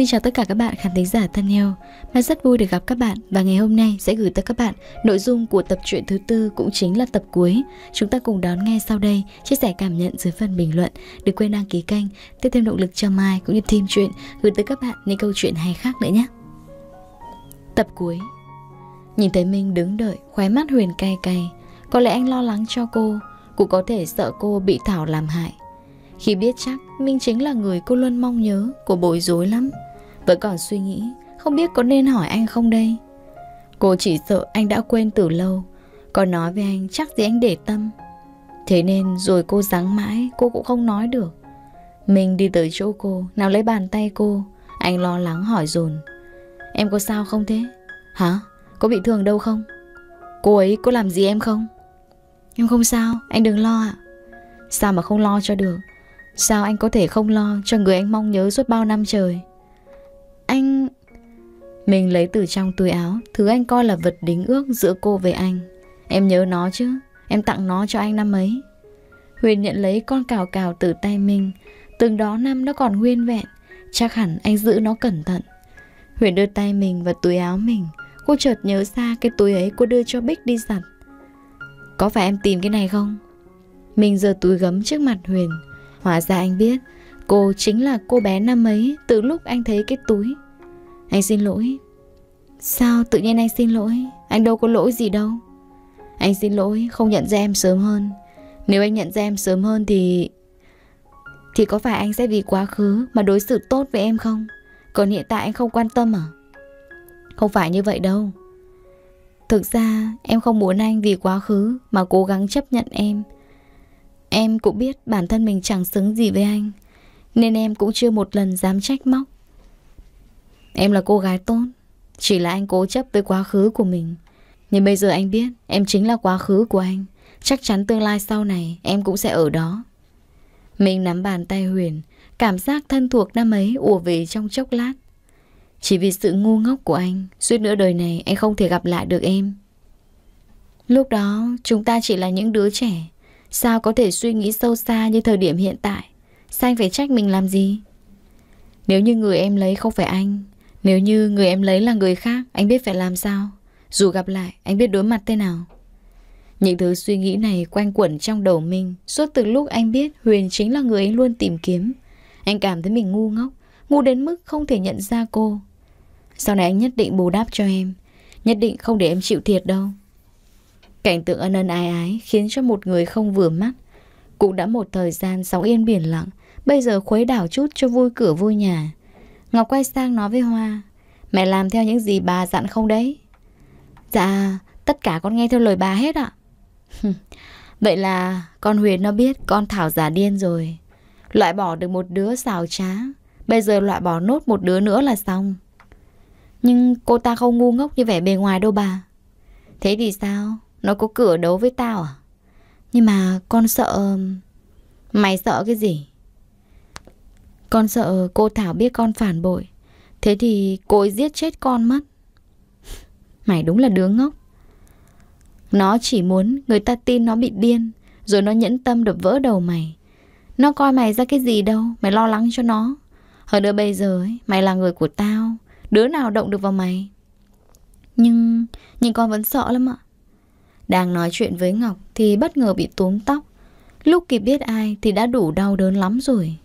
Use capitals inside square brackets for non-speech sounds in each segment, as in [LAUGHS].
Xin chào tất cả các bạn khán thính giả thân yêu Mai rất vui được gặp các bạn Và ngày hôm nay sẽ gửi tới các bạn Nội dung của tập truyện thứ tư cũng chính là tập cuối Chúng ta cùng đón nghe sau đây Chia sẻ cảm nhận dưới phần bình luận Đừng quên đăng ký kênh Tiếp thêm động lực cho Mai cũng như team truyện Gửi tới các bạn những câu chuyện hay khác nữa nhé Tập cuối Nhìn thấy Minh đứng đợi Khóe mắt Huyền cay cay Có lẽ anh lo lắng cho cô Cũng có thể sợ cô bị Thảo làm hại khi biết chắc Minh chính là người cô luôn mong nhớ Cô bối rối lắm vẫn còn suy nghĩ Không biết có nên hỏi anh không đây Cô chỉ sợ anh đã quên từ lâu Còn nói với anh chắc gì anh để tâm Thế nên rồi cô giáng mãi Cô cũng không nói được Mình đi tới chỗ cô Nào lấy bàn tay cô Anh lo lắng hỏi dồn Em có sao không thế Hả có bị thương đâu không Cô ấy có làm gì em không Em không sao anh đừng lo ạ Sao mà không lo cho được Sao anh có thể không lo cho người anh mong nhớ suốt bao năm trời anh... Mình lấy từ trong túi áo Thứ anh coi là vật đính ước giữa cô với anh Em nhớ nó chứ Em tặng nó cho anh năm ấy Huyền nhận lấy con cào cào từ tay mình Từng đó năm nó còn nguyên vẹn Chắc hẳn anh giữ nó cẩn thận Huyền đưa tay mình vào túi áo mình Cô chợt nhớ ra cái túi ấy cô đưa cho Bích đi giặt Có phải em tìm cái này không? Mình giờ túi gấm trước mặt Huyền Hóa ra anh biết Cô chính là cô bé năm ấy Từ lúc anh thấy cái túi anh xin lỗi Sao tự nhiên anh xin lỗi Anh đâu có lỗi gì đâu Anh xin lỗi không nhận ra em sớm hơn Nếu anh nhận ra em sớm hơn thì Thì có phải anh sẽ vì quá khứ Mà đối xử tốt với em không Còn hiện tại anh không quan tâm à Không phải như vậy đâu Thực ra em không muốn anh vì quá khứ Mà cố gắng chấp nhận em Em cũng biết bản thân mình chẳng xứng gì với anh Nên em cũng chưa một lần dám trách móc Em là cô gái tốt Chỉ là anh cố chấp với quá khứ của mình Nhưng bây giờ anh biết Em chính là quá khứ của anh Chắc chắn tương lai sau này em cũng sẽ ở đó Mình nắm bàn tay Huyền Cảm giác thân thuộc năm ấy ùa về trong chốc lát Chỉ vì sự ngu ngốc của anh Suốt nửa đời này anh không thể gặp lại được em Lúc đó chúng ta chỉ là những đứa trẻ Sao có thể suy nghĩ sâu xa như thời điểm hiện tại Sao anh phải trách mình làm gì Nếu như người em lấy không phải anh nếu như người em lấy là người khác Anh biết phải làm sao Dù gặp lại anh biết đối mặt thế nào Những thứ suy nghĩ này quanh quẩn trong đầu mình Suốt từ lúc anh biết Huyền chính là người anh luôn tìm kiếm Anh cảm thấy mình ngu ngốc Ngu đến mức không thể nhận ra cô Sau này anh nhất định bù đáp cho em Nhất định không để em chịu thiệt đâu Cảnh tượng ân ân ái ái Khiến cho một người không vừa mắt Cũng đã một thời gian sóng yên biển lặng Bây giờ khuấy đảo chút cho vui cửa vui nhà Ngọc quay sang nói với Hoa Mẹ làm theo những gì bà dặn không đấy Dạ Tất cả con nghe theo lời bà hết ạ [LAUGHS] Vậy là Con Huyền nó biết con Thảo giả điên rồi Loại bỏ được một đứa xào trá Bây giờ loại bỏ nốt một đứa nữa là xong Nhưng cô ta không ngu ngốc như vẻ bề ngoài đâu bà Thế thì sao Nó có cửa đấu với tao à Nhưng mà con sợ Mày sợ cái gì con sợ cô Thảo biết con phản bội Thế thì cô ấy giết chết con mất [LAUGHS] Mày đúng là đứa ngốc Nó chỉ muốn người ta tin nó bị điên Rồi nó nhẫn tâm đập vỡ đầu mày Nó coi mày ra cái gì đâu Mày lo lắng cho nó Hồi nữa bây giờ ấy, mày là người của tao Đứa nào động được vào mày Nhưng Nhưng con vẫn sợ lắm ạ Đang nói chuyện với Ngọc Thì bất ngờ bị túm tóc Lúc kịp biết ai thì đã đủ đau đớn lắm rồi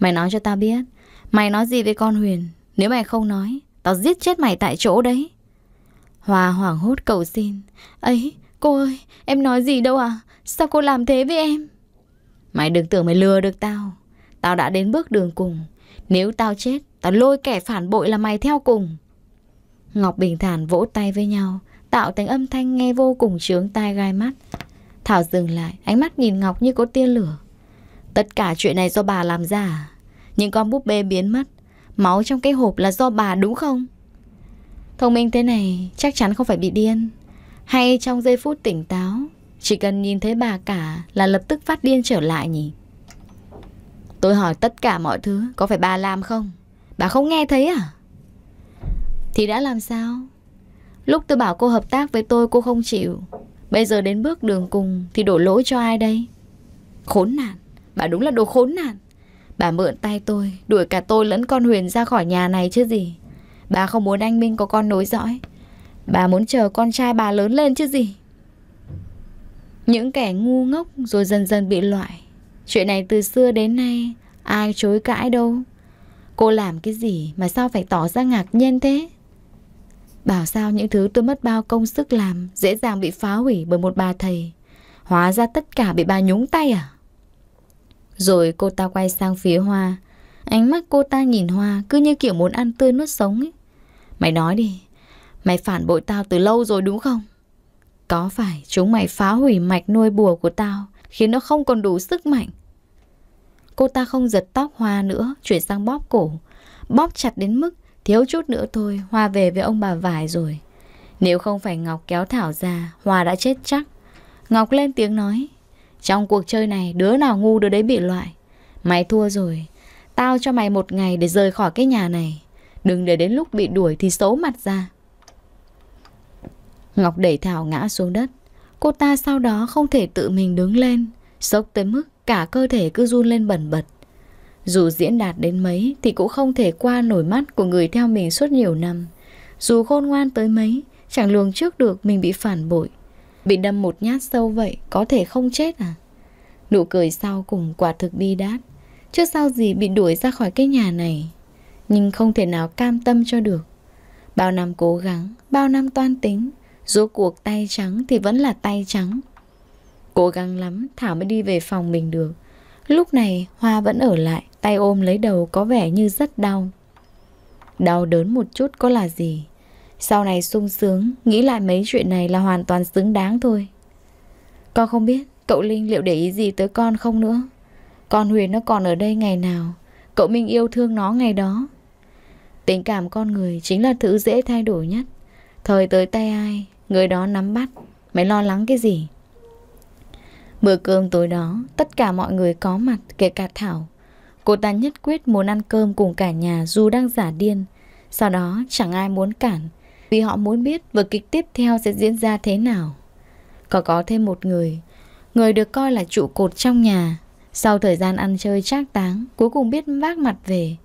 Mày nói cho tao biết Mày nói gì với con Huyền Nếu mày không nói Tao giết chết mày tại chỗ đấy Hòa hoảng hốt cầu xin Ấy cô ơi em nói gì đâu à Sao cô làm thế với em Mày đừng tưởng mày lừa được tao Tao đã đến bước đường cùng Nếu tao chết Tao lôi kẻ phản bội là mày theo cùng Ngọc bình thản vỗ tay với nhau Tạo thành âm thanh nghe vô cùng trướng tai gai mắt Thảo dừng lại Ánh mắt nhìn Ngọc như có tia lửa Tất cả chuyện này do bà làm giả, à? Những con búp bê biến mất Máu trong cái hộp là do bà đúng không? Thông minh thế này chắc chắn không phải bị điên Hay trong giây phút tỉnh táo Chỉ cần nhìn thấy bà cả là lập tức phát điên trở lại nhỉ Tôi hỏi tất cả mọi thứ Có phải bà làm không? Bà không nghe thấy à? Thì đã làm sao? Lúc tôi bảo cô hợp tác với tôi cô không chịu Bây giờ đến bước đường cùng Thì đổ lỗi cho ai đây? Khốn nạn Bà đúng là đồ khốn nạn Bà mượn tay tôi Đuổi cả tôi lẫn con Huyền ra khỏi nhà này chứ gì Bà không muốn anh Minh có con nối dõi Bà muốn chờ con trai bà lớn lên chứ gì Những kẻ ngu ngốc rồi dần dần bị loại Chuyện này từ xưa đến nay Ai chối cãi đâu Cô làm cái gì mà sao phải tỏ ra ngạc nhiên thế Bảo sao những thứ tôi mất bao công sức làm Dễ dàng bị phá hủy bởi một bà thầy Hóa ra tất cả bị bà nhúng tay à rồi cô ta quay sang phía Hoa Ánh mắt cô ta nhìn Hoa Cứ như kiểu muốn ăn tươi nuốt sống ấy Mày nói đi Mày phản bội tao từ lâu rồi đúng không Có phải chúng mày phá hủy mạch nuôi bùa của tao Khiến nó không còn đủ sức mạnh Cô ta không giật tóc Hoa nữa Chuyển sang bóp cổ Bóp chặt đến mức Thiếu chút nữa thôi Hoa về với ông bà vải rồi Nếu không phải Ngọc kéo Thảo ra Hoa đã chết chắc Ngọc lên tiếng nói trong cuộc chơi này, đứa nào ngu đứa đấy bị loại. Mày thua rồi. Tao cho mày một ngày để rời khỏi cái nhà này. Đừng để đến lúc bị đuổi thì xấu mặt ra. Ngọc đẩy Thảo ngã xuống đất. Cô ta sau đó không thể tự mình đứng lên. Sốc tới mức cả cơ thể cứ run lên bẩn bật. Dù diễn đạt đến mấy thì cũng không thể qua nổi mắt của người theo mình suốt nhiều năm. Dù khôn ngoan tới mấy, chẳng lường trước được mình bị phản bội. Bị đâm một nhát sâu vậy Có thể không chết à Nụ cười sau cùng quả thực bi đát Chứ sau gì bị đuổi ra khỏi cái nhà này Nhưng không thể nào cam tâm cho được Bao năm cố gắng Bao năm toan tính Rốt cuộc tay trắng thì vẫn là tay trắng Cố gắng lắm Thảo mới đi về phòng mình được Lúc này Hoa vẫn ở lại Tay ôm lấy đầu có vẻ như rất đau Đau đớn một chút có là gì sau này sung sướng Nghĩ lại mấy chuyện này là hoàn toàn xứng đáng thôi Con không biết Cậu Linh liệu để ý gì tới con không nữa Con Huyền nó còn ở đây ngày nào Cậu Minh yêu thương nó ngày đó Tình cảm con người Chính là thứ dễ thay đổi nhất Thời tới tay ai Người đó nắm bắt Mày lo lắng cái gì Bữa cơm tối đó Tất cả mọi người có mặt Kể cả Thảo Cô ta nhất quyết muốn ăn cơm cùng cả nhà dù đang giả điên Sau đó chẳng ai muốn cản vì họ muốn biết vở kịch tiếp theo sẽ diễn ra thế nào. Còn có thêm một người, người được coi là trụ cột trong nhà. Sau thời gian ăn chơi trác táng, cuối cùng biết vác mặt về.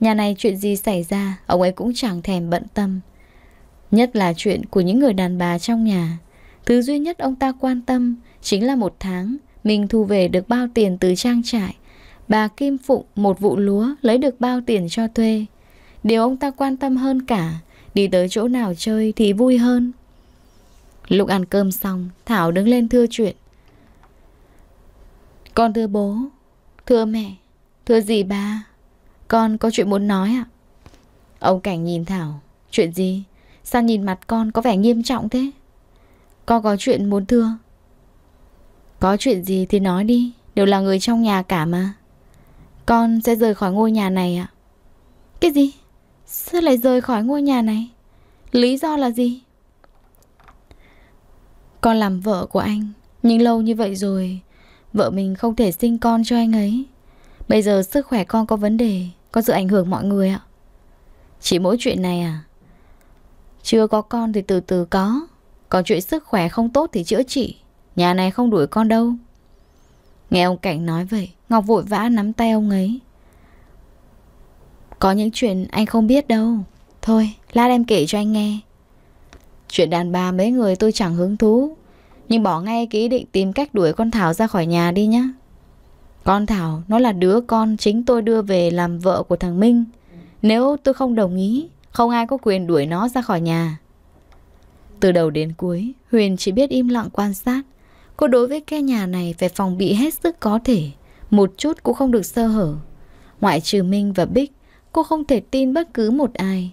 Nhà này chuyện gì xảy ra, ông ấy cũng chẳng thèm bận tâm. Nhất là chuyện của những người đàn bà trong nhà. Thứ duy nhất ông ta quan tâm chính là một tháng mình thu về được bao tiền từ trang trại. Bà Kim Phụng một vụ lúa lấy được bao tiền cho thuê. Điều ông ta quan tâm hơn cả Đi tới chỗ nào chơi thì vui hơn Lúc ăn cơm xong Thảo đứng lên thưa chuyện Con thưa bố Thưa mẹ Thưa dì ba Con có chuyện muốn nói ạ Ông Cảnh nhìn Thảo Chuyện gì Sao nhìn mặt con có vẻ nghiêm trọng thế Con có chuyện muốn thưa Có chuyện gì thì nói đi Đều là người trong nhà cả mà Con sẽ rời khỏi ngôi nhà này ạ Cái gì Sao lại rời khỏi ngôi nhà này Lý do là gì Con làm vợ của anh Nhưng lâu như vậy rồi Vợ mình không thể sinh con cho anh ấy Bây giờ sức khỏe con có vấn đề có sự ảnh hưởng mọi người ạ Chỉ mỗi chuyện này à Chưa có con thì từ từ có Còn chuyện sức khỏe không tốt thì chữa trị Nhà này không đuổi con đâu Nghe ông Cảnh nói vậy Ngọc vội vã nắm tay ông ấy có những chuyện anh không biết đâu Thôi lát em kể cho anh nghe Chuyện đàn bà mấy người tôi chẳng hứng thú Nhưng bỏ ngay cái ý định tìm cách đuổi con Thảo ra khỏi nhà đi nhá Con Thảo nó là đứa con chính tôi đưa về làm vợ của thằng Minh Nếu tôi không đồng ý Không ai có quyền đuổi nó ra khỏi nhà Từ đầu đến cuối Huyền chỉ biết im lặng quan sát Cô đối với cái nhà này phải phòng bị hết sức có thể Một chút cũng không được sơ hở Ngoại trừ Minh và Bích Cô không thể tin bất cứ một ai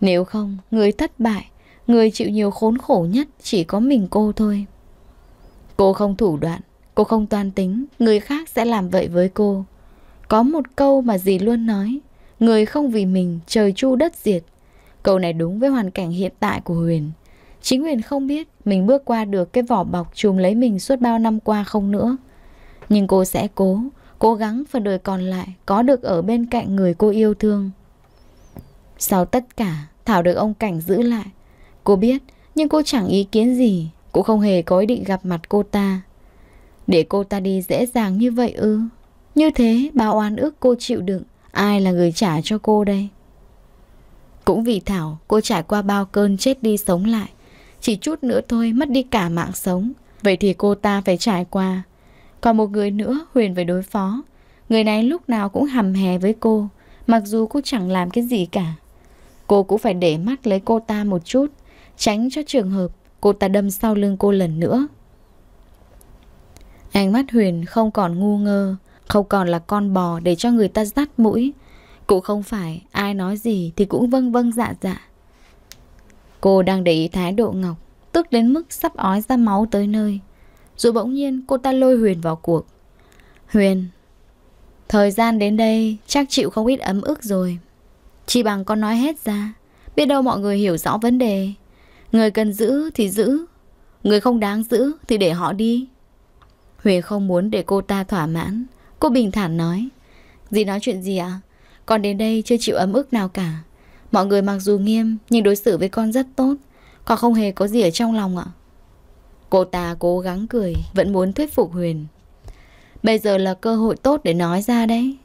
Nếu không, người thất bại Người chịu nhiều khốn khổ nhất Chỉ có mình cô thôi Cô không thủ đoạn Cô không toan tính Người khác sẽ làm vậy với cô Có một câu mà dì luôn nói Người không vì mình trời chu đất diệt Câu này đúng với hoàn cảnh hiện tại của Huyền Chính Huyền không biết Mình bước qua được cái vỏ bọc chùm lấy mình suốt bao năm qua không nữa Nhưng cô sẽ cố cố gắng phần đời còn lại có được ở bên cạnh người cô yêu thương. Sau tất cả, Thảo được ông Cảnh giữ lại. Cô biết, nhưng cô chẳng ý kiến gì, cũng không hề có ý định gặp mặt cô ta. Để cô ta đi dễ dàng như vậy ư? Như thế, bao oan ức cô chịu đựng, ai là người trả cho cô đây? Cũng vì Thảo, cô trải qua bao cơn chết đi sống lại. Chỉ chút nữa thôi mất đi cả mạng sống. Vậy thì cô ta phải trải qua còn một người nữa Huyền phải đối phó Người này lúc nào cũng hầm hè với cô Mặc dù cô chẳng làm cái gì cả Cô cũng phải để mắt lấy cô ta một chút Tránh cho trường hợp Cô ta đâm sau lưng cô lần nữa Ánh mắt Huyền không còn ngu ngơ Không còn là con bò để cho người ta dắt mũi cô không phải ai nói gì thì cũng vâng vâng dạ dạ Cô đang để ý thái độ Ngọc Tức đến mức sắp ói ra máu tới nơi rồi bỗng nhiên cô ta lôi Huyền vào cuộc Huyền Thời gian đến đây chắc chịu không ít ấm ức rồi Chỉ bằng con nói hết ra Biết đâu mọi người hiểu rõ vấn đề Người cần giữ thì giữ Người không đáng giữ thì để họ đi Huyền không muốn để cô ta thỏa mãn Cô bình thản nói Dì nói chuyện gì ạ? Con đến đây chưa chịu ấm ức nào cả Mọi người mặc dù nghiêm Nhưng đối xử với con rất tốt Con không hề có gì ở trong lòng ạ à? Cô ta cố gắng cười Vẫn muốn thuyết phục Huyền Bây giờ là cơ hội tốt để nói ra đấy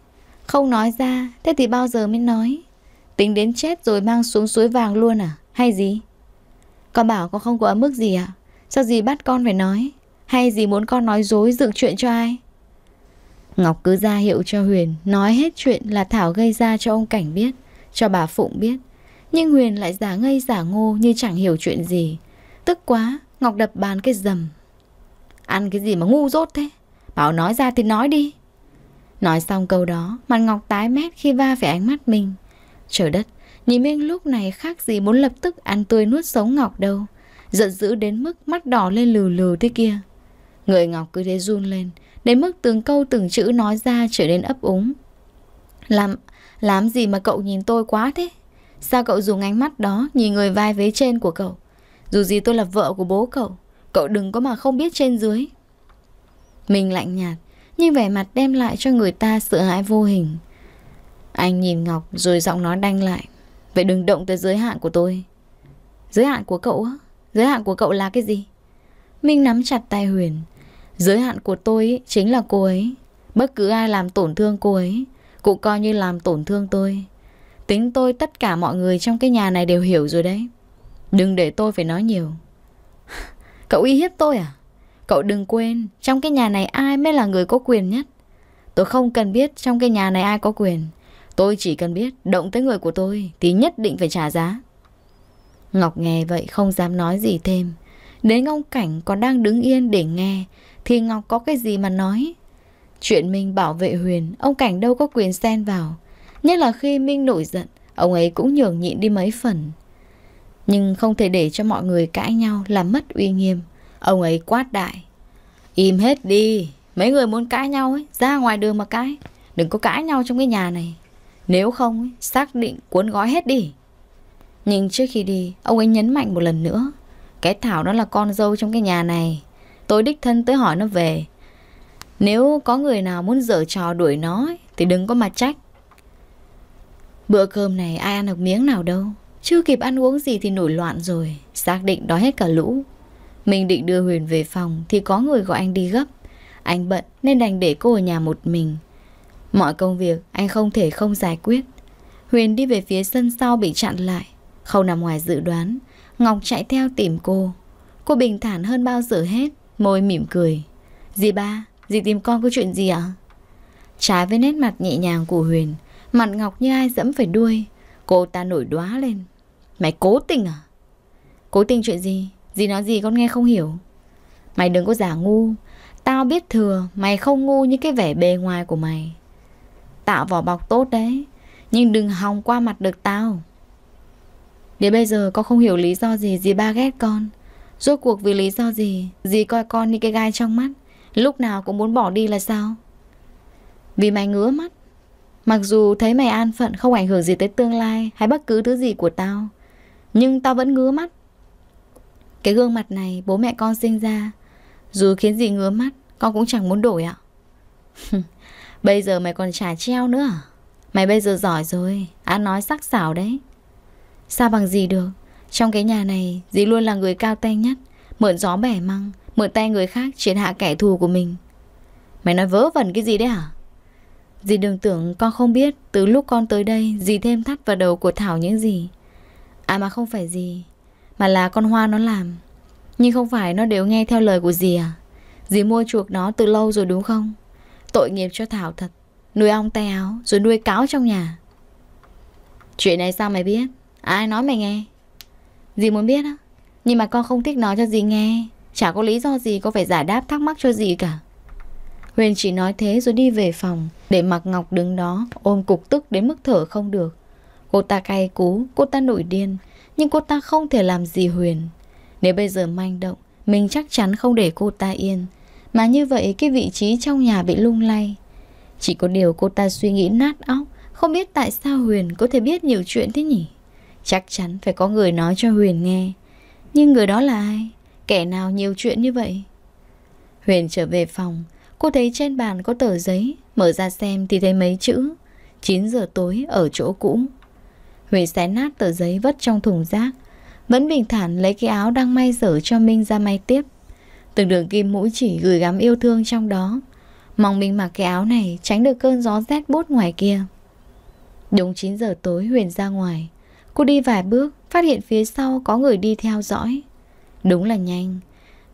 Không nói ra Thế thì bao giờ mới nói Tính đến chết rồi mang xuống suối vàng luôn à Hay gì Con bảo con không có ấm ức gì ạ Sao gì bắt con phải nói Hay gì muốn con nói dối dựng chuyện cho ai Ngọc cứ ra hiệu cho Huyền Nói hết chuyện là Thảo gây ra cho ông Cảnh biết Cho bà Phụng biết Nhưng Huyền lại giả ngây giả ngô như chẳng hiểu chuyện gì Tức quá Ngọc đập bàn cái dầm Ăn cái gì mà ngu dốt thế Bảo nói ra thì nói đi Nói xong câu đó Mặt Ngọc tái mét khi va phải ánh mắt mình Trời đất Nhìn Minh lúc này khác gì muốn lập tức ăn tươi nuốt sống Ngọc đâu Giận dữ đến mức mắt đỏ lên lừ lừ thế kia Người Ngọc cứ thế run lên Đến mức từng câu từng chữ nói ra trở nên ấp úng Làm làm gì mà cậu nhìn tôi quá thế Sao cậu dùng ánh mắt đó nhìn người vai vế trên của cậu dù gì tôi là vợ của bố cậu Cậu đừng có mà không biết trên dưới Mình lạnh nhạt Nhưng vẻ mặt đem lại cho người ta sợ hãi vô hình Anh nhìn Ngọc rồi giọng nói đanh lại Vậy đừng động tới giới hạn của tôi Giới hạn của cậu á Giới hạn của cậu là cái gì Minh nắm chặt tay Huyền Giới hạn của tôi chính là cô ấy Bất cứ ai làm tổn thương cô ấy Cũng coi như làm tổn thương tôi Tính tôi tất cả mọi người trong cái nhà này đều hiểu rồi đấy Đừng để tôi phải nói nhiều Cậu uy hiếp tôi à? Cậu đừng quên Trong cái nhà này ai mới là người có quyền nhất Tôi không cần biết trong cái nhà này ai có quyền Tôi chỉ cần biết Động tới người của tôi Thì nhất định phải trả giá Ngọc nghe vậy không dám nói gì thêm Đến ông Cảnh còn đang đứng yên để nghe Thì Ngọc có cái gì mà nói Chuyện Minh bảo vệ Huyền Ông Cảnh đâu có quyền xen vào Nhất là khi Minh nổi giận Ông ấy cũng nhường nhịn đi mấy phần nhưng không thể để cho mọi người cãi nhau làm mất uy nghiêm. Ông ấy quát đại. Im hết đi, mấy người muốn cãi nhau ấy, ra ngoài đường mà cãi. Đừng có cãi nhau trong cái nhà này. Nếu không, xác định cuốn gói hết đi. Nhưng trước khi đi, ông ấy nhấn mạnh một lần nữa. Cái Thảo đó là con dâu trong cái nhà này. Tôi đích thân tới hỏi nó về. Nếu có người nào muốn dở trò đuổi nó thì đừng có mà trách. Bữa cơm này ai ăn được miếng nào đâu chưa kịp ăn uống gì thì nổi loạn rồi Xác định đói hết cả lũ Mình định đưa Huyền về phòng Thì có người gọi anh đi gấp Anh bận nên đành để cô ở nhà một mình Mọi công việc anh không thể không giải quyết Huyền đi về phía sân sau bị chặn lại Không nằm ngoài dự đoán Ngọc chạy theo tìm cô Cô bình thản hơn bao giờ hết Môi mỉm cười Dì ba, dì tìm con có chuyện gì ạ? Trái với nét mặt nhẹ nhàng của Huyền Mặt Ngọc như ai dẫm phải đuôi Cô ta nổi đoá lên Mày cố tình à Cố tình chuyện gì Dì nói gì con nghe không hiểu Mày đừng có giả ngu Tao biết thừa mày không ngu như cái vẻ bề ngoài của mày Tạo vỏ bọc tốt đấy Nhưng đừng hòng qua mặt được tao Đến bây giờ con không hiểu lý do gì dì ba ghét con Rốt cuộc vì lý do gì Dì coi con như cái gai trong mắt Lúc nào cũng muốn bỏ đi là sao Vì mày ngứa mắt Mặc dù thấy mày an phận không ảnh hưởng gì tới tương lai hay bất cứ thứ gì của tao, nhưng tao vẫn ngứa mắt. Cái gương mặt này bố mẹ con sinh ra, dù khiến gì ngứa mắt, con cũng chẳng muốn đổi ạ. [LAUGHS] bây giờ mày còn trả treo nữa à? Mày bây giờ giỏi rồi, ăn nói sắc sảo đấy. Sao bằng gì được, trong cái nhà này dì luôn là người cao tay nhất, mượn gió bẻ măng, mượn tay người khác chiến hạ kẻ thù của mình. Mày nói vớ vẩn cái gì đấy hả? À? Dì đừng tưởng con không biết Từ lúc con tới đây Dì thêm thắt vào đầu của Thảo những gì À mà không phải dì Mà là con Hoa nó làm Nhưng không phải nó đều nghe theo lời của dì à Dì mua chuộc nó từ lâu rồi đúng không Tội nghiệp cho Thảo thật Nuôi ong tay áo rồi nuôi cáo trong nhà Chuyện này sao mày biết Ai nói mày nghe Dì muốn biết á Nhưng mà con không thích nói cho dì nghe Chả có lý do gì có phải giải đáp thắc mắc cho dì cả Huyền chỉ nói thế rồi đi về phòng Để mặc Ngọc đứng đó Ôm cục tức đến mức thở không được Cô ta cay cú, cô ta nổi điên Nhưng cô ta không thể làm gì Huyền Nếu bây giờ manh động Mình chắc chắn không để cô ta yên Mà như vậy cái vị trí trong nhà bị lung lay Chỉ có điều cô ta suy nghĩ nát óc Không biết tại sao Huyền có thể biết nhiều chuyện thế nhỉ Chắc chắn phải có người nói cho Huyền nghe Nhưng người đó là ai? Kẻ nào nhiều chuyện như vậy? Huyền trở về phòng Cô thấy trên bàn có tờ giấy, mở ra xem thì thấy mấy chữ 9 giờ tối ở chỗ cũ. Huệ xé nát tờ giấy vất trong thùng rác, vẫn bình thản lấy cái áo đang may dở cho Minh ra may tiếp. Từng đường kim mũi chỉ gửi gắm yêu thương trong đó. Mong Minh mặc cái áo này tránh được cơn gió rét bút ngoài kia. Đúng 9 giờ tối Huyền ra ngoài. Cô đi vài bước, phát hiện phía sau có người đi theo dõi. Đúng là nhanh.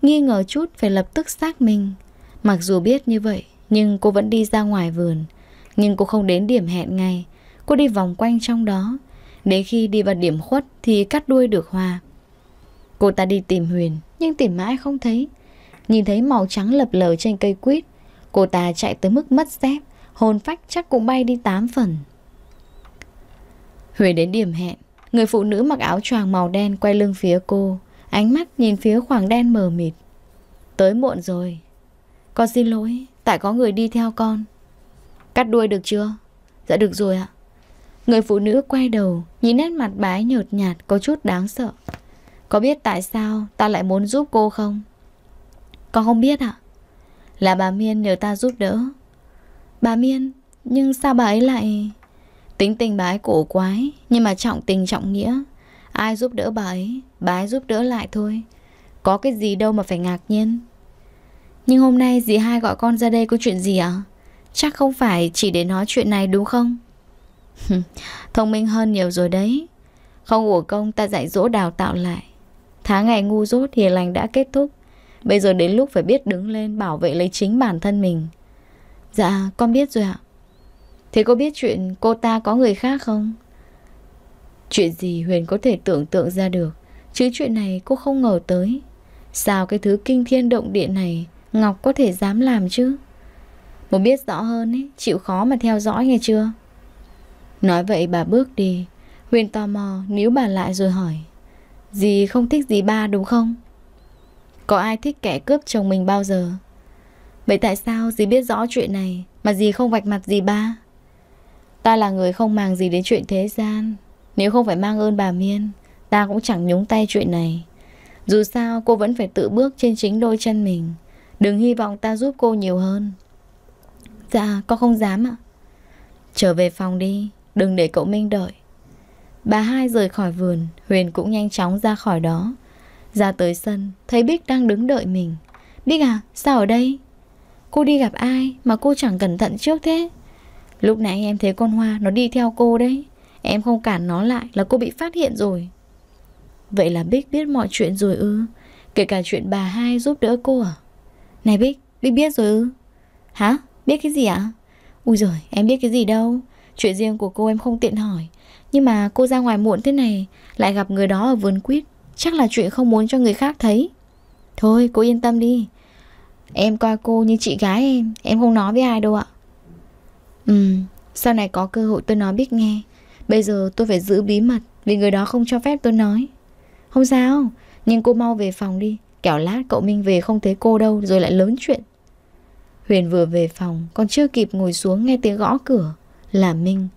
Nghi ngờ chút phải lập tức xác minh. Mặc dù biết như vậy, nhưng cô vẫn đi ra ngoài vườn. Nhưng cô không đến điểm hẹn ngay. Cô đi vòng quanh trong đó. Đến khi đi vào điểm khuất thì cắt đuôi được hoa. Cô ta đi tìm Huyền, nhưng tìm mãi không thấy. Nhìn thấy màu trắng lập lờ trên cây quýt. Cô ta chạy tới mức mất dép, hồn phách chắc cũng bay đi tám phần. Huyền đến điểm hẹn, người phụ nữ mặc áo choàng màu đen quay lưng phía cô, ánh mắt nhìn phía khoảng đen mờ mịt. Tới muộn rồi, con xin lỗi, tại có người đi theo con. Cắt đuôi được chưa? Dạ được rồi ạ. Người phụ nữ quay đầu, nhìn nét mặt bái nhợt nhạt có chút đáng sợ. Có biết tại sao ta lại muốn giúp cô không? Con không biết ạ. Là bà Miên nhờ ta giúp đỡ. Bà Miên, nhưng sao bà ấy lại... Tính tình bà ấy cổ quái, nhưng mà trọng tình trọng nghĩa. Ai giúp đỡ bà ấy, bà ấy giúp đỡ lại thôi. Có cái gì đâu mà phải ngạc nhiên. Nhưng hôm nay dì hai gọi con ra đây có chuyện gì ạ? À? Chắc không phải chỉ để nói chuyện này đúng không? Thông minh hơn nhiều rồi đấy. Không uổng công ta dạy dỗ đào tạo lại. Tháng ngày ngu dốt hiền lành đã kết thúc. Bây giờ đến lúc phải biết đứng lên bảo vệ lấy chính bản thân mình. Dạ, con biết rồi ạ. Thế cô biết chuyện cô ta có người khác không? Chuyện gì Huyền có thể tưởng tượng ra được, chứ chuyện này cô không ngờ tới. Sao cái thứ kinh thiên động địa này Ngọc có thể dám làm chứ Một biết rõ hơn ấy, chịu khó mà theo dõi nghe chưa Nói vậy bà bước đi Huyền tò mò níu bà lại rồi hỏi Dì không thích dì ba đúng không? Có ai thích kẻ cướp chồng mình bao giờ? Vậy tại sao dì biết rõ chuyện này mà dì không vạch mặt dì ba? Ta là người không màng gì đến chuyện thế gian Nếu không phải mang ơn bà Miên Ta cũng chẳng nhúng tay chuyện này Dù sao cô vẫn phải tự bước trên chính đôi chân mình Đừng hy vọng ta giúp cô nhiều hơn Dạ con không dám ạ Trở về phòng đi Đừng để cậu Minh đợi Bà hai rời khỏi vườn Huyền cũng nhanh chóng ra khỏi đó Ra tới sân Thấy Bích đang đứng đợi mình Bích à sao ở đây Cô đi gặp ai mà cô chẳng cẩn thận trước thế Lúc nãy em thấy con Hoa Nó đi theo cô đấy Em không cản nó lại là cô bị phát hiện rồi Vậy là Bích biết mọi chuyện rồi ư Kể cả chuyện bà hai giúp đỡ cô à này Bích, Bích biết rồi ư? Hả? Biết cái gì ạ? À? Ui giời, em biết cái gì đâu. Chuyện riêng của cô em không tiện hỏi. Nhưng mà cô ra ngoài muộn thế này, lại gặp người đó ở vườn quýt. Chắc là chuyện không muốn cho người khác thấy. Thôi, cô yên tâm đi. Em coi cô như chị gái em, em không nói với ai đâu ạ. Ừ, sau này có cơ hội tôi nói biết nghe. Bây giờ tôi phải giữ bí mật vì người đó không cho phép tôi nói. Không sao, nhưng cô mau về phòng đi. Kẻo lát cậu Minh về không thấy cô đâu Rồi lại lớn chuyện Huyền vừa về phòng Còn chưa kịp ngồi xuống nghe tiếng gõ cửa Là Minh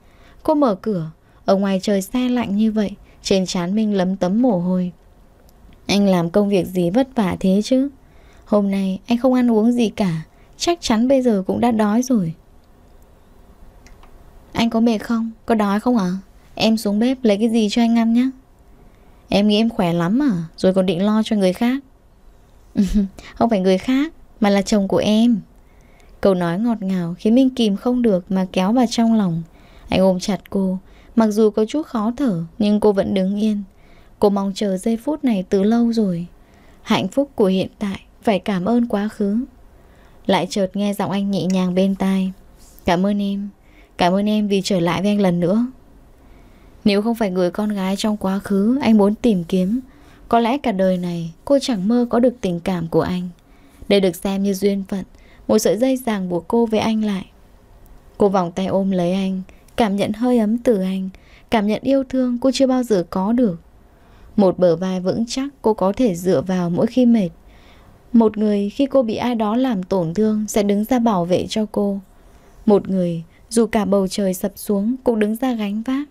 Cô mở cửa Ở ngoài trời xe lạnh như vậy Trên trán Minh lấm tấm mồ hôi Anh làm công việc gì vất vả thế chứ Hôm nay anh không ăn uống gì cả Chắc chắn bây giờ cũng đã đói rồi Anh có mệt không? Có đói không ạ? Em xuống bếp lấy cái gì cho anh ăn nhé Em nghĩ em khỏe lắm à Rồi còn định lo cho người khác [LAUGHS] không phải người khác mà là chồng của em câu nói ngọt ngào khiến minh kìm không được mà kéo vào trong lòng anh ôm chặt cô mặc dù có chút khó thở nhưng cô vẫn đứng yên cô mong chờ giây phút này từ lâu rồi hạnh phúc của hiện tại phải cảm ơn quá khứ lại chợt nghe giọng anh nhẹ nhàng bên tai cảm ơn em cảm ơn em vì trở lại với anh lần nữa nếu không phải người con gái trong quá khứ anh muốn tìm kiếm có lẽ cả đời này cô chẳng mơ có được tình cảm của anh Để được xem như duyên phận Một sợi dây ràng buộc cô với anh lại Cô vòng tay ôm lấy anh Cảm nhận hơi ấm từ anh Cảm nhận yêu thương cô chưa bao giờ có được Một bờ vai vững chắc cô có thể dựa vào mỗi khi mệt Một người khi cô bị ai đó làm tổn thương Sẽ đứng ra bảo vệ cho cô Một người dù cả bầu trời sập xuống Cũng đứng ra gánh vác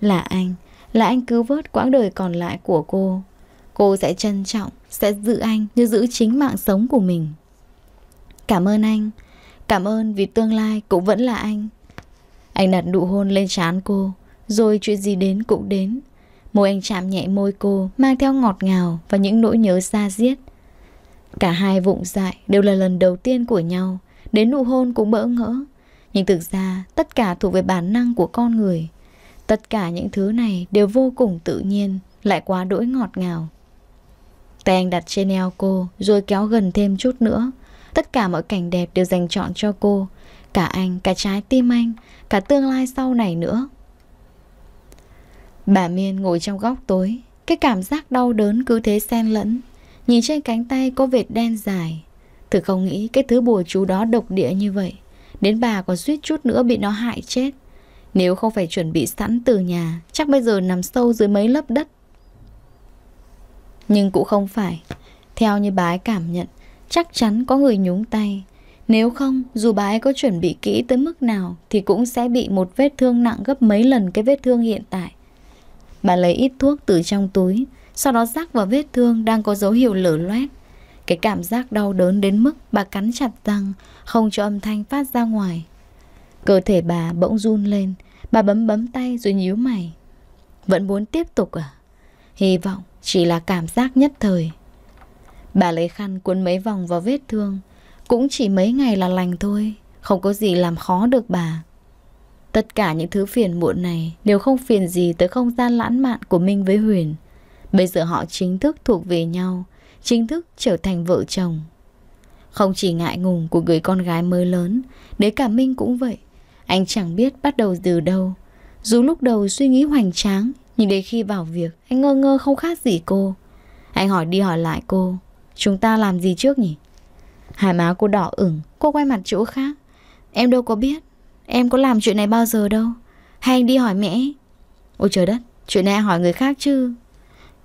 Là anh Là anh cứu vớt quãng đời còn lại của cô Cô sẽ trân trọng, sẽ giữ anh như giữ chính mạng sống của mình. Cảm ơn anh. Cảm ơn vì tương lai cũng vẫn là anh. Anh đặt nụ hôn lên trán cô, rồi chuyện gì đến cũng đến. Môi anh chạm nhẹ môi cô, mang theo ngọt ngào và những nỗi nhớ xa xiết. Cả hai vụng dại đều là lần đầu tiên của nhau, đến nụ hôn cũng bỡ ngỡ. Nhưng thực ra, tất cả thuộc về bản năng của con người. Tất cả những thứ này đều vô cùng tự nhiên, lại quá đỗi ngọt ngào. Tay anh đặt trên eo cô Rồi kéo gần thêm chút nữa Tất cả mọi cảnh đẹp đều dành chọn cho cô Cả anh, cả trái tim anh Cả tương lai sau này nữa Bà Miên ngồi trong góc tối Cái cảm giác đau đớn cứ thế xen lẫn Nhìn trên cánh tay có vệt đen dài Thử không nghĩ cái thứ bùa chú đó độc địa như vậy Đến bà còn suýt chút nữa bị nó hại chết Nếu không phải chuẩn bị sẵn từ nhà Chắc bây giờ nằm sâu dưới mấy lớp đất nhưng cũng không phải Theo như bà ấy cảm nhận Chắc chắn có người nhúng tay Nếu không dù bà ấy có chuẩn bị kỹ tới mức nào Thì cũng sẽ bị một vết thương nặng gấp mấy lần cái vết thương hiện tại Bà lấy ít thuốc từ trong túi Sau đó rắc vào vết thương đang có dấu hiệu lở loét Cái cảm giác đau đớn đến mức bà cắn chặt răng Không cho âm thanh phát ra ngoài Cơ thể bà bỗng run lên Bà bấm bấm tay rồi nhíu mày Vẫn muốn tiếp tục à? Hy vọng chỉ là cảm giác nhất thời Bà lấy khăn cuốn mấy vòng vào vết thương Cũng chỉ mấy ngày là lành thôi Không có gì làm khó được bà Tất cả những thứ phiền muộn này Đều không phiền gì tới không gian lãng mạn của Minh với Huyền Bây giờ họ chính thức thuộc về nhau Chính thức trở thành vợ chồng Không chỉ ngại ngùng của người con gái mới lớn Đến cả Minh cũng vậy Anh chẳng biết bắt đầu từ đâu Dù lúc đầu suy nghĩ hoành tráng nhưng đến khi vào việc Anh ngơ ngơ không khác gì cô Anh hỏi đi hỏi lại cô Chúng ta làm gì trước nhỉ Hai má cô đỏ ửng Cô quay mặt chỗ khác Em đâu có biết Em có làm chuyện này bao giờ đâu Hay anh đi hỏi mẹ Ôi trời đất Chuyện này hỏi người khác chứ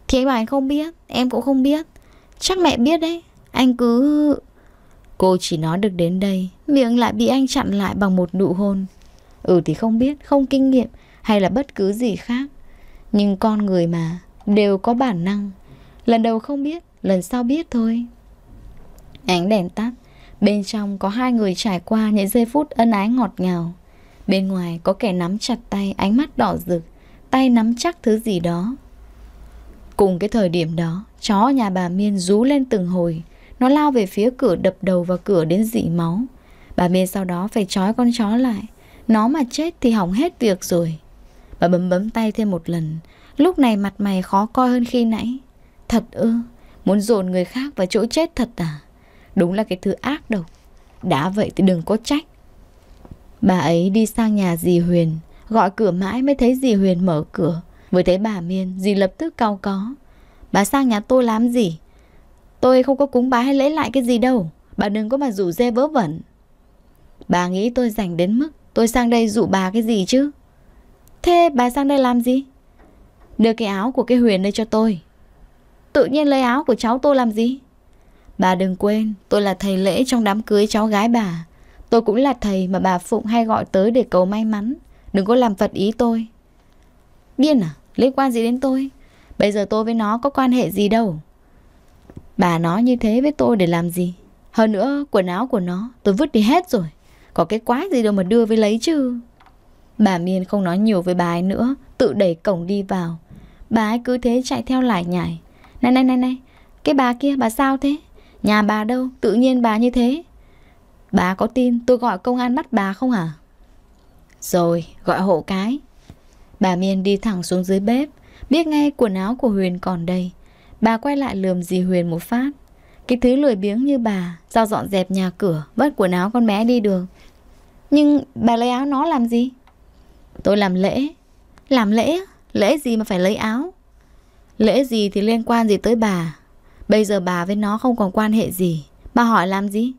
Thì anh bảo anh không biết Em cũng không biết Chắc mẹ biết đấy Anh cứ... Cô chỉ nói được đến đây Miệng lại bị anh chặn lại bằng một nụ hôn Ừ thì không biết Không kinh nghiệm Hay là bất cứ gì khác nhưng con người mà Đều có bản năng Lần đầu không biết Lần sau biết thôi Ánh đèn tắt Bên trong có hai người trải qua những giây phút ân ái ngọt ngào Bên ngoài có kẻ nắm chặt tay Ánh mắt đỏ rực Tay nắm chắc thứ gì đó Cùng cái thời điểm đó Chó nhà bà Miên rú lên từng hồi Nó lao về phía cửa đập đầu vào cửa đến dị máu Bà Miên sau đó phải trói con chó lại Nó mà chết thì hỏng hết việc rồi Bà bấm bấm tay thêm một lần Lúc này mặt mày khó coi hơn khi nãy Thật ư Muốn dồn người khác vào chỗ chết thật à Đúng là cái thứ ác độc Đã vậy thì đừng có trách Bà ấy đi sang nhà dì Huyền Gọi cửa mãi mới thấy dì Huyền mở cửa Vừa thấy bà Miên Dì lập tức cau có Bà sang nhà tôi làm gì Tôi không có cúng bái hay lễ lại cái gì đâu Bà đừng có mà rủ dê vớ vẩn Bà nghĩ tôi rảnh đến mức Tôi sang đây dụ bà cái gì chứ Thế bà sang đây làm gì? Đưa cái áo của cái Huyền đây cho tôi. Tự nhiên lấy áo của cháu tôi làm gì? Bà đừng quên, tôi là thầy lễ trong đám cưới cháu gái bà. Tôi cũng là thầy mà bà Phụng hay gọi tới để cầu may mắn. Đừng có làm phật ý tôi. Điên à? Liên quan gì đến tôi? Bây giờ tôi với nó có quan hệ gì đâu. Bà nói như thế với tôi để làm gì? Hơn nữa, quần áo của nó tôi vứt đi hết rồi. Có cái quái gì đâu mà đưa với lấy chứ. Bà Miên không nói nhiều với bà ấy nữa Tự đẩy cổng đi vào Bà ấy cứ thế chạy theo lại nhảy Này này này này Cái bà kia bà sao thế Nhà bà đâu tự nhiên bà như thế Bà có tin tôi gọi công an bắt bà không hả Rồi gọi hộ cái Bà Miên đi thẳng xuống dưới bếp Biết ngay quần áo của Huyền còn đây Bà quay lại lườm dì Huyền một phát Cái thứ lười biếng như bà Giao dọn dẹp nhà cửa Vớt quần áo con bé đi được Nhưng bà lấy áo nó làm gì Tôi làm lễ Làm lễ? Lễ gì mà phải lấy áo? Lễ gì thì liên quan gì tới bà Bây giờ bà với nó không còn quan hệ gì Bà hỏi làm gì?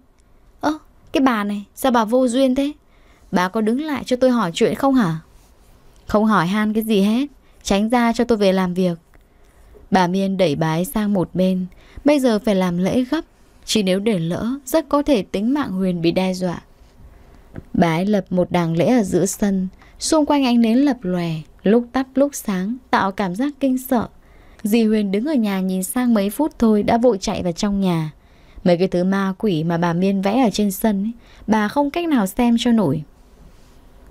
Ơ, cái bà này, sao bà vô duyên thế? Bà có đứng lại cho tôi hỏi chuyện không hả? Không hỏi han cái gì hết Tránh ra cho tôi về làm việc Bà Miên đẩy bái sang một bên Bây giờ phải làm lễ gấp Chỉ nếu để lỡ Rất có thể tính mạng Huyền bị đe dọa Bà ấy lập một đàng lễ ở giữa sân Xung quanh ánh nến lập lòe, lúc tắt lúc sáng, tạo cảm giác kinh sợ. Dì Huyền đứng ở nhà nhìn sang mấy phút thôi đã vội chạy vào trong nhà. Mấy cái thứ ma quỷ mà bà Miên vẽ ở trên sân, ấy, bà không cách nào xem cho nổi.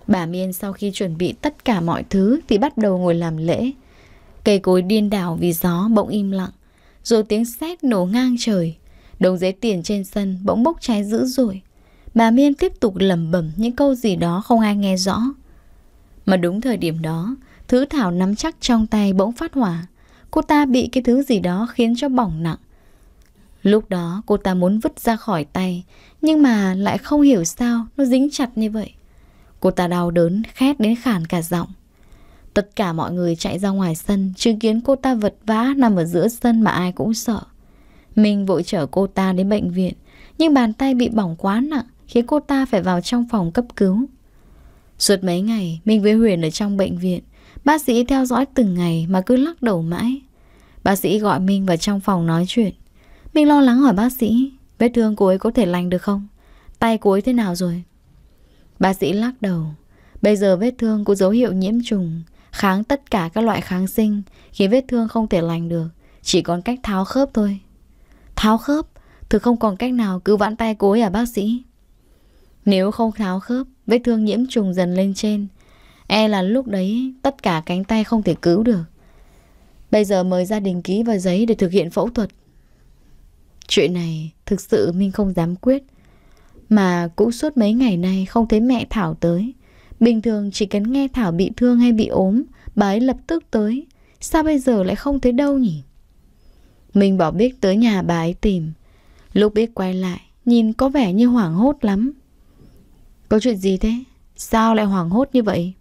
Bà Miên sau khi chuẩn bị tất cả mọi thứ thì bắt đầu ngồi làm lễ. Cây cối điên đảo vì gió bỗng im lặng, rồi tiếng sét nổ ngang trời. Đống giấy tiền trên sân bỗng bốc cháy dữ dội. Bà Miên tiếp tục lẩm bẩm những câu gì đó không ai nghe rõ. Mà đúng thời điểm đó, thứ Thảo nắm chắc trong tay bỗng phát hỏa. Cô ta bị cái thứ gì đó khiến cho bỏng nặng. Lúc đó cô ta muốn vứt ra khỏi tay, nhưng mà lại không hiểu sao nó dính chặt như vậy. Cô ta đau đớn, khét đến khản cả giọng. Tất cả mọi người chạy ra ngoài sân, chứng kiến cô ta vật vã nằm ở giữa sân mà ai cũng sợ. Mình vội chở cô ta đến bệnh viện, nhưng bàn tay bị bỏng quá nặng, khiến cô ta phải vào trong phòng cấp cứu. Suốt mấy ngày, mình với Huyền ở trong bệnh viện. Bác sĩ theo dõi từng ngày mà cứ lắc đầu mãi. Bác sĩ gọi Minh vào trong phòng nói chuyện. Mình lo lắng hỏi bác sĩ, vết thương cô ấy có thể lành được không? Tay cô ấy thế nào rồi? Bác sĩ lắc đầu. Bây giờ vết thương có dấu hiệu nhiễm trùng, kháng tất cả các loại kháng sinh, khiến vết thương không thể lành được. Chỉ còn cách tháo khớp thôi. Tháo khớp? Thực không còn cách nào cứ vãn tay cô ấy à bác sĩ? Nếu không tháo khớp, Vết thương nhiễm trùng dần lên trên E là lúc đấy tất cả cánh tay không thể cứu được Bây giờ mời gia đình ký vào giấy để thực hiện phẫu thuật Chuyện này thực sự Minh không dám quyết Mà cũng suốt mấy ngày nay không thấy mẹ Thảo tới Bình thường chỉ cần nghe Thảo bị thương hay bị ốm Bà ấy lập tức tới Sao bây giờ lại không thấy đâu nhỉ Mình bỏ biết tới nhà bà ấy tìm Lúc biết quay lại Nhìn có vẻ như hoảng hốt lắm có chuyện gì thế? Sao lại hoảng hốt như vậy?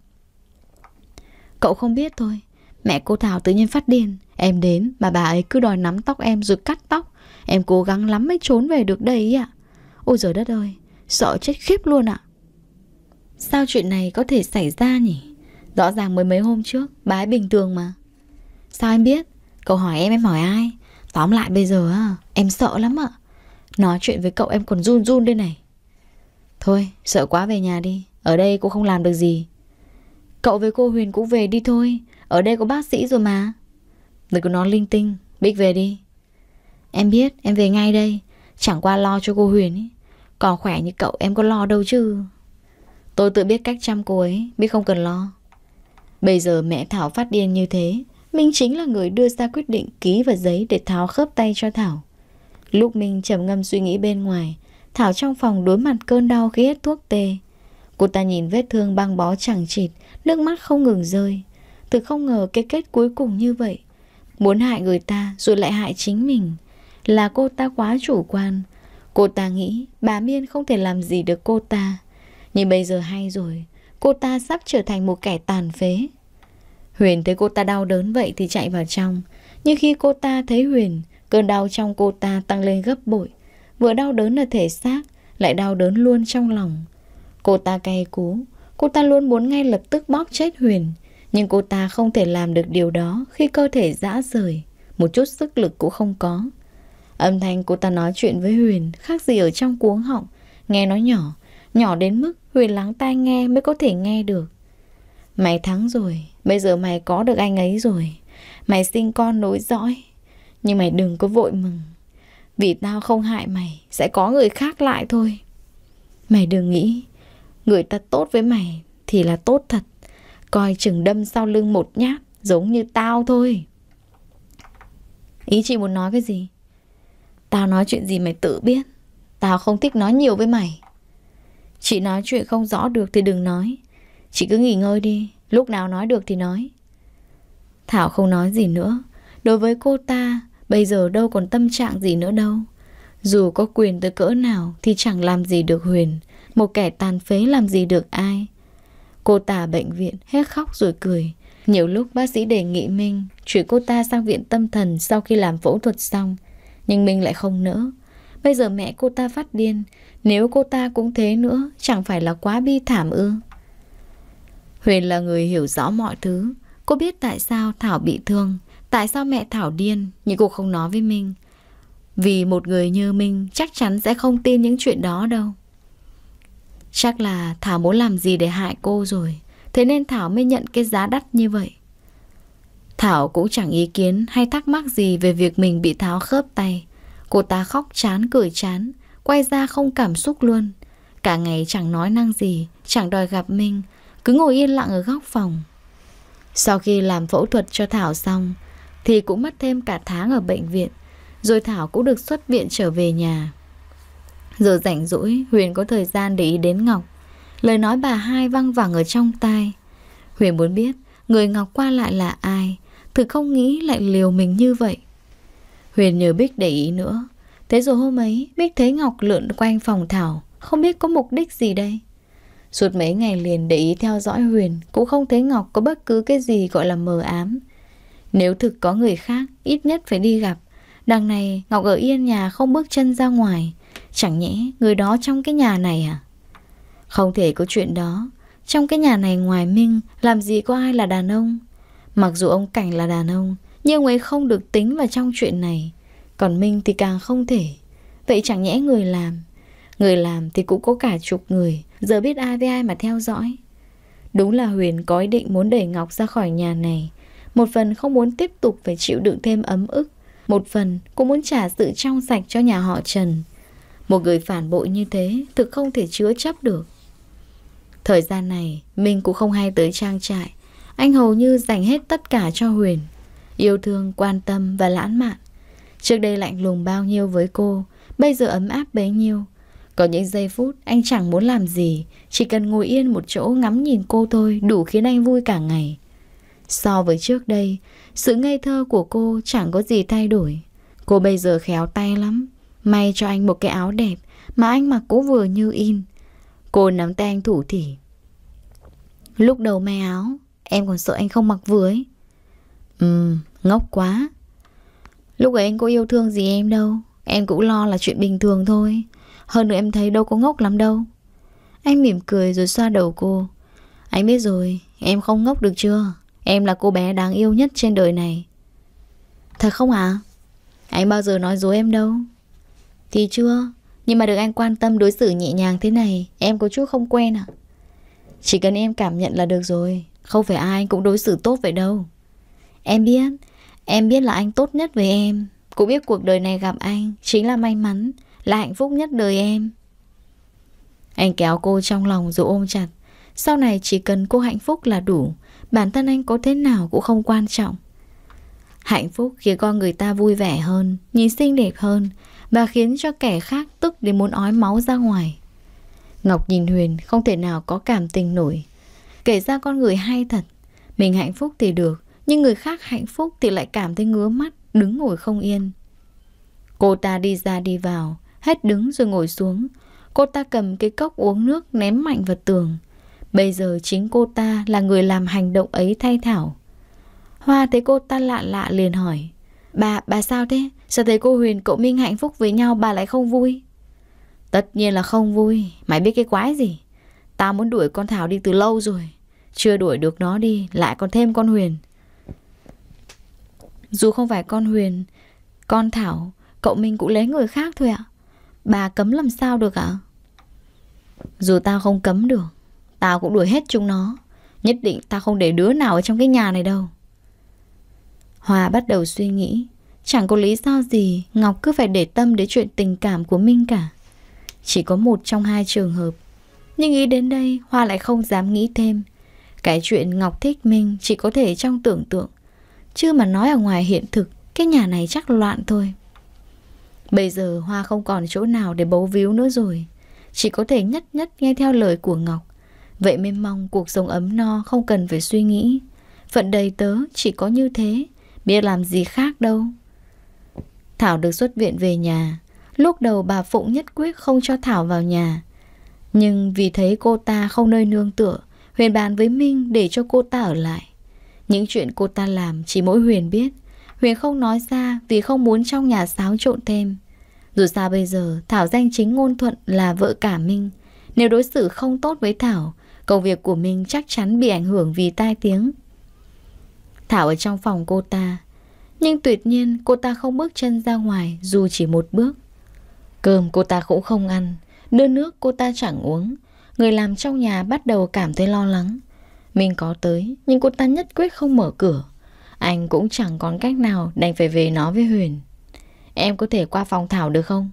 Cậu không biết thôi Mẹ cô Thảo tự nhiên phát điên Em đến mà bà ấy cứ đòi nắm tóc em rồi cắt tóc Em cố gắng lắm mới trốn về được đây ý ạ Ôi giời đất ơi Sợ chết khiếp luôn ạ Sao chuyện này có thể xảy ra nhỉ? Rõ ràng mới mấy hôm trước Bà ấy bình thường mà Sao em biết? Cậu hỏi em em hỏi ai? Tóm lại bây giờ em sợ lắm ạ Nói chuyện với cậu em còn run run đây này Thôi sợ quá về nhà đi Ở đây cô không làm được gì Cậu với cô Huyền cũng về đi thôi Ở đây có bác sĩ rồi mà Đừng có nói linh tinh Bích về đi Em biết em về ngay đây Chẳng qua lo cho cô Huyền ấy Còn khỏe như cậu em có lo đâu chứ Tôi tự biết cách chăm cô ấy Bích không cần lo Bây giờ mẹ Thảo phát điên như thế Minh chính là người đưa ra quyết định ký vào giấy Để Thảo khớp tay cho Thảo Lúc Minh trầm ngâm suy nghĩ bên ngoài Thảo trong phòng đối mặt cơn đau khi hết thuốc tê. Cô ta nhìn vết thương băng bó chẳng chịt, nước mắt không ngừng rơi. Thực không ngờ cái kết cuối cùng như vậy. Muốn hại người ta rồi lại hại chính mình. Là cô ta quá chủ quan. Cô ta nghĩ bà Miên không thể làm gì được cô ta. Nhưng bây giờ hay rồi, cô ta sắp trở thành một kẻ tàn phế. Huyền thấy cô ta đau đớn vậy thì chạy vào trong. Nhưng khi cô ta thấy Huyền, cơn đau trong cô ta tăng lên gấp bội. Vừa đau đớn ở thể xác Lại đau đớn luôn trong lòng Cô ta cay cú Cô ta luôn muốn ngay lập tức bóp chết Huyền Nhưng cô ta không thể làm được điều đó Khi cơ thể dã rời Một chút sức lực cũng không có Âm thanh cô ta nói chuyện với Huyền Khác gì ở trong cuống họng Nghe nó nhỏ Nhỏ đến mức Huyền lắng tai nghe mới có thể nghe được Mày thắng rồi Bây giờ mày có được anh ấy rồi Mày sinh con nối dõi Nhưng mày đừng có vội mừng vì tao không hại mày Sẽ có người khác lại thôi Mày đừng nghĩ Người ta tốt với mày Thì là tốt thật Coi chừng đâm sau lưng một nhát Giống như tao thôi Ý chị muốn nói cái gì Tao nói chuyện gì mày tự biết Tao không thích nói nhiều với mày Chị nói chuyện không rõ được thì đừng nói Chị cứ nghỉ ngơi đi Lúc nào nói được thì nói Thảo không nói gì nữa Đối với cô ta Bây giờ đâu còn tâm trạng gì nữa đâu Dù có quyền tới cỡ nào Thì chẳng làm gì được Huyền Một kẻ tàn phế làm gì được ai Cô ta bệnh viện hết khóc rồi cười Nhiều lúc bác sĩ đề nghị Minh Chuyển cô ta sang viện tâm thần Sau khi làm phẫu thuật xong Nhưng Minh lại không nỡ Bây giờ mẹ cô ta phát điên Nếu cô ta cũng thế nữa Chẳng phải là quá bi thảm ư Huyền là người hiểu rõ mọi thứ Cô biết tại sao Thảo bị thương Tại sao mẹ Thảo điên Nhưng cô không nói với mình? Vì một người như mình chắc chắn sẽ không tin những chuyện đó đâu Chắc là Thảo muốn làm gì để hại cô rồi Thế nên Thảo mới nhận cái giá đắt như vậy Thảo cũng chẳng ý kiến hay thắc mắc gì về việc mình bị Tháo khớp tay Cô ta khóc chán cười chán Quay ra không cảm xúc luôn Cả ngày chẳng nói năng gì Chẳng đòi gặp mình, Cứ ngồi yên lặng ở góc phòng Sau khi làm phẫu thuật cho Thảo xong thì cũng mất thêm cả tháng ở bệnh viện, rồi Thảo cũng được xuất viện trở về nhà. Giờ rảnh rỗi, Huyền có thời gian để ý đến Ngọc. Lời nói bà hai văng vẳng ở trong tai. Huyền muốn biết người Ngọc qua lại là ai, thử không nghĩ lại liều mình như vậy. Huyền nhờ Bích để ý nữa. Thế rồi hôm ấy, Bích thấy Ngọc lượn quanh phòng Thảo, không biết có mục đích gì đây. Suốt mấy ngày liền để ý theo dõi Huyền, cũng không thấy Ngọc có bất cứ cái gì gọi là mờ ám. Nếu thực có người khác, ít nhất phải đi gặp. Đằng này, Ngọc ở yên nhà không bước chân ra ngoài. Chẳng nhẽ người đó trong cái nhà này à? Không thể có chuyện đó. Trong cái nhà này ngoài Minh, làm gì có ai là đàn ông? Mặc dù ông Cảnh là đàn ông, nhưng ông ấy không được tính vào trong chuyện này. Còn Minh thì càng không thể. Vậy chẳng nhẽ người làm. Người làm thì cũng có cả chục người. Giờ biết ai với ai mà theo dõi. Đúng là Huyền có ý định muốn đẩy Ngọc ra khỏi nhà này. Một phần không muốn tiếp tục phải chịu đựng thêm ấm ức. Một phần cũng muốn trả sự trong sạch cho nhà họ Trần. Một người phản bội như thế thực không thể chứa chấp được. Thời gian này, mình cũng không hay tới trang trại. Anh hầu như dành hết tất cả cho Huyền. Yêu thương, quan tâm và lãng mạn. Trước đây lạnh lùng bao nhiêu với cô, bây giờ ấm áp bấy nhiêu. Có những giây phút anh chẳng muốn làm gì, chỉ cần ngồi yên một chỗ ngắm nhìn cô thôi đủ khiến anh vui cả ngày. So với trước đây, sự ngây thơ của cô chẳng có gì thay đổi. Cô bây giờ khéo tay lắm. May cho anh một cái áo đẹp mà anh mặc cũng vừa như in. Cô nắm tay anh thủ thỉ. Lúc đầu may áo, em còn sợ anh không mặc vừa ấy. Ừm, ngốc quá. Lúc ấy anh có yêu thương gì em đâu. Em cũng lo là chuyện bình thường thôi. Hơn nữa em thấy đâu có ngốc lắm đâu. Anh mỉm cười rồi xoa đầu cô. Anh biết rồi, em không ngốc được chưa? Em là cô bé đáng yêu nhất trên đời này Thật không ạ? À? Anh bao giờ nói dối em đâu Thì chưa Nhưng mà được anh quan tâm đối xử nhẹ nhàng thế này Em có chút không quen ạ. Chỉ cần em cảm nhận là được rồi Không phải ai cũng đối xử tốt vậy đâu Em biết Em biết là anh tốt nhất với em Cũng biết cuộc đời này gặp anh Chính là may mắn Là hạnh phúc nhất đời em Anh kéo cô trong lòng rồi ôm chặt Sau này chỉ cần cô hạnh phúc là đủ Bản thân anh có thế nào cũng không quan trọng Hạnh phúc khiến con người ta vui vẻ hơn Nhìn xinh đẹp hơn Và khiến cho kẻ khác tức đến muốn ói máu ra ngoài Ngọc nhìn Huyền không thể nào có cảm tình nổi Kể ra con người hay thật Mình hạnh phúc thì được Nhưng người khác hạnh phúc thì lại cảm thấy ngứa mắt Đứng ngồi không yên Cô ta đi ra đi vào Hết đứng rồi ngồi xuống Cô ta cầm cái cốc uống nước ném mạnh vào tường Bây giờ chính cô ta là người làm hành động ấy thay Thảo. Hoa thấy cô ta lạ lạ liền hỏi. Bà, bà sao thế? Sao thấy cô Huyền cậu Minh hạnh phúc với nhau bà lại không vui? Tất nhiên là không vui, mày biết cái quái gì? Tao muốn đuổi con Thảo đi từ lâu rồi. Chưa đuổi được nó đi, lại còn thêm con Huyền. Dù không phải con Huyền, con Thảo, cậu Minh cũng lấy người khác thôi ạ. Bà cấm làm sao được ạ? Dù tao không cấm được, Tao cũng đuổi hết chúng nó Nhất định tao không để đứa nào ở trong cái nhà này đâu Hòa bắt đầu suy nghĩ Chẳng có lý do gì Ngọc cứ phải để tâm đến chuyện tình cảm của Minh cả Chỉ có một trong hai trường hợp Nhưng ý đến đây Hoa lại không dám nghĩ thêm Cái chuyện Ngọc thích Minh chỉ có thể trong tưởng tượng Chứ mà nói ở ngoài hiện thực Cái nhà này chắc loạn thôi Bây giờ Hoa không còn chỗ nào để bấu víu nữa rồi Chỉ có thể nhất nhất nghe theo lời của Ngọc Vậy mê mong cuộc sống ấm no không cần phải suy nghĩ. Phận đầy tớ chỉ có như thế, biết làm gì khác đâu. Thảo được xuất viện về nhà. Lúc đầu bà Phụng nhất quyết không cho Thảo vào nhà. Nhưng vì thấy cô ta không nơi nương tựa, Huyền bàn với Minh để cho cô ta ở lại. Những chuyện cô ta làm chỉ mỗi Huyền biết. Huyền không nói ra vì không muốn trong nhà xáo trộn thêm. Dù sao bây giờ Thảo danh chính ngôn thuận là vợ cả Minh. Nếu đối xử không tốt với Thảo Công việc của mình chắc chắn bị ảnh hưởng vì tai tiếng. Thảo ở trong phòng cô ta, nhưng tuyệt nhiên cô ta không bước chân ra ngoài dù chỉ một bước. Cơm cô ta cũng không ăn, đưa nước cô ta chẳng uống. Người làm trong nhà bắt đầu cảm thấy lo lắng. Mình có tới, nhưng cô ta nhất quyết không mở cửa. Anh cũng chẳng còn cách nào đành phải về nói với Huyền. Em có thể qua phòng Thảo được không?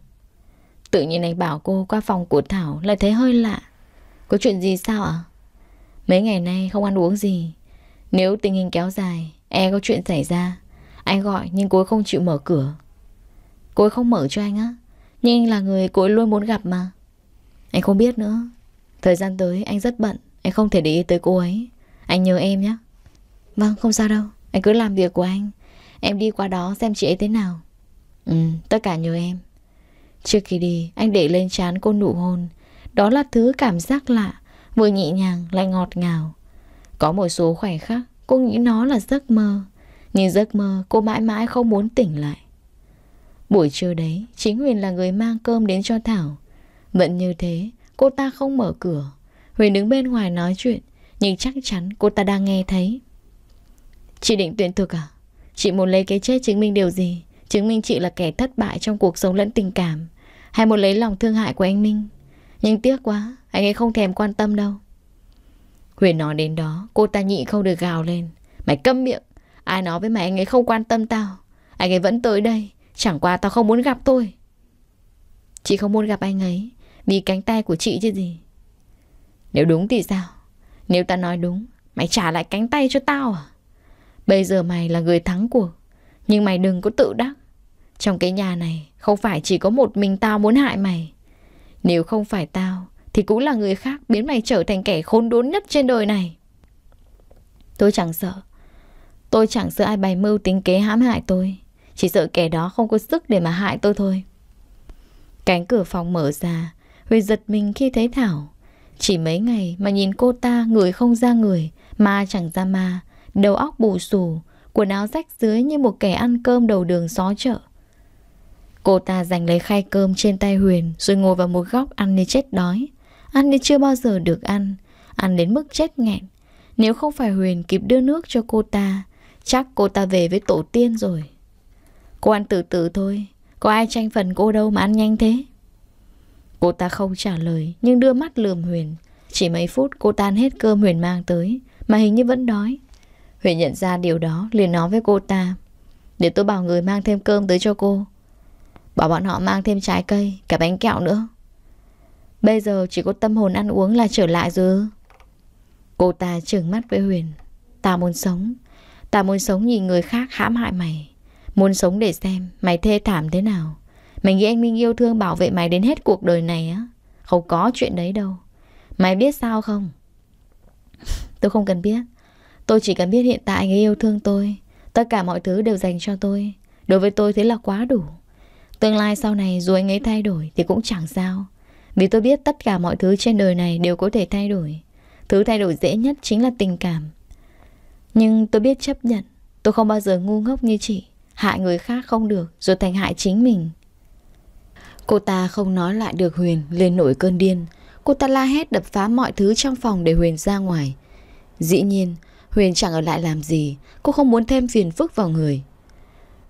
Tự nhiên anh bảo cô qua phòng của Thảo lại thấy hơi lạ. Có chuyện gì sao ạ? À? Mấy ngày nay không ăn uống gì Nếu tình hình kéo dài E có chuyện xảy ra Anh gọi nhưng cô không chịu mở cửa Cô không mở cho anh á Nhưng anh là người cô luôn muốn gặp mà Anh không biết nữa Thời gian tới anh rất bận Anh không thể để ý tới cô ấy Anh nhớ em nhé Vâng không sao đâu Anh cứ làm việc của anh Em đi qua đó xem chị ấy thế nào Ừ tất cả nhớ em Trước khi đi anh để lên chán cô nụ hôn đó là thứ cảm giác lạ Vừa nhẹ nhàng lại ngọt ngào Có một số khoảnh khắc Cô nghĩ nó là giấc mơ Nhưng giấc mơ cô mãi mãi không muốn tỉnh lại Buổi trưa đấy Chính Huyền là người mang cơm đến cho Thảo Vẫn như thế Cô ta không mở cửa Huyền đứng bên ngoài nói chuyện Nhưng chắc chắn cô ta đang nghe thấy Chị định tuyển thực à? Chị muốn lấy cái chết chứng minh điều gì? Chứng minh chị là kẻ thất bại trong cuộc sống lẫn tình cảm Hay muốn lấy lòng thương hại của anh Minh nhưng tiếc quá Anh ấy không thèm quan tâm đâu Huyền nói đến đó Cô ta nhị không được gào lên Mày câm miệng Ai nói với mày anh ấy không quan tâm tao Anh ấy vẫn tới đây Chẳng qua tao không muốn gặp tôi Chị không muốn gặp anh ấy Vì cánh tay của chị chứ gì Nếu đúng thì sao Nếu ta nói đúng Mày trả lại cánh tay cho tao à Bây giờ mày là người thắng cuộc Nhưng mày đừng có tự đắc Trong cái nhà này Không phải chỉ có một mình tao muốn hại mày nếu không phải tao Thì cũng là người khác biến mày trở thành kẻ khốn đốn nhất trên đời này Tôi chẳng sợ Tôi chẳng sợ ai bày mưu tính kế hãm hại tôi Chỉ sợ kẻ đó không có sức để mà hại tôi thôi Cánh cửa phòng mở ra Huy giật mình khi thấy Thảo Chỉ mấy ngày mà nhìn cô ta người không ra người Ma chẳng ra ma Đầu óc bù xù Quần áo rách dưới như một kẻ ăn cơm đầu đường xó chợ Cô ta giành lấy khay cơm trên tay Huyền rồi ngồi vào một góc ăn như chết đói. Ăn như chưa bao giờ được ăn, ăn đến mức chết nghẹn. Nếu không phải Huyền kịp đưa nước cho cô ta, chắc cô ta về với tổ tiên rồi. Cô ăn từ từ thôi, có ai tranh phần cô đâu mà ăn nhanh thế. Cô ta không trả lời nhưng đưa mắt lườm Huyền. Chỉ mấy phút cô tan hết cơm Huyền mang tới mà hình như vẫn đói. Huyền nhận ra điều đó liền nói với cô ta. Để tôi bảo người mang thêm cơm tới cho cô. Bảo bọn họ mang thêm trái cây Cả bánh kẹo nữa Bây giờ chỉ có tâm hồn ăn uống là trở lại rồi Cô ta trừng mắt với Huyền Ta muốn sống Ta muốn sống nhìn người khác hãm hại mày Muốn sống để xem mày thê thảm thế nào Mày nghĩ anh Minh yêu thương bảo vệ mày đến hết cuộc đời này á Không có chuyện đấy đâu Mày biết sao không [LAUGHS] Tôi không cần biết Tôi chỉ cần biết hiện tại anh ấy yêu thương tôi Tất cả mọi thứ đều dành cho tôi Đối với tôi thế là quá đủ Tương lai sau này dù anh ấy thay đổi thì cũng chẳng sao. Vì tôi biết tất cả mọi thứ trên đời này đều có thể thay đổi. Thứ thay đổi dễ nhất chính là tình cảm. Nhưng tôi biết chấp nhận. Tôi không bao giờ ngu ngốc như chị. Hại người khác không được rồi thành hại chính mình. Cô ta không nói lại được Huyền lên nổi cơn điên. Cô ta la hét đập phá mọi thứ trong phòng để Huyền ra ngoài. Dĩ nhiên, Huyền chẳng ở lại làm gì. Cô không muốn thêm phiền phức vào người.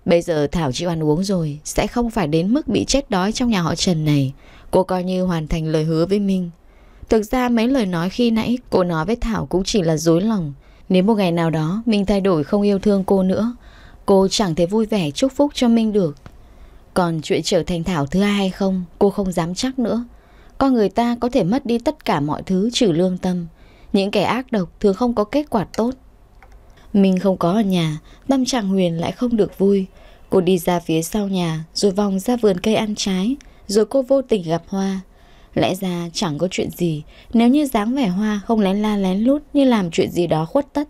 Bây giờ Thảo chịu ăn uống rồi Sẽ không phải đến mức bị chết đói trong nhà họ Trần này Cô coi như hoàn thành lời hứa với Minh Thực ra mấy lời nói khi nãy Cô nói với Thảo cũng chỉ là dối lòng Nếu một ngày nào đó Minh thay đổi không yêu thương cô nữa Cô chẳng thể vui vẻ chúc phúc cho Minh được Còn chuyện trở thành Thảo thứ hai hay không Cô không dám chắc nữa Con người ta có thể mất đi tất cả mọi thứ trừ lương tâm Những kẻ ác độc thường không có kết quả tốt mình không có ở nhà, tâm trạng Huyền lại không được vui. Cô đi ra phía sau nhà, rồi vòng ra vườn cây ăn trái, rồi cô vô tình gặp Hoa. Lẽ ra chẳng có chuyện gì nếu như dáng vẻ Hoa không lén la lén lút như làm chuyện gì đó khuất tất.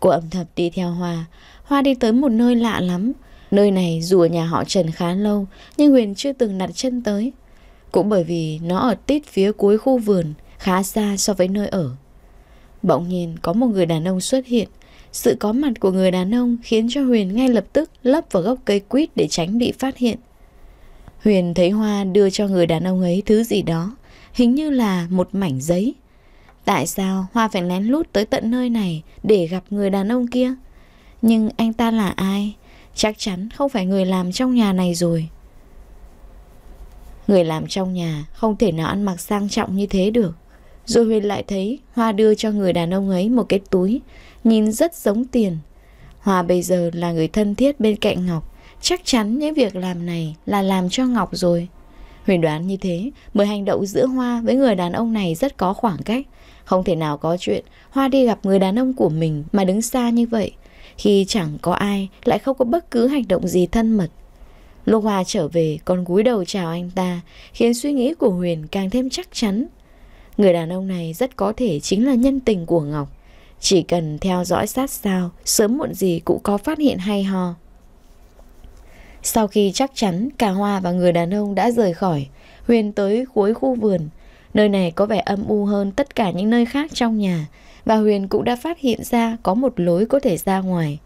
Cô âm thầm đi theo Hoa. Hoa đi tới một nơi lạ lắm. Nơi này dù ở nhà họ Trần khá lâu, nhưng Huyền chưa từng đặt chân tới. Cũng bởi vì nó ở tít phía cuối khu vườn, khá xa so với nơi ở. Bỗng nhiên có một người đàn ông xuất hiện sự có mặt của người đàn ông khiến cho Huyền ngay lập tức lấp vào gốc cây quýt để tránh bị phát hiện. Huyền thấy Hoa đưa cho người đàn ông ấy thứ gì đó, hình như là một mảnh giấy. Tại sao Hoa phải lén lút tới tận nơi này để gặp người đàn ông kia? Nhưng anh ta là ai? Chắc chắn không phải người làm trong nhà này rồi. Người làm trong nhà không thể nào ăn mặc sang trọng như thế được. Rồi Huyền lại thấy Hoa đưa cho người đàn ông ấy một cái túi nhìn rất giống tiền. Hòa bây giờ là người thân thiết bên cạnh Ngọc, chắc chắn những việc làm này là làm cho Ngọc rồi. Huyền đoán như thế, bởi hành động giữa Hoa với người đàn ông này rất có khoảng cách. Không thể nào có chuyện Hoa đi gặp người đàn ông của mình mà đứng xa như vậy, khi chẳng có ai lại không có bất cứ hành động gì thân mật. Lúc Hoa trở về còn cúi đầu chào anh ta, khiến suy nghĩ của Huyền càng thêm chắc chắn. Người đàn ông này rất có thể chính là nhân tình của Ngọc. Chỉ cần theo dõi sát sao, sớm muộn gì cũng có phát hiện hay ho. Sau khi chắc chắn cả Hoa và người đàn ông đã rời khỏi, Huyền tới cuối khu vườn. Nơi này có vẻ âm u hơn tất cả những nơi khác trong nhà và Huyền cũng đã phát hiện ra có một lối có thể ra ngoài.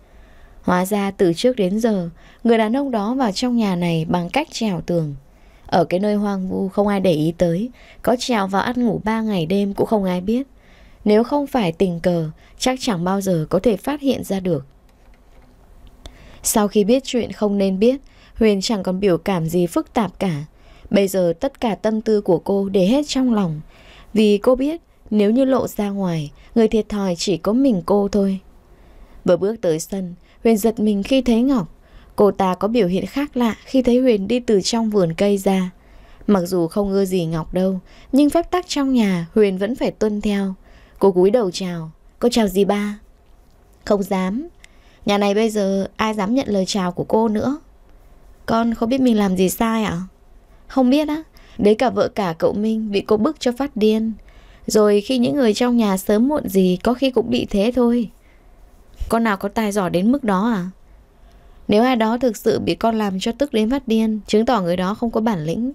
Hóa ra từ trước đến giờ, người đàn ông đó vào trong nhà này bằng cách trèo tường. Ở cái nơi hoang vu không ai để ý tới, có trèo vào ăn ngủ ba ngày đêm cũng không ai biết. Nếu không phải tình cờ, chắc chẳng bao giờ có thể phát hiện ra được. Sau khi biết chuyện không nên biết, Huyền chẳng còn biểu cảm gì phức tạp cả. Bây giờ tất cả tâm tư của cô để hết trong lòng. Vì cô biết, nếu như lộ ra ngoài, người thiệt thòi chỉ có mình cô thôi. Vừa bước tới sân, Huyền giật mình khi thấy Ngọc. Cô ta có biểu hiện khác lạ khi thấy Huyền đi từ trong vườn cây ra. Mặc dù không ưa gì Ngọc đâu, nhưng phép tắc trong nhà Huyền vẫn phải tuân theo. Cô cúi đầu chào Cô chào gì ba Không dám Nhà này bây giờ ai dám nhận lời chào của cô nữa Con không biết mình làm gì sai ạ à? Không biết á Đấy cả vợ cả cậu Minh bị cô bức cho phát điên Rồi khi những người trong nhà sớm muộn gì Có khi cũng bị thế thôi Con nào có tài giỏi đến mức đó à Nếu ai đó thực sự bị con làm cho tức đến phát điên Chứng tỏ người đó không có bản lĩnh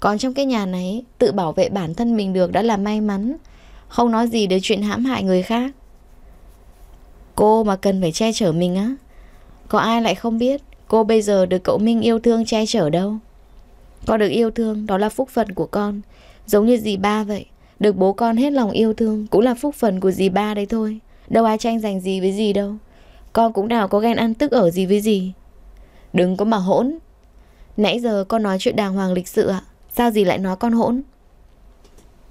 Còn trong cái nhà này Tự bảo vệ bản thân mình được đã là may mắn không nói gì đến chuyện hãm hại người khác Cô mà cần phải che chở mình á Có ai lại không biết Cô bây giờ được cậu Minh yêu thương che chở đâu Con được yêu thương Đó là phúc phận của con Giống như dì ba vậy Được bố con hết lòng yêu thương Cũng là phúc phần của dì ba đấy thôi Đâu ai tranh giành gì với gì đâu Con cũng nào có ghen ăn tức ở gì với gì Đừng có mà hỗn Nãy giờ con nói chuyện đàng hoàng lịch sự ạ Sao gì lại nói con hỗn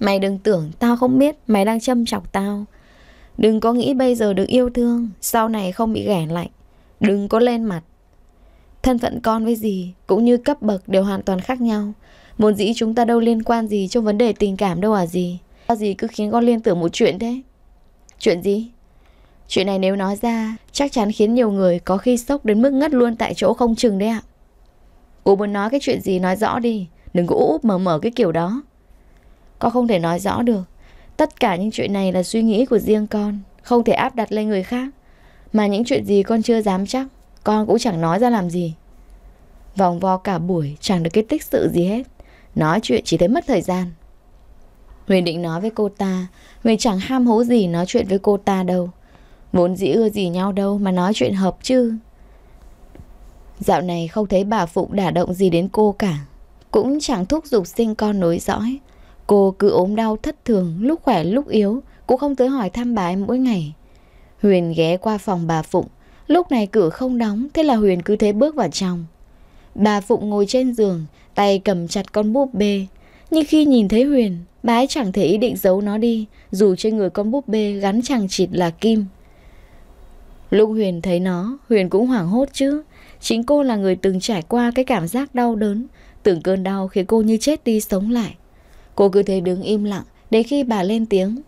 Mày đừng tưởng tao không biết mày đang châm chọc tao Đừng có nghĩ bây giờ được yêu thương Sau này không bị ghẻ lạnh Đừng có lên mặt Thân phận con với gì Cũng như cấp bậc đều hoàn toàn khác nhau Muốn dĩ chúng ta đâu liên quan gì Trong vấn đề tình cảm đâu à gì Sao gì cứ khiến con liên tưởng một chuyện thế Chuyện gì Chuyện này nếu nói ra Chắc chắn khiến nhiều người có khi sốc đến mức ngất luôn tại chỗ không chừng đấy ạ Cô muốn nói cái chuyện gì nói rõ đi Đừng có úp mở mở cái kiểu đó con không thể nói rõ được Tất cả những chuyện này là suy nghĩ của riêng con Không thể áp đặt lên người khác Mà những chuyện gì con chưa dám chắc Con cũng chẳng nói ra làm gì Vòng vo cả buổi chẳng được cái tích sự gì hết Nói chuyện chỉ thấy mất thời gian Huyền định nói với cô ta Huyền chẳng ham hố gì nói chuyện với cô ta đâu Vốn dĩ ưa gì nhau đâu Mà nói chuyện hợp chứ Dạo này không thấy bà Phụng đả động gì đến cô cả Cũng chẳng thúc giục sinh con nối dõi Cô cứ ốm đau thất thường, lúc khỏe lúc yếu, cũng không tới hỏi thăm bà em mỗi ngày. Huyền ghé qua phòng bà Phụng, lúc này cửa không đóng, thế là Huyền cứ thế bước vào trong. Bà Phụng ngồi trên giường, tay cầm chặt con búp bê. Nhưng khi nhìn thấy Huyền, bà ấy chẳng thể ý định giấu nó đi, dù trên người con búp bê gắn chẳng chịt là kim. Lúc Huyền thấy nó, Huyền cũng hoảng hốt chứ. Chính cô là người từng trải qua cái cảm giác đau đớn, từng cơn đau khiến cô như chết đi sống lại. Cô cứ thế đứng im lặng Đến khi bà lên tiếng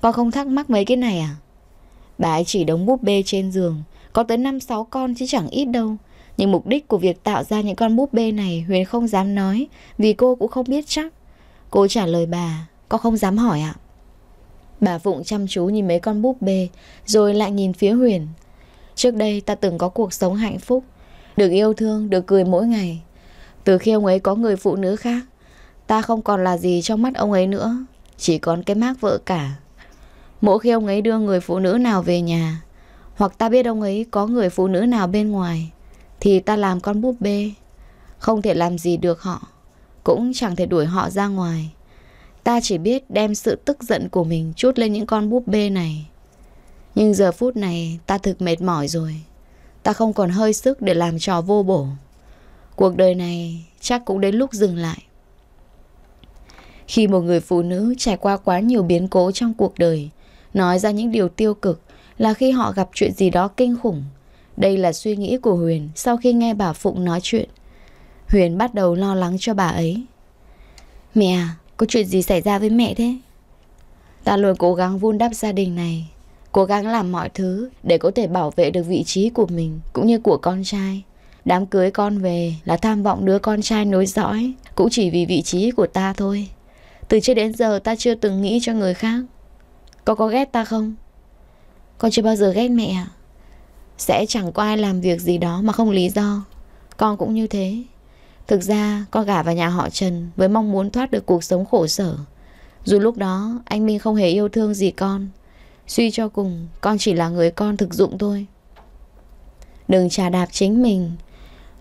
Con không thắc mắc mấy cái này à Bà ấy chỉ đống búp bê trên giường Có tới 5-6 con chứ chẳng ít đâu Nhưng mục đích của việc tạo ra những con búp bê này Huyền không dám nói Vì cô cũng không biết chắc Cô trả lời bà Con không dám hỏi ạ à? Bà Phụng chăm chú nhìn mấy con búp bê Rồi lại nhìn phía Huyền Trước đây ta từng có cuộc sống hạnh phúc Được yêu thương, được cười mỗi ngày Từ khi ông ấy có người phụ nữ khác Ta không còn là gì trong mắt ông ấy nữa Chỉ còn cái mác vợ cả Mỗi khi ông ấy đưa người phụ nữ nào về nhà Hoặc ta biết ông ấy có người phụ nữ nào bên ngoài Thì ta làm con búp bê Không thể làm gì được họ Cũng chẳng thể đuổi họ ra ngoài Ta chỉ biết đem sự tức giận của mình Chút lên những con búp bê này Nhưng giờ phút này ta thực mệt mỏi rồi Ta không còn hơi sức để làm trò vô bổ Cuộc đời này chắc cũng đến lúc dừng lại khi một người phụ nữ trải qua quá nhiều biến cố trong cuộc đời, nói ra những điều tiêu cực là khi họ gặp chuyện gì đó kinh khủng. Đây là suy nghĩ của Huyền sau khi nghe bà Phụng nói chuyện. Huyền bắt đầu lo lắng cho bà ấy. Mẹ à, có chuyện gì xảy ra với mẹ thế? Ta luôn cố gắng vun đắp gia đình này, cố gắng làm mọi thứ để có thể bảo vệ được vị trí của mình cũng như của con trai. Đám cưới con về là tham vọng đứa con trai nối dõi, cũng chỉ vì vị trí của ta thôi. Từ trước đến giờ ta chưa từng nghĩ cho người khác Con có ghét ta không? Con chưa bao giờ ghét mẹ à? Sẽ chẳng có ai làm việc gì đó mà không lý do Con cũng như thế Thực ra con gả vào nhà họ Trần Với mong muốn thoát được cuộc sống khổ sở Dù lúc đó anh Minh không hề yêu thương gì con Suy cho cùng Con chỉ là người con thực dụng thôi Đừng trà đạp chính mình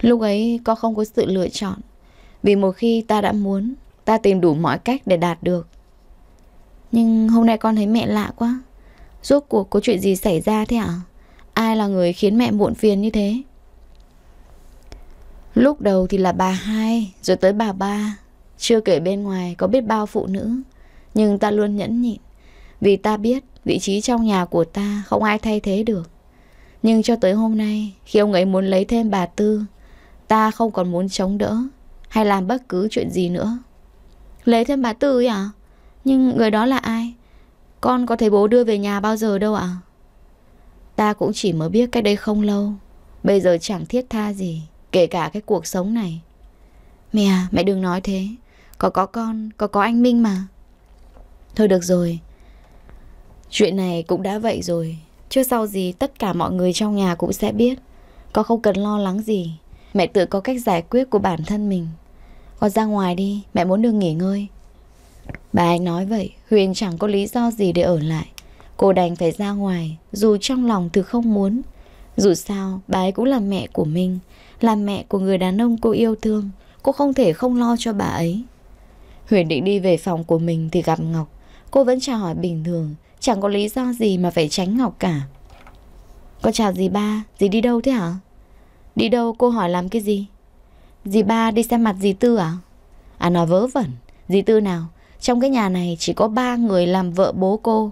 Lúc ấy con không có sự lựa chọn Vì một khi ta đã muốn Ta tìm đủ mọi cách để đạt được Nhưng hôm nay con thấy mẹ lạ quá Rốt cuộc có chuyện gì xảy ra thế ạ Ai là người khiến mẹ muộn phiền như thế Lúc đầu thì là bà hai Rồi tới bà ba Chưa kể bên ngoài có biết bao phụ nữ Nhưng ta luôn nhẫn nhịn Vì ta biết vị trí trong nhà của ta Không ai thay thế được Nhưng cho tới hôm nay Khi ông ấy muốn lấy thêm bà Tư Ta không còn muốn chống đỡ Hay làm bất cứ chuyện gì nữa Lấy thêm bà Tư ấy à Nhưng người đó là ai Con có thấy bố đưa về nhà bao giờ đâu ạ à? Ta cũng chỉ mới biết cách đây không lâu Bây giờ chẳng thiết tha gì Kể cả cái cuộc sống này Mẹ à, mẹ đừng nói thế Có có con, có có anh Minh mà Thôi được rồi Chuyện này cũng đã vậy rồi Chưa sau gì tất cả mọi người trong nhà cũng sẽ biết Con không cần lo lắng gì Mẹ tự có cách giải quyết của bản thân mình con ra ngoài đi Mẹ muốn được nghỉ ngơi Bà anh nói vậy Huyền chẳng có lý do gì để ở lại Cô đành phải ra ngoài Dù trong lòng từ không muốn Dù sao bà ấy cũng là mẹ của mình Là mẹ của người đàn ông cô yêu thương Cô không thể không lo cho bà ấy Huyền định đi về phòng của mình Thì gặp Ngọc Cô vẫn chào hỏi bình thường Chẳng có lý do gì mà phải tránh Ngọc cả Con chào dì ba Dì đi đâu thế hả Đi đâu cô hỏi làm cái gì Dì ba đi xem mặt dì Tư à? À nói vớ vẩn, dì Tư nào? Trong cái nhà này chỉ có ba người làm vợ bố cô.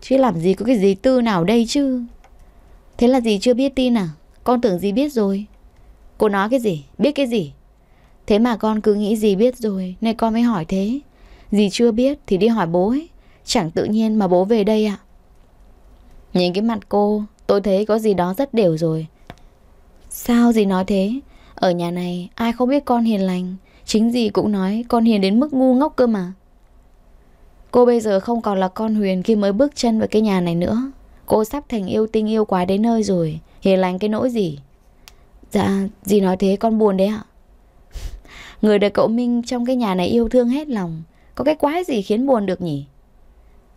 Chứ làm gì có cái dì Tư nào đây chứ? Thế là dì chưa biết tin à? Con tưởng dì biết rồi. Cô nói cái gì? Biết cái gì? Thế mà con cứ nghĩ dì biết rồi, nên con mới hỏi thế. Dì chưa biết thì đi hỏi bố ấy. Chẳng tự nhiên mà bố về đây ạ. À? Nhìn cái mặt cô, tôi thấy có gì đó rất đều rồi. Sao dì nói thế? Ở nhà này ai không biết con hiền lành Chính gì cũng nói con hiền đến mức ngu ngốc cơ mà Cô bây giờ không còn là con Huyền khi mới bước chân vào cái nhà này nữa Cô sắp thành yêu tinh yêu quá đến nơi rồi Hiền lành cái nỗi gì Dạ gì nói thế con buồn đấy ạ [LAUGHS] Người đời cậu Minh trong cái nhà này yêu thương hết lòng Có cái quái gì khiến buồn được nhỉ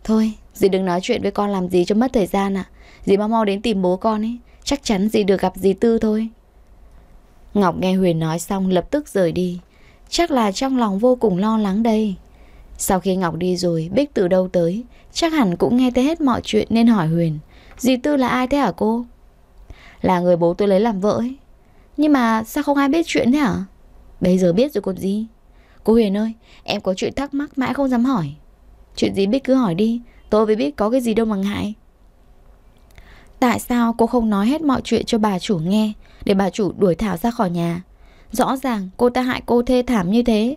Thôi dì đừng nói chuyện với con làm gì cho mất thời gian ạ à. Dì mau mau đến tìm bố con ấy Chắc chắn dì được gặp dì Tư thôi Ngọc nghe Huyền nói xong lập tức rời đi. Chắc là trong lòng vô cùng lo lắng đây. Sau khi Ngọc đi rồi, Bích từ đâu tới, chắc hẳn cũng nghe thấy hết mọi chuyện nên hỏi Huyền. Dì Tư là ai thế hả cô? Là người bố tôi lấy làm vợ ấy. Nhưng mà sao không ai biết chuyện thế hả? Bây giờ biết rồi còn gì? Cô Huyền ơi, em có chuyện thắc mắc mãi không dám hỏi. Chuyện gì Bích cứ hỏi đi, tôi với Bích có cái gì đâu mà ngại. Tại sao cô không nói hết mọi chuyện cho bà chủ nghe để bà chủ đuổi Thảo ra khỏi nhà. Rõ ràng cô ta hại cô thê thảm như thế.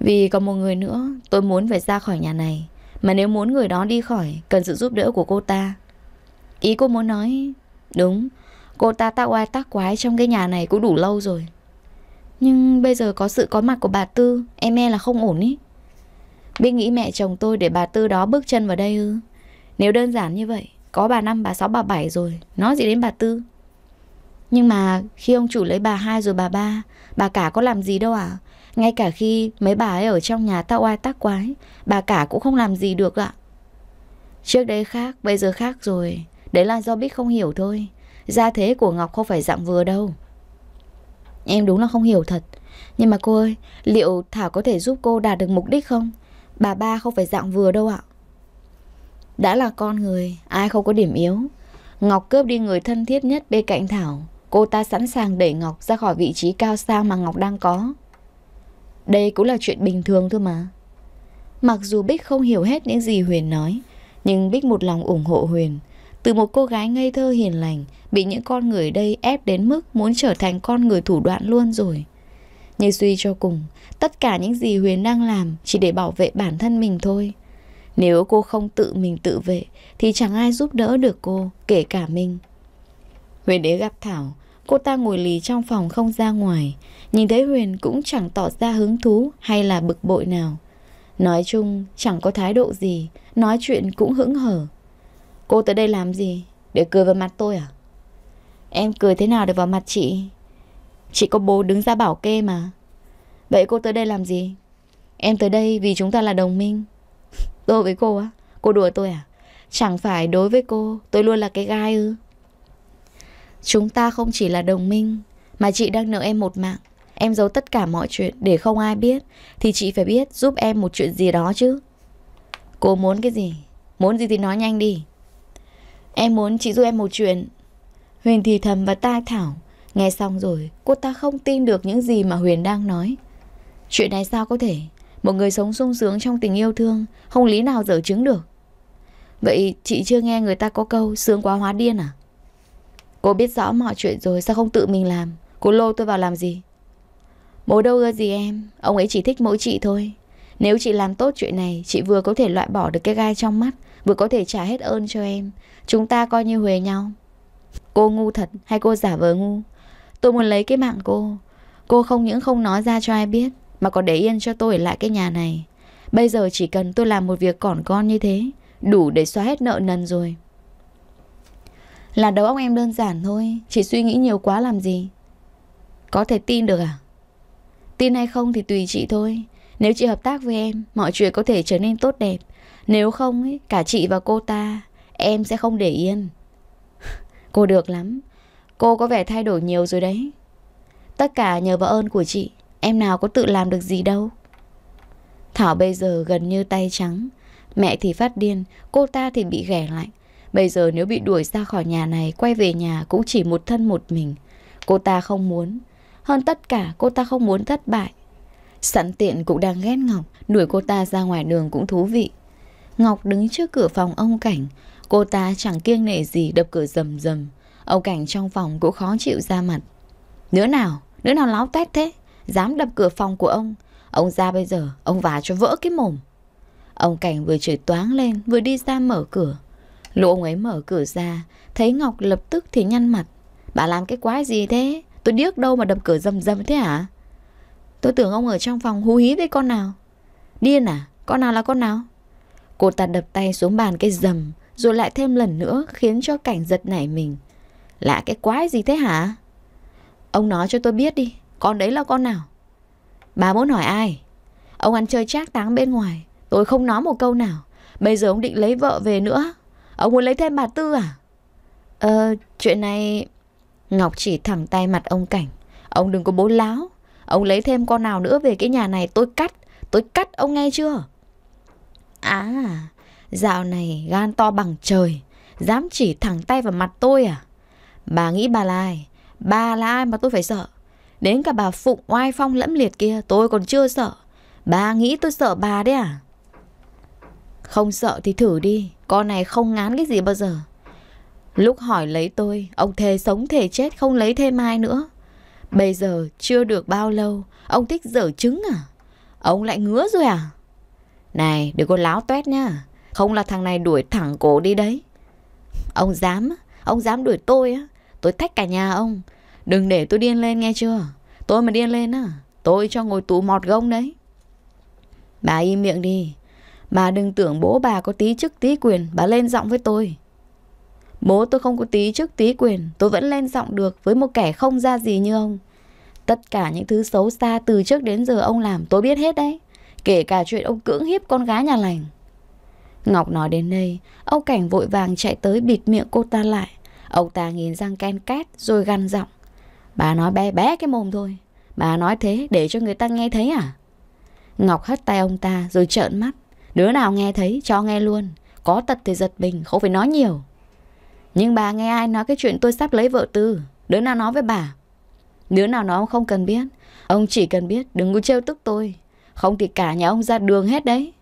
Vì có một người nữa, tôi muốn phải ra khỏi nhà này. Mà nếu muốn người đó đi khỏi, cần sự giúp đỡ của cô ta. Ý cô muốn nói, đúng, cô ta tạo oai tác quái trong cái nhà này cũng đủ lâu rồi. Nhưng bây giờ có sự có mặt của bà Tư, em e là không ổn ý. Biết nghĩ mẹ chồng tôi để bà Tư đó bước chân vào đây ư? Nếu đơn giản như vậy, có bà năm bà sáu bà bảy rồi, nói gì đến bà Tư? Nhưng mà khi ông chủ lấy bà hai rồi bà ba Bà cả có làm gì đâu à Ngay cả khi mấy bà ấy ở trong nhà tao oai tác quái Bà cả cũng không làm gì được ạ Trước đây khác, bây giờ khác rồi Đấy là do Bích không hiểu thôi Gia thế của Ngọc không phải dạng vừa đâu Em đúng là không hiểu thật Nhưng mà cô ơi Liệu Thảo có thể giúp cô đạt được mục đích không Bà ba không phải dạng vừa đâu ạ Đã là con người Ai không có điểm yếu Ngọc cướp đi người thân thiết nhất bên cạnh Thảo Cô ta sẵn sàng đẩy Ngọc ra khỏi vị trí cao sang mà Ngọc đang có. Đây cũng là chuyện bình thường thôi mà. Mặc dù Bích không hiểu hết những gì Huyền nói, nhưng Bích một lòng ủng hộ Huyền. Từ một cô gái ngây thơ hiền lành, bị những con người đây ép đến mức muốn trở thành con người thủ đoạn luôn rồi. Nhưng suy cho cùng, tất cả những gì Huyền đang làm chỉ để bảo vệ bản thân mình thôi. Nếu cô không tự mình tự vệ thì chẳng ai giúp đỡ được cô, kể cả mình. Huyền đến gặp Thảo, cô ta ngồi lì trong phòng không ra ngoài. Nhìn thấy Huyền cũng chẳng tỏ ra hứng thú hay là bực bội nào. Nói chung chẳng có thái độ gì, nói chuyện cũng hững hở. Cô tới đây làm gì? Để cười vào mặt tôi à? Em cười thế nào để vào mặt chị? Chị có bố đứng ra bảo kê mà. Vậy cô tới đây làm gì? Em tới đây vì chúng ta là đồng minh. [LAUGHS] Tôi với cô á? Cô đùa tôi à? Chẳng phải đối với cô, tôi luôn là cái gai ư? Chúng ta không chỉ là đồng minh Mà chị đang nợ em một mạng Em giấu tất cả mọi chuyện để không ai biết Thì chị phải biết giúp em một chuyện gì đó chứ Cô muốn cái gì Muốn gì thì nói nhanh đi Em muốn chị giúp em một chuyện Huyền thì thầm và tai Thảo Nghe xong rồi cô ta không tin được những gì mà Huyền đang nói Chuyện này sao có thể Một người sống sung sướng trong tình yêu thương Không lý nào dở chứng được Vậy chị chưa nghe người ta có câu Sướng quá hóa điên à Cô biết rõ mọi chuyện rồi sao không tự mình làm Cô lôi tôi vào làm gì Bố đâu ưa gì em Ông ấy chỉ thích mỗi chị thôi Nếu chị làm tốt chuyện này Chị vừa có thể loại bỏ được cái gai trong mắt Vừa có thể trả hết ơn cho em Chúng ta coi như huề nhau Cô ngu thật hay cô giả vờ ngu Tôi muốn lấy cái mạng cô Cô không những không nói ra cho ai biết Mà còn để yên cho tôi ở lại cái nhà này Bây giờ chỉ cần tôi làm một việc còn con như thế Đủ để xóa hết nợ nần rồi là đầu óc em đơn giản thôi Chỉ suy nghĩ nhiều quá làm gì Có thể tin được à Tin hay không thì tùy chị thôi Nếu chị hợp tác với em Mọi chuyện có thể trở nên tốt đẹp Nếu không ấy, cả chị và cô ta Em sẽ không để yên [LAUGHS] Cô được lắm Cô có vẻ thay đổi nhiều rồi đấy Tất cả nhờ vào ơn của chị Em nào có tự làm được gì đâu Thảo bây giờ gần như tay trắng Mẹ thì phát điên Cô ta thì bị ghẻ lạnh Bây giờ nếu bị đuổi ra khỏi nhà này Quay về nhà cũng chỉ một thân một mình Cô ta không muốn Hơn tất cả cô ta không muốn thất bại Sẵn tiện cũng đang ghét Ngọc Đuổi cô ta ra ngoài đường cũng thú vị Ngọc đứng trước cửa phòng ông Cảnh Cô ta chẳng kiêng nể gì đập cửa rầm rầm Ông Cảnh trong phòng cũng khó chịu ra mặt Đứa nào, đứa nào láo tét thế Dám đập cửa phòng của ông Ông ra bây giờ, ông vả cho vỡ cái mồm Ông Cảnh vừa chửi toáng lên Vừa đi ra mở cửa lũ ông ấy mở cửa ra Thấy Ngọc lập tức thì nhăn mặt Bà làm cái quái gì thế Tôi điếc đâu mà đập cửa rầm rầm thế hả Tôi tưởng ông ở trong phòng hú hí với con nào Điên à Con nào là con nào Cô ta đập tay xuống bàn cái rầm Rồi lại thêm lần nữa khiến cho cảnh giật nảy mình Lạ cái quái gì thế hả Ông nói cho tôi biết đi Con đấy là con nào Bà muốn hỏi ai Ông ăn chơi trác táng bên ngoài Tôi không nói một câu nào Bây giờ ông định lấy vợ về nữa Ông muốn lấy thêm bà Tư à? Ờ, chuyện này... Ngọc chỉ thẳng tay mặt ông Cảnh. Ông đừng có bố láo. Ông lấy thêm con nào nữa về cái nhà này tôi cắt. Tôi cắt ông nghe chưa? À, dạo này gan to bằng trời. Dám chỉ thẳng tay vào mặt tôi à? Bà nghĩ bà là ai? Bà là ai mà tôi phải sợ? Đến cả bà Phụng oai phong lẫm liệt kia tôi còn chưa sợ. Bà nghĩ tôi sợ bà đấy à? Không sợ thì thử đi. Con này không ngán cái gì bao giờ Lúc hỏi lấy tôi Ông thề sống thề chết không lấy thêm ai nữa Bây giờ chưa được bao lâu Ông thích dở trứng à Ông lại ngứa rồi à Này đừng có láo toét nha Không là thằng này đuổi thẳng cổ đi đấy Ông dám Ông dám đuổi tôi á Tôi thách cả nhà ông Đừng để tôi điên lên nghe chưa Tôi mà điên lên á Tôi cho ngồi tù mọt gông đấy Bà im miệng đi Bà đừng tưởng bố bà có tí chức tí quyền Bà lên giọng với tôi Bố tôi không có tí chức tí quyền Tôi vẫn lên giọng được với một kẻ không ra gì như ông Tất cả những thứ xấu xa từ trước đến giờ ông làm tôi biết hết đấy Kể cả chuyện ông cưỡng hiếp con gái nhà lành Ngọc nói đến đây Ông Cảnh vội vàng chạy tới bịt miệng cô ta lại Ông ta nhìn răng ken két rồi gằn giọng Bà nói bé bé cái mồm thôi Bà nói thế để cho người ta nghe thấy à Ngọc hất tay ông ta rồi trợn mắt Đứa nào nghe thấy cho nghe luôn Có tật thì giật mình không phải nói nhiều Nhưng bà nghe ai nói cái chuyện tôi sắp lấy vợ tư Đứa nào nói với bà Đứa nào nói ông không cần biết Ông chỉ cần biết đừng có trêu tức tôi Không thì cả nhà ông ra đường hết đấy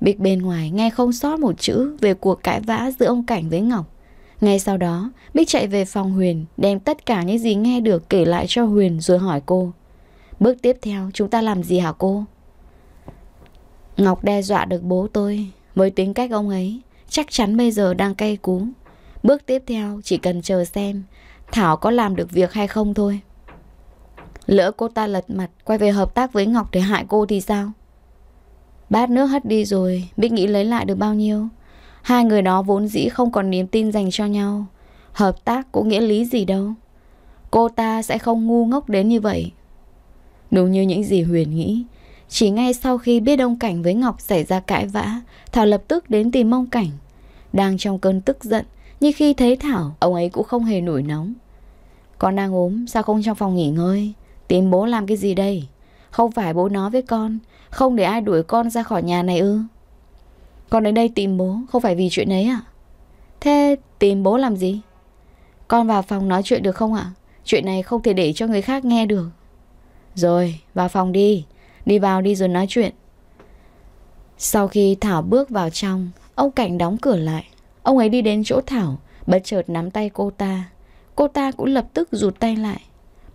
Bích bên ngoài nghe không sót một chữ về cuộc cãi vã giữa ông Cảnh với Ngọc. Ngay sau đó, Bích chạy về phòng Huyền, đem tất cả những gì nghe được kể lại cho Huyền rồi hỏi cô. Bước tiếp theo, chúng ta làm gì hả cô? Ngọc đe dọa được bố tôi Với tính cách ông ấy Chắc chắn bây giờ đang cay cú Bước tiếp theo chỉ cần chờ xem Thảo có làm được việc hay không thôi Lỡ cô ta lật mặt Quay về hợp tác với Ngọc để hại cô thì sao Bát nước hất đi rồi biết nghĩ lấy lại được bao nhiêu Hai người đó vốn dĩ không còn niềm tin dành cho nhau Hợp tác cũng nghĩa lý gì đâu Cô ta sẽ không ngu ngốc đến như vậy Đúng như những gì Huyền nghĩ chỉ ngay sau khi biết ông Cảnh với Ngọc xảy ra cãi vã, Thảo lập tức đến tìm ông Cảnh. Đang trong cơn tức giận, nhưng khi thấy Thảo, ông ấy cũng không hề nổi nóng. Con đang ốm, sao không trong phòng nghỉ ngơi? Tìm bố làm cái gì đây? Không phải bố nói với con, không để ai đuổi con ra khỏi nhà này ư? Con đến đây tìm bố, không phải vì chuyện ấy À? Thế tìm bố làm gì? Con vào phòng nói chuyện được không ạ? À? Chuyện này không thể để cho người khác nghe được. Rồi, vào phòng đi. Đi vào đi rồi nói chuyện Sau khi Thảo bước vào trong Ông Cảnh đóng cửa lại Ông ấy đi đến chỗ Thảo Bất chợt nắm tay cô ta Cô ta cũng lập tức rụt tay lại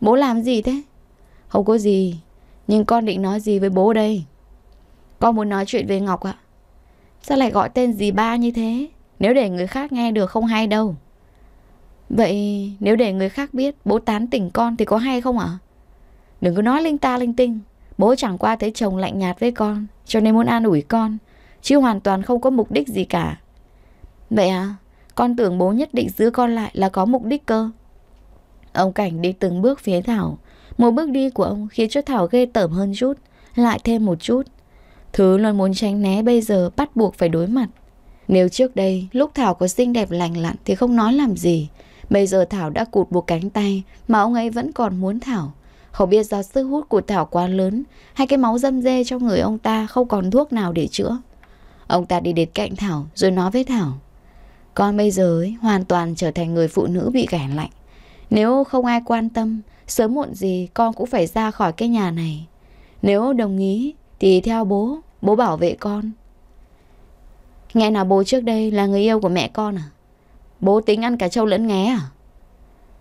Bố làm gì thế? Không có gì Nhưng con định nói gì với bố đây? Con muốn nói chuyện với Ngọc ạ Sao lại gọi tên gì ba như thế? Nếu để người khác nghe được không hay đâu Vậy nếu để người khác biết bố tán tỉnh con thì có hay không ạ? Đừng có nói linh ta linh tinh Bố chẳng qua thấy chồng lạnh nhạt với con Cho nên muốn an ủi con Chứ hoàn toàn không có mục đích gì cả Vậy à Con tưởng bố nhất định giữ con lại là có mục đích cơ Ông Cảnh đi từng bước phía Thảo Một bước đi của ông khiến cho Thảo ghê tởm hơn chút Lại thêm một chút Thứ luôn muốn tránh né bây giờ bắt buộc phải đối mặt Nếu trước đây lúc Thảo có xinh đẹp lành lặn thì không nói làm gì Bây giờ Thảo đã cụt buộc cánh tay mà ông ấy vẫn còn muốn Thảo không biết do sức hút của Thảo quá lớn hay cái máu dâm dê trong người ông ta không còn thuốc nào để chữa. Ông ta đi đến cạnh Thảo rồi nói với Thảo. Con bây giờ ấy, hoàn toàn trở thành người phụ nữ bị gẻ lạnh. Nếu không ai quan tâm, sớm muộn gì con cũng phải ra khỏi cái nhà này. Nếu đồng ý thì theo bố, bố bảo vệ con. Nghe nào bố trước đây là người yêu của mẹ con à? Bố tính ăn cả trâu lẫn nghe à?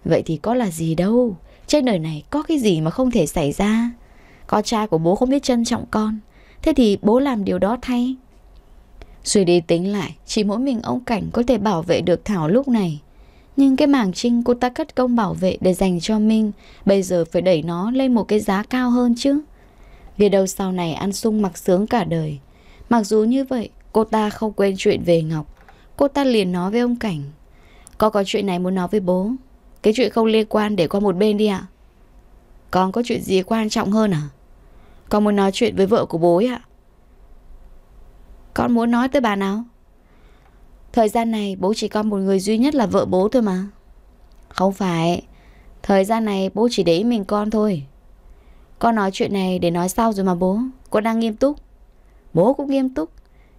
Vậy thì có là gì đâu trên đời này có cái gì mà không thể xảy ra Con trai của bố không biết trân trọng con Thế thì bố làm điều đó thay Suy đi tính lại Chỉ mỗi mình ông Cảnh có thể bảo vệ được Thảo lúc này Nhưng cái mảng trinh cô ta cất công bảo vệ để dành cho Minh Bây giờ phải đẩy nó lên một cái giá cao hơn chứ Biết đâu sau này ăn sung mặc sướng cả đời Mặc dù như vậy Cô ta không quên chuyện về Ngọc Cô ta liền nói với ông Cảnh có có chuyện này muốn nói với bố cái chuyện không liên quan để qua một bên đi ạ Con có chuyện gì quan trọng hơn à Con muốn nói chuyện với vợ của bố ạ Con muốn nói tới bà nào Thời gian này bố chỉ có một người duy nhất là vợ bố thôi mà Không phải Thời gian này bố chỉ để ý mình con thôi Con nói chuyện này để nói sau rồi mà bố Con đang nghiêm túc Bố cũng nghiêm túc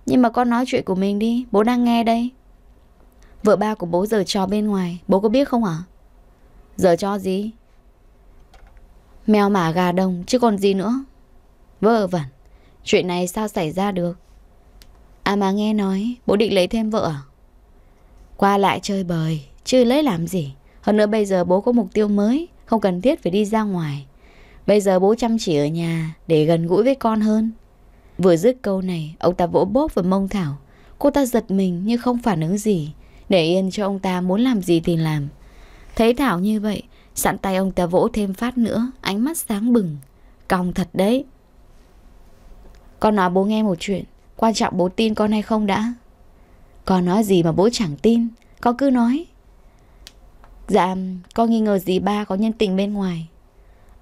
Nhưng mà con nói chuyện của mình đi Bố đang nghe đây Vợ ba của bố giờ trò bên ngoài Bố có biết không ạ? à? Giờ cho gì? Mèo mả gà đông chứ còn gì nữa. Vơ vẩn, chuyện này sao xảy ra được? À mà nghe nói bố định lấy thêm vợ à? Qua lại chơi bời, chứ lấy làm gì. Hơn nữa bây giờ bố có mục tiêu mới, không cần thiết phải đi ra ngoài. Bây giờ bố chăm chỉ ở nhà để gần gũi với con hơn. Vừa dứt câu này, ông ta vỗ bóp vào mông Thảo. Cô ta giật mình nhưng không phản ứng gì. Để yên cho ông ta muốn làm gì thì làm. Thấy Thảo như vậy, sẵn tay ông ta vỗ thêm phát nữa, ánh mắt sáng bừng. Còng thật đấy. Con nói bố nghe một chuyện, quan trọng bố tin con hay không đã. Con nói gì mà bố chẳng tin, con cứ nói. Dạ, con nghi ngờ gì ba có nhân tình bên ngoài.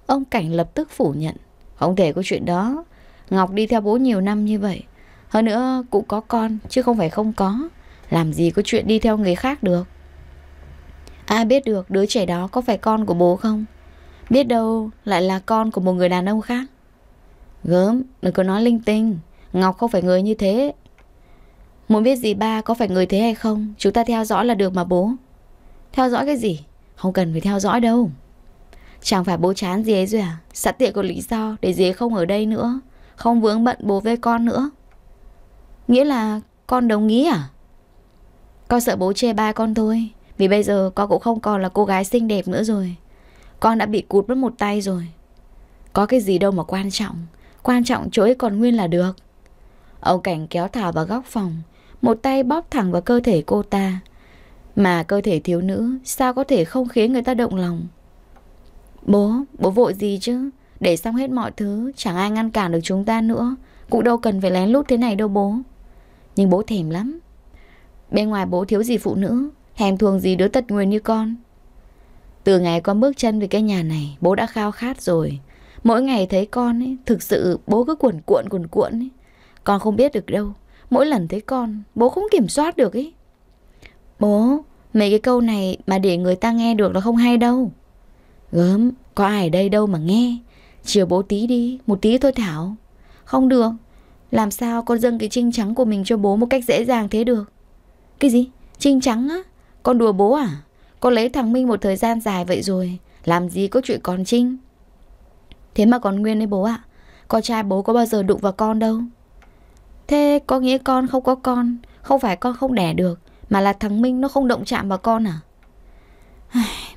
Ông Cảnh lập tức phủ nhận. Không thể có chuyện đó. Ngọc đi theo bố nhiều năm như vậy. Hơn nữa cũng có con, chứ không phải không có. Làm gì có chuyện đi theo người khác được. Ai biết được đứa trẻ đó có phải con của bố không? Biết đâu lại là con của một người đàn ông khác. Gớm, đừng có nói linh tinh. Ngọc không phải người như thế. Muốn biết gì ba có phải người thế hay không? Chúng ta theo dõi là được mà bố. Theo dõi cái gì? Không cần phải theo dõi đâu. Chẳng phải bố chán gì ấy rồi à? Sẵn tiện có lý do để gì không ở đây nữa. Không vướng bận bố với con nữa. Nghĩa là con đồng ý à? Con sợ bố chê ba con thôi vì bây giờ con cũng không còn là cô gái xinh đẹp nữa rồi Con đã bị cụt mất một tay rồi Có cái gì đâu mà quan trọng Quan trọng chỗ ấy còn nguyên là được Ông Cảnh kéo Thảo vào góc phòng Một tay bóp thẳng vào cơ thể cô ta Mà cơ thể thiếu nữ Sao có thể không khiến người ta động lòng Bố, bố vội gì chứ Để xong hết mọi thứ Chẳng ai ngăn cản được chúng ta nữa Cũng đâu cần phải lén lút thế này đâu bố Nhưng bố thèm lắm Bên ngoài bố thiếu gì phụ nữ hèm thuồng gì đứa tật nguyền như con Từ ngày con bước chân về cái nhà này Bố đã khao khát rồi Mỗi ngày thấy con ấy Thực sự bố cứ cuộn cuộn cuộn cuộn ấy Con không biết được đâu Mỗi lần thấy con Bố không kiểm soát được ấy Bố Mấy cái câu này mà để người ta nghe được là không hay đâu Gớm Có ai ở đây đâu mà nghe Chiều bố tí đi Một tí thôi Thảo Không được làm sao con dâng cái trinh trắng của mình cho bố một cách dễ dàng thế được? Cái gì? Trinh trắng á? Con đùa bố à? Con lấy thằng Minh một thời gian dài vậy rồi. Làm gì có chuyện con Trinh? Thế mà còn nguyên đấy bố ạ. Con trai bố có bao giờ đụng vào con đâu. Thế có nghĩa con không có con. Không phải con không đẻ được. Mà là thằng Minh nó không động chạm vào con à?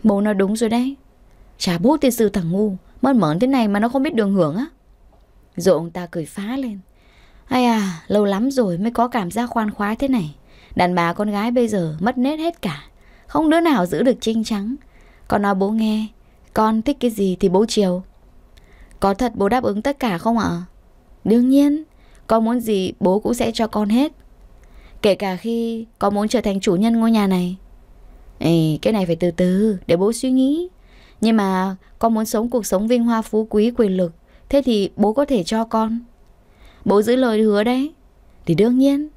bố nói đúng rồi đấy. Chả bố tiền sư thằng ngu. Mất mởn thế này mà nó không biết đường hưởng á. Rồi ông ta cười phá lên. Ai à, lâu lắm rồi mới có cảm giác khoan khoái thế này. Đàn bà con gái bây giờ mất nết hết cả Không đứa nào giữ được trinh trắng Con nói bố nghe Con thích cái gì thì bố chiều Có thật bố đáp ứng tất cả không ạ? Đương nhiên Con muốn gì bố cũng sẽ cho con hết Kể cả khi con muốn trở thành chủ nhân ngôi nhà này Ê, cái này phải từ từ Để bố suy nghĩ Nhưng mà con muốn sống cuộc sống vinh hoa phú quý quyền lực Thế thì bố có thể cho con Bố giữ lời hứa đấy Thì đương nhiên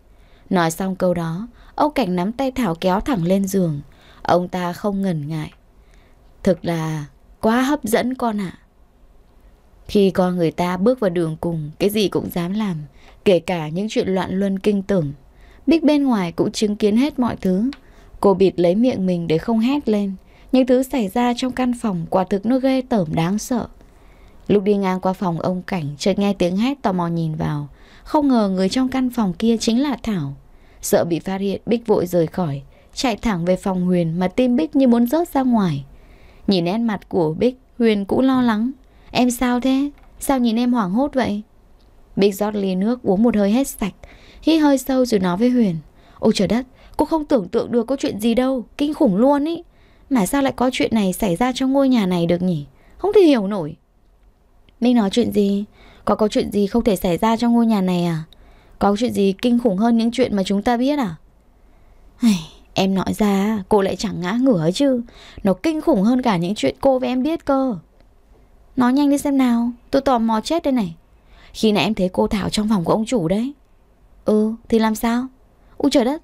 Nói xong câu đó, ông Cảnh nắm tay Thảo kéo thẳng lên giường. Ông ta không ngần ngại. Thực là quá hấp dẫn con ạ. Khi con người ta bước vào đường cùng, cái gì cũng dám làm, kể cả những chuyện loạn luân kinh tởm. Bích bên ngoài cũng chứng kiến hết mọi thứ. Cô bịt lấy miệng mình để không hét lên. Những thứ xảy ra trong căn phòng quả thực nó ghê tởm đáng sợ. Lúc đi ngang qua phòng ông Cảnh, chợt nghe tiếng hét tò mò nhìn vào. Không ngờ người trong căn phòng kia chính là Thảo. Sợ bị phát hiện, Bích vội rời khỏi, chạy thẳng về phòng Huyền mà tim Bích như muốn rớt ra ngoài. Nhìn nét mặt của Bích, Huyền cũng lo lắng. Em sao thế? Sao nhìn em hoảng hốt vậy? Bích rót ly nước uống một hơi hết sạch, hít hơi sâu rồi nói với Huyền. Ôi trời đất, cô không tưởng tượng được có chuyện gì đâu, kinh khủng luôn ý. Mà sao lại có chuyện này xảy ra trong ngôi nhà này được nhỉ? Không thể hiểu nổi. Minh nói chuyện gì? Có câu chuyện gì không thể xảy ra trong ngôi nhà này à? Có chuyện gì kinh khủng hơn những chuyện mà chúng ta biết à? em nói ra cô lại chẳng ngã ngửa chứ Nó kinh khủng hơn cả những chuyện cô với em biết cơ Nói nhanh đi xem nào Tôi tò mò chết đây này Khi nãy em thấy cô Thảo trong phòng của ông chủ đấy Ừ thì làm sao Úi trời đất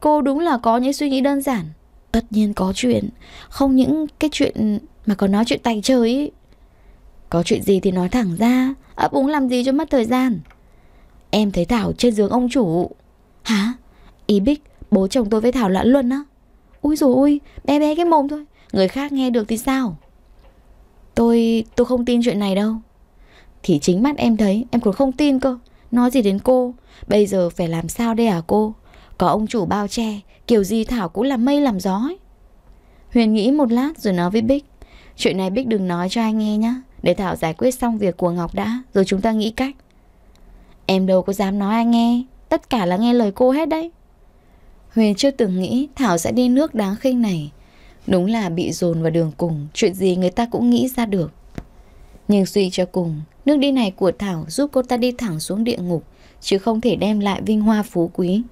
Cô đúng là có những suy nghĩ đơn giản Tất nhiên có chuyện Không những cái chuyện mà còn nói chuyện tay trời ấy Có chuyện gì thì nói thẳng ra ấp úng làm gì cho mất thời gian Em thấy Thảo trên giường ông chủ Hả? Ý Bích Bố chồng tôi với Thảo lẫn luôn á Úi dồi ôi Bé bé cái mồm thôi Người khác nghe được thì sao Tôi... tôi không tin chuyện này đâu Thì chính mắt em thấy Em còn không tin cơ Nói gì đến cô Bây giờ phải làm sao đây à cô Có ông chủ bao che Kiểu gì Thảo cũng làm mây làm gió ấy. Huyền nghĩ một lát rồi nói với Bích Chuyện này Bích đừng nói cho anh nghe nhá Để Thảo giải quyết xong việc của Ngọc đã Rồi chúng ta nghĩ cách Em đâu có dám nói ai nghe Tất cả là nghe lời cô hết đấy Huyền chưa từng nghĩ Thảo sẽ đi nước đáng khinh này Đúng là bị dồn vào đường cùng Chuyện gì người ta cũng nghĩ ra được Nhưng suy cho cùng Nước đi này của Thảo giúp cô ta đi thẳng xuống địa ngục Chứ không thể đem lại vinh hoa phú quý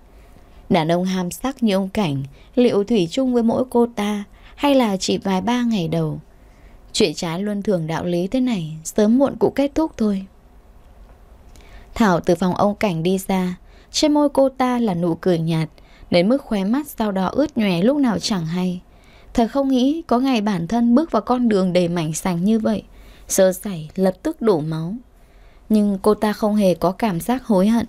Đàn ông ham sắc như ông Cảnh Liệu thủy chung với mỗi cô ta Hay là chỉ vài ba ngày đầu Chuyện trái luân thường đạo lý thế này Sớm muộn cũng kết thúc thôi Thảo từ phòng ông Cảnh đi ra Trên môi cô ta là nụ cười nhạt Đến mức khóe mắt sau đó ướt nhòe lúc nào chẳng hay Thật không nghĩ có ngày bản thân bước vào con đường đầy mảnh sành như vậy Sơ sẩy lập tức đổ máu Nhưng cô ta không hề có cảm giác hối hận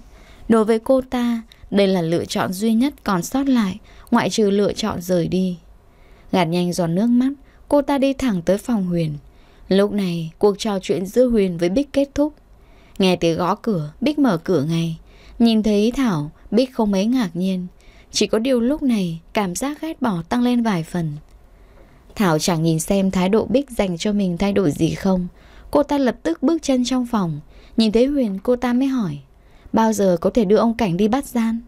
Đối với cô ta Đây là lựa chọn duy nhất còn sót lại Ngoại trừ lựa chọn rời đi Gạt nhanh giọt nước mắt Cô ta đi thẳng tới phòng Huyền Lúc này cuộc trò chuyện giữa Huyền với Bích kết thúc Nghe tiếng gõ cửa, Bích mở cửa ngay. Nhìn thấy Thảo, Bích không mấy ngạc nhiên. Chỉ có điều lúc này, cảm giác ghét bỏ tăng lên vài phần. Thảo chẳng nhìn xem thái độ Bích dành cho mình thay đổi gì không. Cô ta lập tức bước chân trong phòng. Nhìn thấy Huyền, cô ta mới hỏi. Bao giờ có thể đưa ông Cảnh đi bắt gian?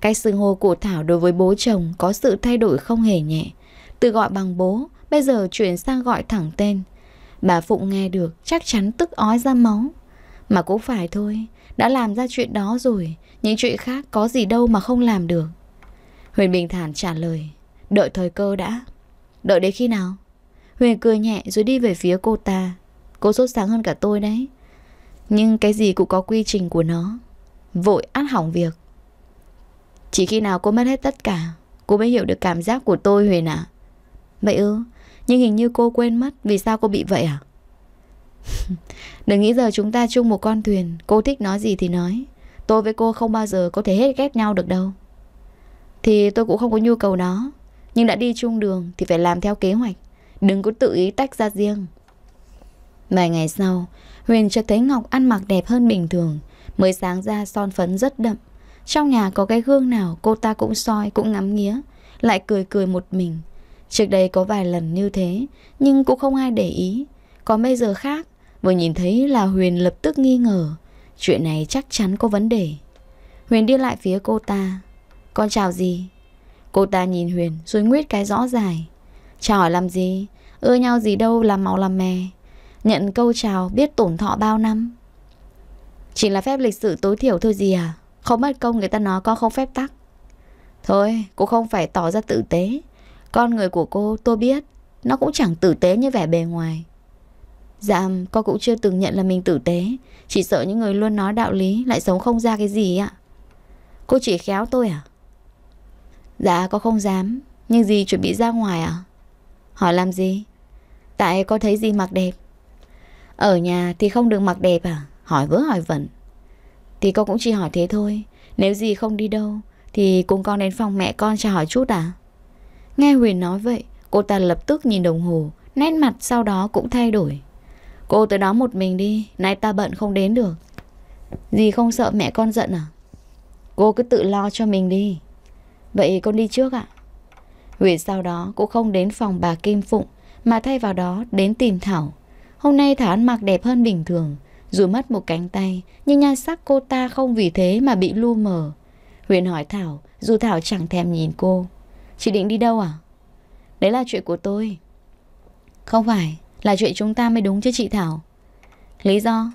Cái xưng hô của Thảo đối với bố chồng có sự thay đổi không hề nhẹ. Từ gọi bằng bố, bây giờ chuyển sang gọi thẳng tên. Bà Phụng nghe được chắc chắn tức ói ra máu. Mà cũng phải thôi, đã làm ra chuyện đó rồi, những chuyện khác có gì đâu mà không làm được. Huyền bình thản trả lời, đợi thời cơ đã. Đợi đến khi nào? Huyền cười nhẹ rồi đi về phía cô ta. Cô sốt sáng hơn cả tôi đấy. Nhưng cái gì cũng có quy trình của nó. Vội át hỏng việc. Chỉ khi nào cô mất hết tất cả, cô mới hiểu được cảm giác của tôi Huyền ạ. À? Vậy ư, nhưng hình như cô quên mất vì sao cô bị vậy à? [LAUGHS] Đừng nghĩ giờ chúng ta chung một con thuyền Cô thích nói gì thì nói Tôi với cô không bao giờ có thể hết ghét nhau được đâu Thì tôi cũng không có nhu cầu đó Nhưng đã đi chung đường Thì phải làm theo kế hoạch Đừng có tự ý tách ra riêng Vài ngày sau Huyền chợt thấy Ngọc ăn mặc đẹp hơn bình thường Mới sáng ra son phấn rất đậm Trong nhà có cái gương nào cô ta cũng soi Cũng ngắm nghía Lại cười cười một mình Trước đây có vài lần như thế Nhưng cũng không ai để ý còn bây giờ khác Vừa nhìn thấy là Huyền lập tức nghi ngờ Chuyện này chắc chắn có vấn đề Huyền đi lại phía cô ta Con chào gì Cô ta nhìn Huyền rồi nguyết cái rõ dài Chào hỏi làm gì Ưa nhau gì đâu làm màu làm mè Nhận câu chào biết tổn thọ bao năm Chỉ là phép lịch sự tối thiểu thôi gì à Không mất công người ta nói con không phép tắc Thôi cô không phải tỏ ra tử tế Con người của cô tôi biết Nó cũng chẳng tử tế như vẻ bề ngoài Dạ con cũng chưa từng nhận là mình tử tế Chỉ sợ những người luôn nói đạo lý Lại sống không ra cái gì ạ Cô chỉ khéo tôi à Dạ con không dám Nhưng gì chuẩn bị ra ngoài à Hỏi làm gì Tại có thấy gì mặc đẹp Ở nhà thì không được mặc đẹp à Hỏi vớ hỏi vẩn Thì con cũng chỉ hỏi thế thôi Nếu gì không đi đâu Thì cùng con đến phòng mẹ con cho hỏi chút à Nghe Huyền nói vậy Cô ta lập tức nhìn đồng hồ Nét mặt sau đó cũng thay đổi Cô tới đó một mình đi Nay ta bận không đến được Dì không sợ mẹ con giận à Cô cứ tự lo cho mình đi Vậy con đi trước ạ Huyền sau đó cũng không đến phòng bà Kim Phụng Mà thay vào đó đến tìm Thảo Hôm nay Thảo ăn mặc đẹp hơn bình thường Dù mất một cánh tay Nhưng nhan sắc cô ta không vì thế mà bị lu mờ Huyền hỏi Thảo Dù Thảo chẳng thèm nhìn cô Chị định đi đâu à Đấy là chuyện của tôi Không phải là chuyện chúng ta mới đúng chứ chị Thảo Lý do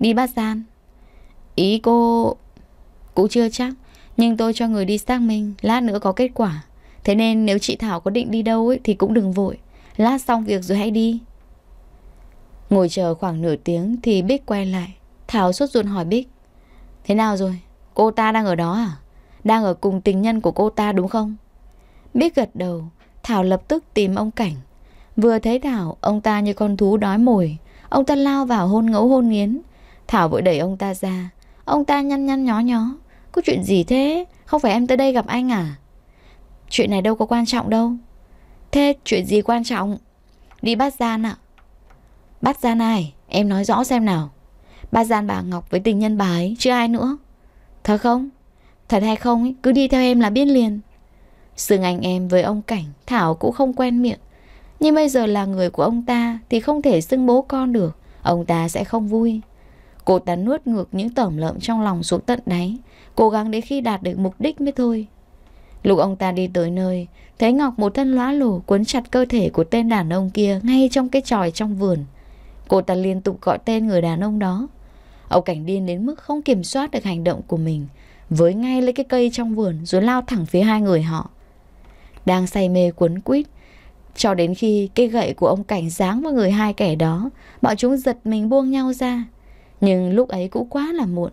Đi bắt gian, Ý cô... Cũng chưa chắc Nhưng tôi cho người đi xác minh Lát nữa có kết quả Thế nên nếu chị Thảo có định đi đâu ấy, thì cũng đừng vội Lát xong việc rồi hãy đi Ngồi chờ khoảng nửa tiếng thì Bích quay lại Thảo sốt ruột hỏi Bích Thế nào rồi? Cô ta đang ở đó à? Đang ở cùng tình nhân của cô ta đúng không? Bích gật đầu Thảo lập tức tìm ông Cảnh Vừa thấy Thảo, ông ta như con thú đói mồi. Ông ta lao vào hôn ngẫu hôn nghiến. Thảo vội đẩy ông ta ra. Ông ta nhăn nhăn nhó nhó. Có chuyện gì thế? Không phải em tới đây gặp anh à? Chuyện này đâu có quan trọng đâu. Thế chuyện gì quan trọng? Đi bắt gian ạ. Bắt gian ai? Em nói rõ xem nào. Bắt gian bà Ngọc với tình nhân bà ấy, chứ ai nữa. Thật không? Thật hay không, cứ đi theo em là biết liền. Sương anh em với ông Cảnh, Thảo cũng không quen miệng. Nhưng bây giờ là người của ông ta Thì không thể xưng bố con được Ông ta sẽ không vui Cô ta nuốt ngược những tẩm lợm trong lòng xuống tận đáy Cố gắng đến khi đạt được mục đích mới thôi Lúc ông ta đi tới nơi Thấy Ngọc một thân lóa lổ Cuốn chặt cơ thể của tên đàn ông kia Ngay trong cái tròi trong vườn Cô ta liên tục gọi tên người đàn ông đó Ông cảnh điên đến mức không kiểm soát được hành động của mình Với ngay lấy cái cây trong vườn Rồi lao thẳng phía hai người họ Đang say mê cuốn quýt cho đến khi cây gậy của ông Cảnh giáng vào người hai kẻ đó, bọn chúng giật mình buông nhau ra. Nhưng lúc ấy cũng quá là muộn.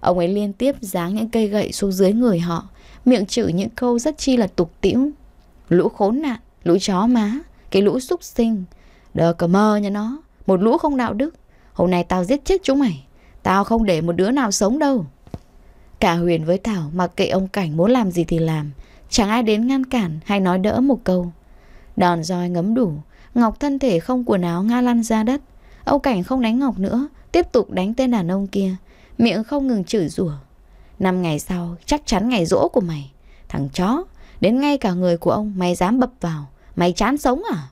Ông ấy liên tiếp giáng những cây gậy xuống dưới người họ, miệng chửi những câu rất chi là tục tĩu. Lũ khốn nạn, lũ chó má, cái lũ súc sinh. Đờ cờ mơ nhà nó, một lũ không đạo đức. Hôm nay tao giết chết chúng mày, tao không để một đứa nào sống đâu. Cả Huyền với Thảo mặc kệ ông Cảnh muốn làm gì thì làm, chẳng ai đến ngăn cản hay nói đỡ một câu. Đòn roi ngấm đủ, Ngọc thân thể không quần áo ngã lăn ra đất. Âu Cảnh không đánh Ngọc nữa, tiếp tục đánh tên đàn ông kia, miệng không ngừng chửi rủa. Năm ngày sau, chắc chắn ngày rỗ của mày. Thằng chó, đến ngay cả người của ông mày dám bập vào, mày chán sống à?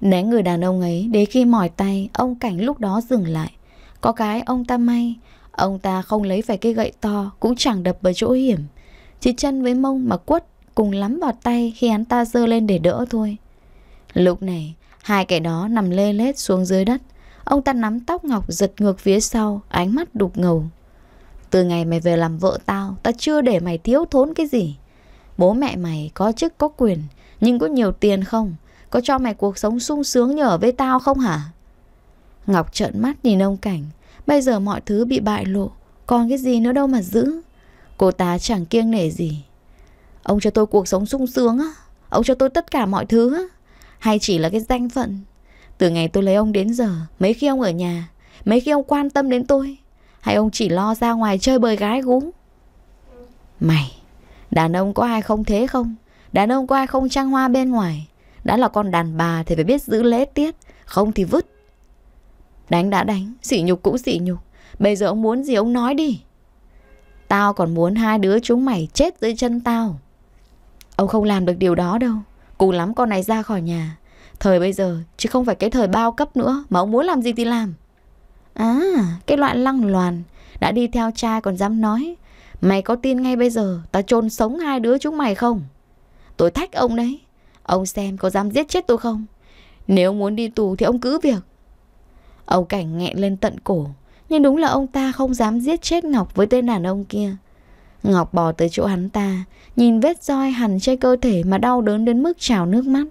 Đánh người đàn ông ấy, đến khi mỏi tay, ông Cảnh lúc đó dừng lại. Có cái ông ta may, ông ta không lấy phải cái gậy to, cũng chẳng đập vào chỗ hiểm. Chỉ chân với mông mà quất cùng lắm vào tay khi hắn ta giơ lên để đỡ thôi. Lúc này, hai kẻ đó nằm lê lết xuống dưới đất. Ông ta nắm tóc Ngọc giật ngược phía sau, ánh mắt đục ngầu. Từ ngày mày về làm vợ tao, tao chưa để mày thiếu thốn cái gì. Bố mẹ mày có chức có quyền, nhưng có nhiều tiền không? Có cho mày cuộc sống sung sướng như ở với tao không hả? Ngọc trợn mắt nhìn ông Cảnh. Bây giờ mọi thứ bị bại lộ, còn cái gì nữa đâu mà giữ. Cô ta chẳng kiêng nể gì, Ông cho tôi cuộc sống sung sướng á Ông cho tôi tất cả mọi thứ á Hay chỉ là cái danh phận Từ ngày tôi lấy ông đến giờ Mấy khi ông ở nhà Mấy khi ông quan tâm đến tôi Hay ông chỉ lo ra ngoài chơi bời gái gú Mày Đàn ông có ai không thế không Đàn ông có ai không trang hoa bên ngoài Đã là con đàn bà thì phải biết giữ lễ tiết Không thì vứt Đánh đã đánh, sỉ nhục cũng sỉ nhục Bây giờ ông muốn gì ông nói đi Tao còn muốn hai đứa chúng mày chết dưới chân tao Ông không làm được điều đó đâu Cùng lắm con này ra khỏi nhà Thời bây giờ chứ không phải cái thời bao cấp nữa Mà ông muốn làm gì thì làm À cái loại lăng loàn Đã đi theo cha còn dám nói Mày có tin ngay bây giờ ta chôn sống hai đứa chúng mày không Tôi thách ông đấy Ông xem có dám giết chết tôi không Nếu muốn đi tù thì ông cứ việc Ông cảnh nghẹn lên tận cổ Nhưng đúng là ông ta không dám giết chết Ngọc với tên đàn ông kia Ngọc bò tới chỗ hắn ta, nhìn vết roi hằn trên cơ thể mà đau đớn đến mức trào nước mắt.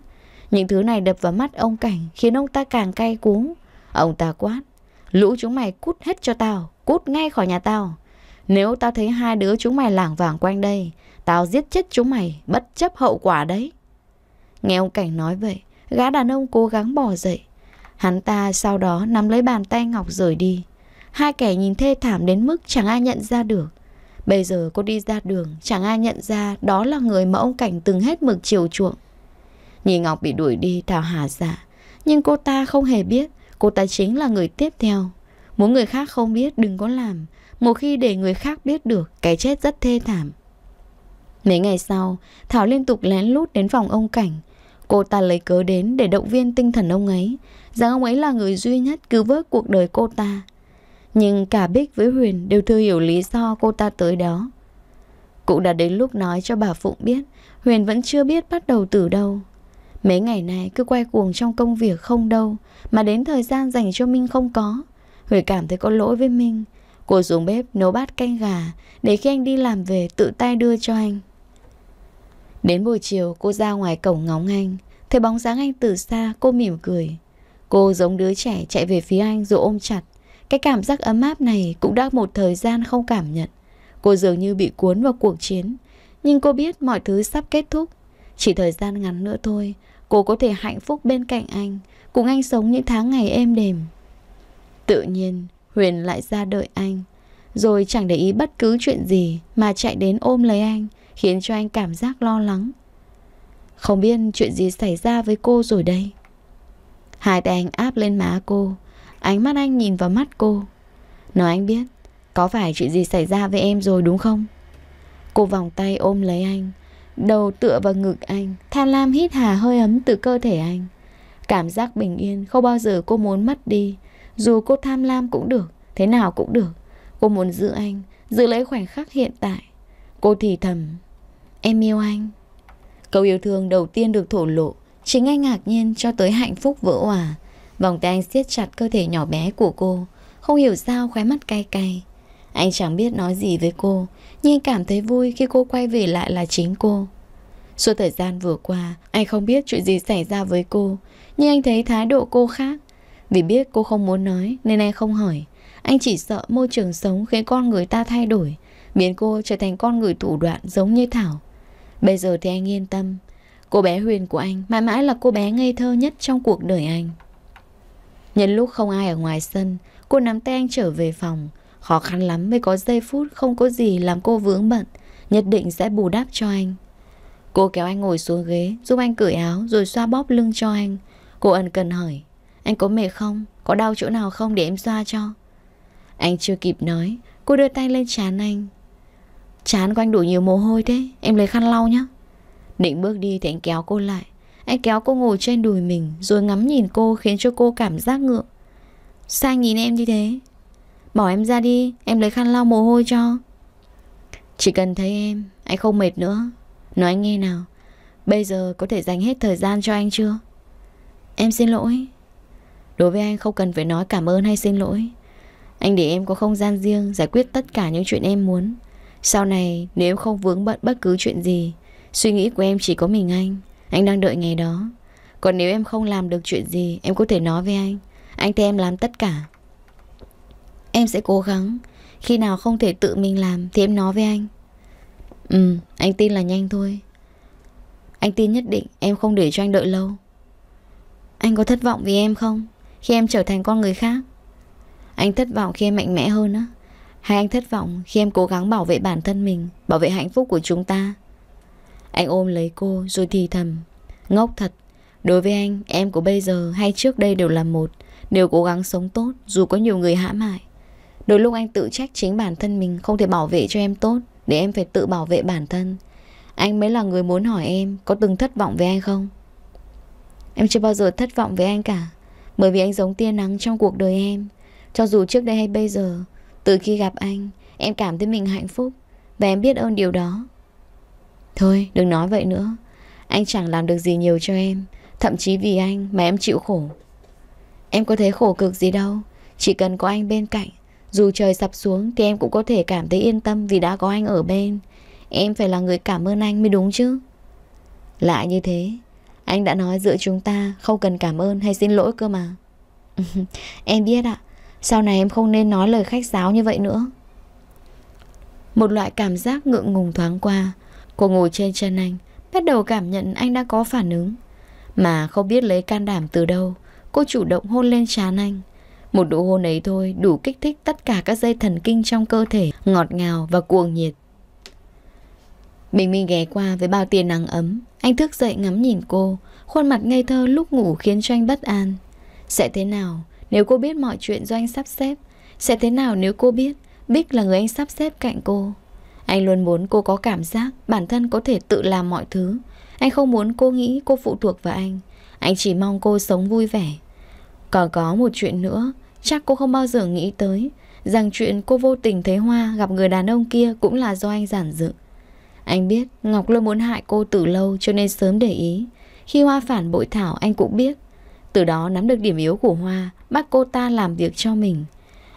Những thứ này đập vào mắt ông Cảnh khiến ông ta càng cay cú. Ông ta quát, lũ chúng mày cút hết cho tao, cút ngay khỏi nhà tao. Nếu tao thấy hai đứa chúng mày lảng vảng quanh đây, tao giết chết chúng mày, bất chấp hậu quả đấy. Nghe ông Cảnh nói vậy, gã đàn ông cố gắng bò dậy. Hắn ta sau đó nắm lấy bàn tay Ngọc rời đi. Hai kẻ nhìn thê thảm đến mức chẳng ai nhận ra được. Bây giờ cô đi ra đường, chẳng ai nhận ra đó là người mà ông Cảnh từng hết mực chiều chuộng. Nhìn Ngọc bị đuổi đi, Thảo Hà dạ. Nhưng cô ta không hề biết, cô ta chính là người tiếp theo. Muốn người khác không biết, đừng có làm. Một khi để người khác biết được, cái chết rất thê thảm. Mấy ngày sau, Thảo liên tục lén lút đến phòng ông Cảnh. Cô ta lấy cớ đến để động viên tinh thần ông ấy, rằng ông ấy là người duy nhất cứu vớt cuộc đời cô ta. Nhưng cả Bích với Huyền đều thừa hiểu lý do cô ta tới đó Cũng đã đến lúc nói cho bà Phụng biết Huyền vẫn chưa biết bắt đầu từ đâu Mấy ngày này cứ quay cuồng trong công việc không đâu Mà đến thời gian dành cho Minh không có Huyền cảm thấy có lỗi với Minh Cô xuống bếp nấu bát canh gà Để khi anh đi làm về tự tay đưa cho anh Đến buổi chiều cô ra ngoài cổng ngóng anh Thấy bóng dáng anh từ xa cô mỉm cười Cô giống đứa trẻ chạy về phía anh rồi ôm chặt cái cảm giác ấm áp này cũng đã một thời gian không cảm nhận. Cô dường như bị cuốn vào cuộc chiến. Nhưng cô biết mọi thứ sắp kết thúc. Chỉ thời gian ngắn nữa thôi, cô có thể hạnh phúc bên cạnh anh, cùng anh sống những tháng ngày êm đềm. Tự nhiên, Huyền lại ra đợi anh. Rồi chẳng để ý bất cứ chuyện gì mà chạy đến ôm lấy anh, khiến cho anh cảm giác lo lắng. Không biết chuyện gì xảy ra với cô rồi đây. Hai tay anh áp lên má cô, Ánh mắt anh nhìn vào mắt cô Nói anh biết Có phải chuyện gì xảy ra với em rồi đúng không Cô vòng tay ôm lấy anh Đầu tựa vào ngực anh Tham lam hít hà hơi ấm từ cơ thể anh Cảm giác bình yên Không bao giờ cô muốn mất đi Dù cô tham lam cũng được Thế nào cũng được Cô muốn giữ anh Giữ lấy khoảnh khắc hiện tại Cô thì thầm Em yêu anh Câu yêu thương đầu tiên được thổ lộ Chính anh ngạc nhiên cho tới hạnh phúc vỡ hòa Vòng tay anh siết chặt cơ thể nhỏ bé của cô Không hiểu sao khóe mắt cay cay Anh chẳng biết nói gì với cô Nhưng anh cảm thấy vui khi cô quay về lại là chính cô Suốt thời gian vừa qua Anh không biết chuyện gì xảy ra với cô Nhưng anh thấy thái độ cô khác Vì biết cô không muốn nói Nên anh không hỏi Anh chỉ sợ môi trường sống khiến con người ta thay đổi Biến cô trở thành con người thủ đoạn giống như Thảo Bây giờ thì anh yên tâm Cô bé Huyền của anh mãi mãi là cô bé ngây thơ nhất trong cuộc đời anh Nhân lúc không ai ở ngoài sân, cô nắm tay anh trở về phòng. Khó khăn lắm mới có giây phút không có gì làm cô vướng bận. Nhất định sẽ bù đắp cho anh. Cô kéo anh ngồi xuống ghế, giúp anh cởi áo rồi xoa bóp lưng cho anh. Cô ẩn cần hỏi, anh có mệt không? Có đau chỗ nào không để em xoa cho? Anh chưa kịp nói, cô đưa tay lên chán anh. Chán của anh đủ nhiều mồ hôi thế, em lấy khăn lau nhé. Định bước đi thì anh kéo cô lại. Anh kéo cô ngồi trên đùi mình Rồi ngắm nhìn cô khiến cho cô cảm giác ngượng Sao nhìn em như thế Bỏ em ra đi Em lấy khăn lau mồ hôi cho Chỉ cần thấy em Anh không mệt nữa Nói anh nghe nào Bây giờ có thể dành hết thời gian cho anh chưa Em xin lỗi Đối với anh không cần phải nói cảm ơn hay xin lỗi Anh để em có không gian riêng Giải quyết tất cả những chuyện em muốn Sau này nếu không vướng bận bất cứ chuyện gì Suy nghĩ của em chỉ có mình anh anh đang đợi ngày đó Còn nếu em không làm được chuyện gì Em có thể nói với anh Anh thấy em làm tất cả Em sẽ cố gắng Khi nào không thể tự mình làm Thì em nói với anh Ừ anh tin là nhanh thôi Anh tin nhất định em không để cho anh đợi lâu Anh có thất vọng vì em không Khi em trở thành con người khác Anh thất vọng khi em mạnh mẽ hơn á Hay anh thất vọng khi em cố gắng bảo vệ bản thân mình Bảo vệ hạnh phúc của chúng ta anh ôm lấy cô rồi thì thầm Ngốc thật Đối với anh em của bây giờ hay trước đây đều là một Đều cố gắng sống tốt dù có nhiều người hãm hại Đôi lúc anh tự trách chính bản thân mình không thể bảo vệ cho em tốt Để em phải tự bảo vệ bản thân Anh mới là người muốn hỏi em có từng thất vọng với anh không Em chưa bao giờ thất vọng với anh cả Bởi vì anh giống tia nắng trong cuộc đời em Cho dù trước đây hay bây giờ Từ khi gặp anh Em cảm thấy mình hạnh phúc Và em biết ơn điều đó Thôi đừng nói vậy nữa Anh chẳng làm được gì nhiều cho em Thậm chí vì anh mà em chịu khổ Em có thấy khổ cực gì đâu Chỉ cần có anh bên cạnh Dù trời sập xuống thì em cũng có thể cảm thấy yên tâm Vì đã có anh ở bên Em phải là người cảm ơn anh mới đúng chứ Lại như thế Anh đã nói giữa chúng ta không cần cảm ơn hay xin lỗi cơ mà [LAUGHS] Em biết ạ Sau này em không nên nói lời khách sáo như vậy nữa Một loại cảm giác ngượng ngùng thoáng qua Cô ngồi trên chân anh, bắt đầu cảm nhận anh đang có phản ứng. Mà không biết lấy can đảm từ đâu, cô chủ động hôn lên trán anh. Một nụ hôn ấy thôi đủ kích thích tất cả các dây thần kinh trong cơ thể, ngọt ngào và cuồng nhiệt. Bình Minh ghé qua với bao tiền nắng ấm, anh thức dậy ngắm nhìn cô, khuôn mặt ngây thơ lúc ngủ khiến cho anh bất an. Sẽ thế nào nếu cô biết mọi chuyện do anh sắp xếp? Sẽ thế nào nếu cô biết Bích là người anh sắp xếp cạnh cô? Anh luôn muốn cô có cảm giác bản thân có thể tự làm mọi thứ. Anh không muốn cô nghĩ cô phụ thuộc vào anh. Anh chỉ mong cô sống vui vẻ. Còn có một chuyện nữa, chắc cô không bao giờ nghĩ tới. Rằng chuyện cô vô tình thấy Hoa gặp người đàn ông kia cũng là do anh giản dựng. Anh biết Ngọc luôn muốn hại cô từ lâu cho nên sớm để ý. Khi Hoa phản bội Thảo anh cũng biết. Từ đó nắm được điểm yếu của Hoa, bắt cô ta làm việc cho mình.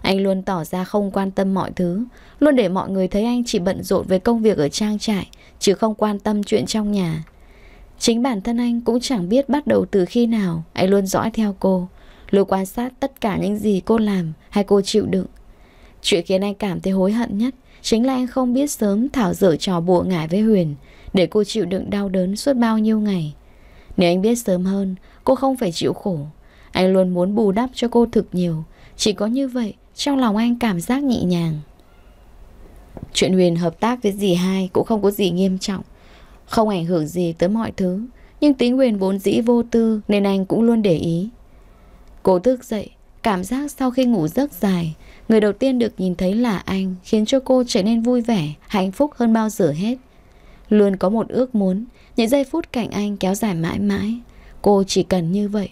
Anh luôn tỏ ra không quan tâm mọi thứ, luôn để mọi người thấy anh chỉ bận rộn với công việc ở trang trại, chứ không quan tâm chuyện trong nhà. Chính bản thân anh cũng chẳng biết bắt đầu từ khi nào, anh luôn dõi theo cô, luôn quan sát tất cả những gì cô làm hay cô chịu đựng. Chuyện khiến anh cảm thấy hối hận nhất chính là anh không biết sớm thảo dở trò bùa ngải với Huyền, để cô chịu đựng đau đớn suốt bao nhiêu ngày. Nếu anh biết sớm hơn, cô không phải chịu khổ. Anh luôn muốn bù đắp cho cô thực nhiều. Chỉ có như vậy, trong lòng anh cảm giác nhẹ nhàng Chuyện Huyền hợp tác với dì hai cũng không có gì nghiêm trọng Không ảnh hưởng gì tới mọi thứ Nhưng tính Huyền vốn dĩ vô tư Nên anh cũng luôn để ý Cô thức dậy Cảm giác sau khi ngủ giấc dài Người đầu tiên được nhìn thấy là anh Khiến cho cô trở nên vui vẻ Hạnh phúc hơn bao giờ hết Luôn có một ước muốn Những giây phút cạnh anh kéo dài mãi mãi Cô chỉ cần như vậy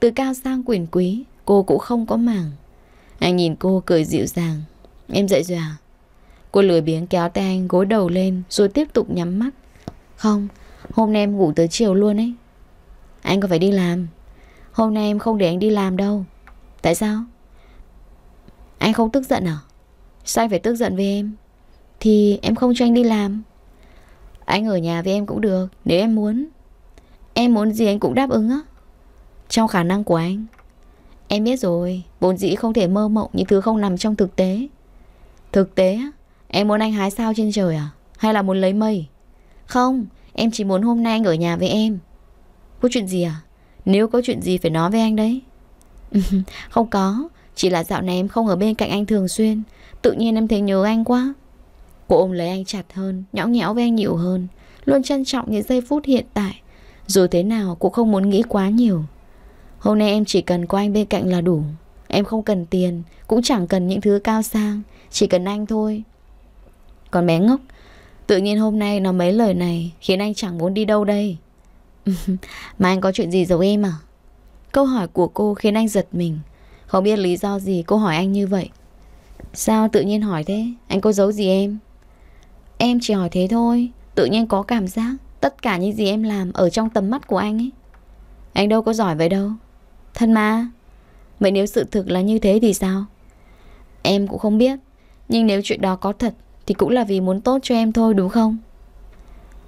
Từ cao sang quyền quý Cô cũng không có màng anh nhìn cô cười dịu dàng Em dậy rồi à Cô lười biếng kéo tay anh gối đầu lên Rồi tiếp tục nhắm mắt Không, hôm nay em ngủ tới chiều luôn ấy Anh có phải đi làm Hôm nay em không để anh đi làm đâu Tại sao Anh không tức giận à Sao anh phải tức giận với em Thì em không cho anh đi làm Anh ở nhà với em cũng được Nếu em muốn Em muốn gì anh cũng đáp ứng á Trong khả năng của anh Em biết rồi, vốn dĩ không thể mơ mộng những thứ không nằm trong thực tế. Thực tế Em muốn anh hái sao trên trời à? Hay là muốn lấy mây? Không, em chỉ muốn hôm nay anh ở nhà với em. Có chuyện gì à? Nếu có chuyện gì phải nói với anh đấy. [LAUGHS] không có, chỉ là dạo này em không ở bên cạnh anh thường xuyên. Tự nhiên em thấy nhớ anh quá. Cô ôm lấy anh chặt hơn, nhõng nhẽo với anh nhiều hơn. Luôn trân trọng những giây phút hiện tại. Dù thế nào cũng không muốn nghĩ quá nhiều. Hôm nay em chỉ cần có anh bên cạnh là đủ Em không cần tiền Cũng chẳng cần những thứ cao sang Chỉ cần anh thôi Còn bé ngốc Tự nhiên hôm nay nó mấy lời này Khiến anh chẳng muốn đi đâu đây [LAUGHS] Mà anh có chuyện gì giấu em à Câu hỏi của cô khiến anh giật mình Không biết lý do gì cô hỏi anh như vậy Sao tự nhiên hỏi thế Anh có giấu gì em Em chỉ hỏi thế thôi Tự nhiên có cảm giác Tất cả những gì em làm ở trong tầm mắt của anh ấy Anh đâu có giỏi vậy đâu Thật mà Vậy nếu sự thực là như thế thì sao Em cũng không biết Nhưng nếu chuyện đó có thật Thì cũng là vì muốn tốt cho em thôi đúng không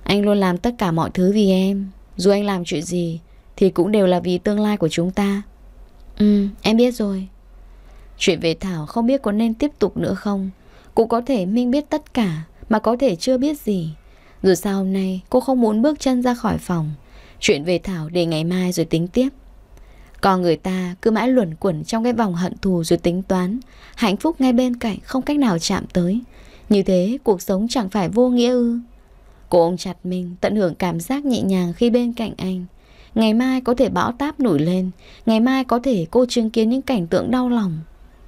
Anh luôn làm tất cả mọi thứ vì em Dù anh làm chuyện gì Thì cũng đều là vì tương lai của chúng ta Ừ em biết rồi Chuyện về Thảo không biết có nên tiếp tục nữa không Cũng có thể Minh biết tất cả Mà có thể chưa biết gì Dù sao hôm nay cô không muốn bước chân ra khỏi phòng Chuyện về Thảo để ngày mai rồi tính tiếp còn người ta cứ mãi luẩn quẩn trong cái vòng hận thù rồi tính toán Hạnh phúc ngay bên cạnh không cách nào chạm tới Như thế cuộc sống chẳng phải vô nghĩa ư Cô ôm chặt mình tận hưởng cảm giác nhẹ nhàng khi bên cạnh anh Ngày mai có thể bão táp nổi lên Ngày mai có thể cô chứng kiến những cảnh tượng đau lòng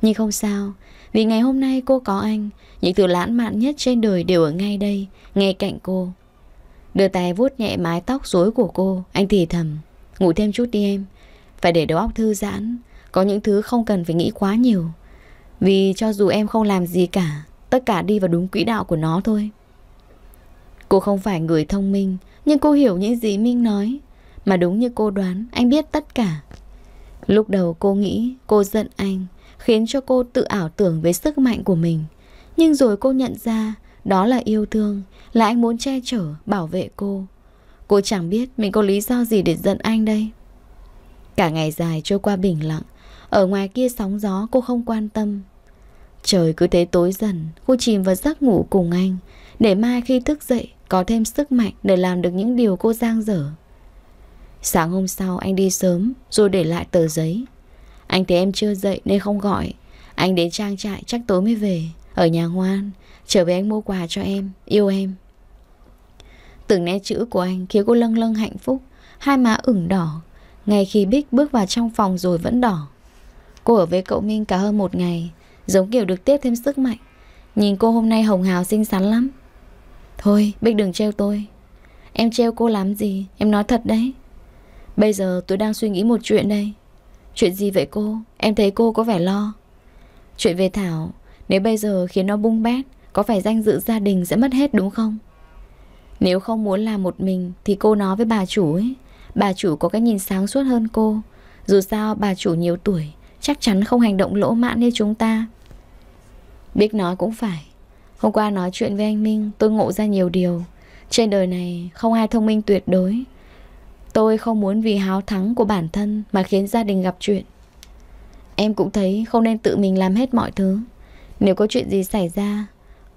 Nhưng không sao Vì ngày hôm nay cô có anh Những thứ lãng mạn nhất trên đời đều ở ngay đây Ngay cạnh cô Đưa tay vuốt nhẹ mái tóc rối của cô Anh thì thầm Ngủ thêm chút đi em phải để đầu óc thư giãn Có những thứ không cần phải nghĩ quá nhiều Vì cho dù em không làm gì cả Tất cả đi vào đúng quỹ đạo của nó thôi Cô không phải người thông minh Nhưng cô hiểu những gì Minh nói Mà đúng như cô đoán Anh biết tất cả Lúc đầu cô nghĩ cô giận anh Khiến cho cô tự ảo tưởng về sức mạnh của mình Nhưng rồi cô nhận ra Đó là yêu thương Là anh muốn che chở, bảo vệ cô Cô chẳng biết mình có lý do gì để giận anh đây Cả ngày dài trôi qua bình lặng Ở ngoài kia sóng gió cô không quan tâm Trời cứ thế tối dần Cô chìm vào giấc ngủ cùng anh Để mai khi thức dậy Có thêm sức mạnh để làm được những điều cô giang dở Sáng hôm sau anh đi sớm Rồi để lại tờ giấy Anh thấy em chưa dậy nên không gọi Anh đến trang trại chắc tối mới về Ở nhà ngoan Trở về anh mua quà cho em Yêu em Từng nét chữ của anh khiến cô lâng lâng hạnh phúc Hai má ửng đỏ ngay khi Bích bước vào trong phòng rồi vẫn đỏ Cô ở với cậu Minh cả hơn một ngày Giống kiểu được tiếp thêm sức mạnh Nhìn cô hôm nay hồng hào xinh xắn lắm Thôi Bích đừng treo tôi Em treo cô làm gì Em nói thật đấy Bây giờ tôi đang suy nghĩ một chuyện đây Chuyện gì vậy cô Em thấy cô có vẻ lo Chuyện về Thảo Nếu bây giờ khiến nó bung bét Có phải danh dự gia đình sẽ mất hết đúng không Nếu không muốn làm một mình Thì cô nói với bà chủ ấy Bà chủ có cái nhìn sáng suốt hơn cô Dù sao bà chủ nhiều tuổi Chắc chắn không hành động lỗ mãn như chúng ta Bích nói cũng phải Hôm qua nói chuyện với anh Minh Tôi ngộ ra nhiều điều Trên đời này không ai thông minh tuyệt đối Tôi không muốn vì háo thắng của bản thân Mà khiến gia đình gặp chuyện Em cũng thấy không nên tự mình làm hết mọi thứ Nếu có chuyện gì xảy ra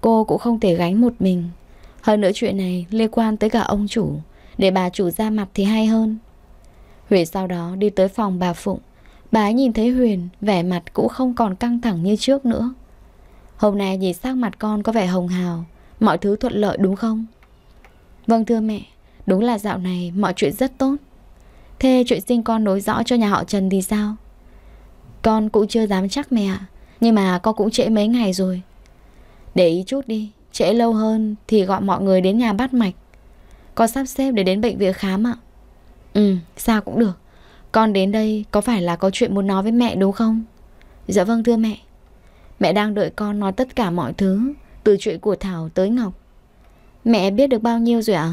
Cô cũng không thể gánh một mình Hơn nữa chuyện này liên quan tới cả ông chủ để bà chủ ra mặt thì hay hơn Huyền sau đó đi tới phòng bà Phụng Bà ấy nhìn thấy Huyền Vẻ mặt cũng không còn căng thẳng như trước nữa Hôm nay nhìn sắc mặt con có vẻ hồng hào Mọi thứ thuận lợi đúng không? Vâng thưa mẹ Đúng là dạo này mọi chuyện rất tốt Thế chuyện sinh con nối rõ cho nhà họ Trần thì sao? Con cũng chưa dám chắc mẹ Nhưng mà con cũng trễ mấy ngày rồi Để ý chút đi Trễ lâu hơn thì gọi mọi người đến nhà bắt mạch con sắp xếp để đến bệnh viện khám ạ Ừ sao cũng được Con đến đây có phải là có chuyện muốn nói với mẹ đúng không Dạ vâng thưa mẹ Mẹ đang đợi con nói tất cả mọi thứ Từ chuyện của Thảo tới Ngọc Mẹ biết được bao nhiêu rồi ạ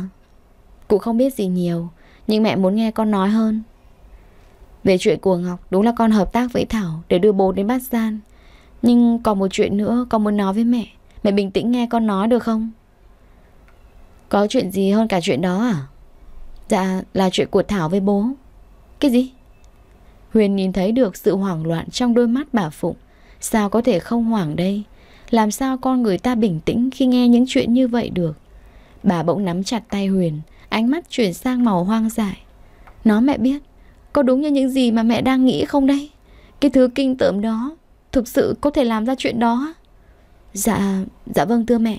Cũng không biết gì nhiều Nhưng mẹ muốn nghe con nói hơn Về chuyện của Ngọc Đúng là con hợp tác với Thảo Để đưa bố đến Bát Gian Nhưng còn một chuyện nữa con muốn nói với mẹ Mẹ bình tĩnh nghe con nói được không có chuyện gì hơn cả chuyện đó à? Dạ là chuyện của Thảo với bố Cái gì? Huyền nhìn thấy được sự hoảng loạn trong đôi mắt bà Phụng Sao có thể không hoảng đây? Làm sao con người ta bình tĩnh khi nghe những chuyện như vậy được? Bà bỗng nắm chặt tay Huyền Ánh mắt chuyển sang màu hoang dại Nó mẹ biết Có đúng như những gì mà mẹ đang nghĩ không đây? Cái thứ kinh tởm đó Thực sự có thể làm ra chuyện đó Dạ, dạ vâng thưa mẹ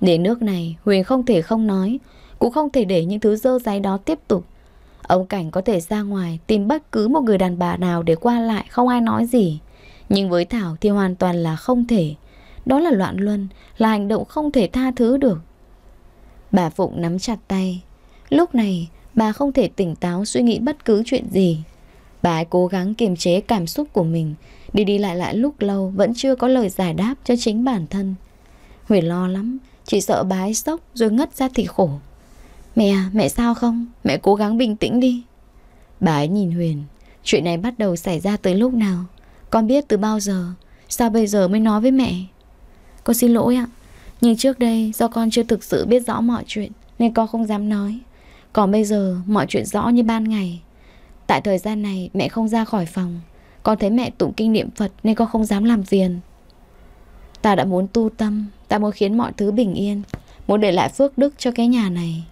Đến nước này Huyền không thể không nói Cũng không thể để những thứ dơ giấy đó tiếp tục Ông Cảnh có thể ra ngoài Tìm bất cứ một người đàn bà nào để qua lại Không ai nói gì Nhưng với Thảo thì hoàn toàn là không thể Đó là loạn luân Là hành động không thể tha thứ được Bà Phụng nắm chặt tay Lúc này bà không thể tỉnh táo Suy nghĩ bất cứ chuyện gì Bà ấy cố gắng kiềm chế cảm xúc của mình Đi đi lại lại lúc lâu Vẫn chưa có lời giải đáp cho chính bản thân Huyền lo lắm chỉ sợ bà ấy sốc rồi ngất ra thì khổ Mẹ à mẹ sao không Mẹ cố gắng bình tĩnh đi Bà ấy nhìn Huyền Chuyện này bắt đầu xảy ra tới lúc nào Con biết từ bao giờ Sao bây giờ mới nói với mẹ Con xin lỗi ạ Nhưng trước đây do con chưa thực sự biết rõ mọi chuyện Nên con không dám nói Còn bây giờ mọi chuyện rõ như ban ngày Tại thời gian này mẹ không ra khỏi phòng Con thấy mẹ tụng kinh niệm Phật Nên con không dám làm phiền Ta đã muốn tu tâm Ta muốn khiến mọi thứ bình yên Muốn để lại phước đức cho cái nhà này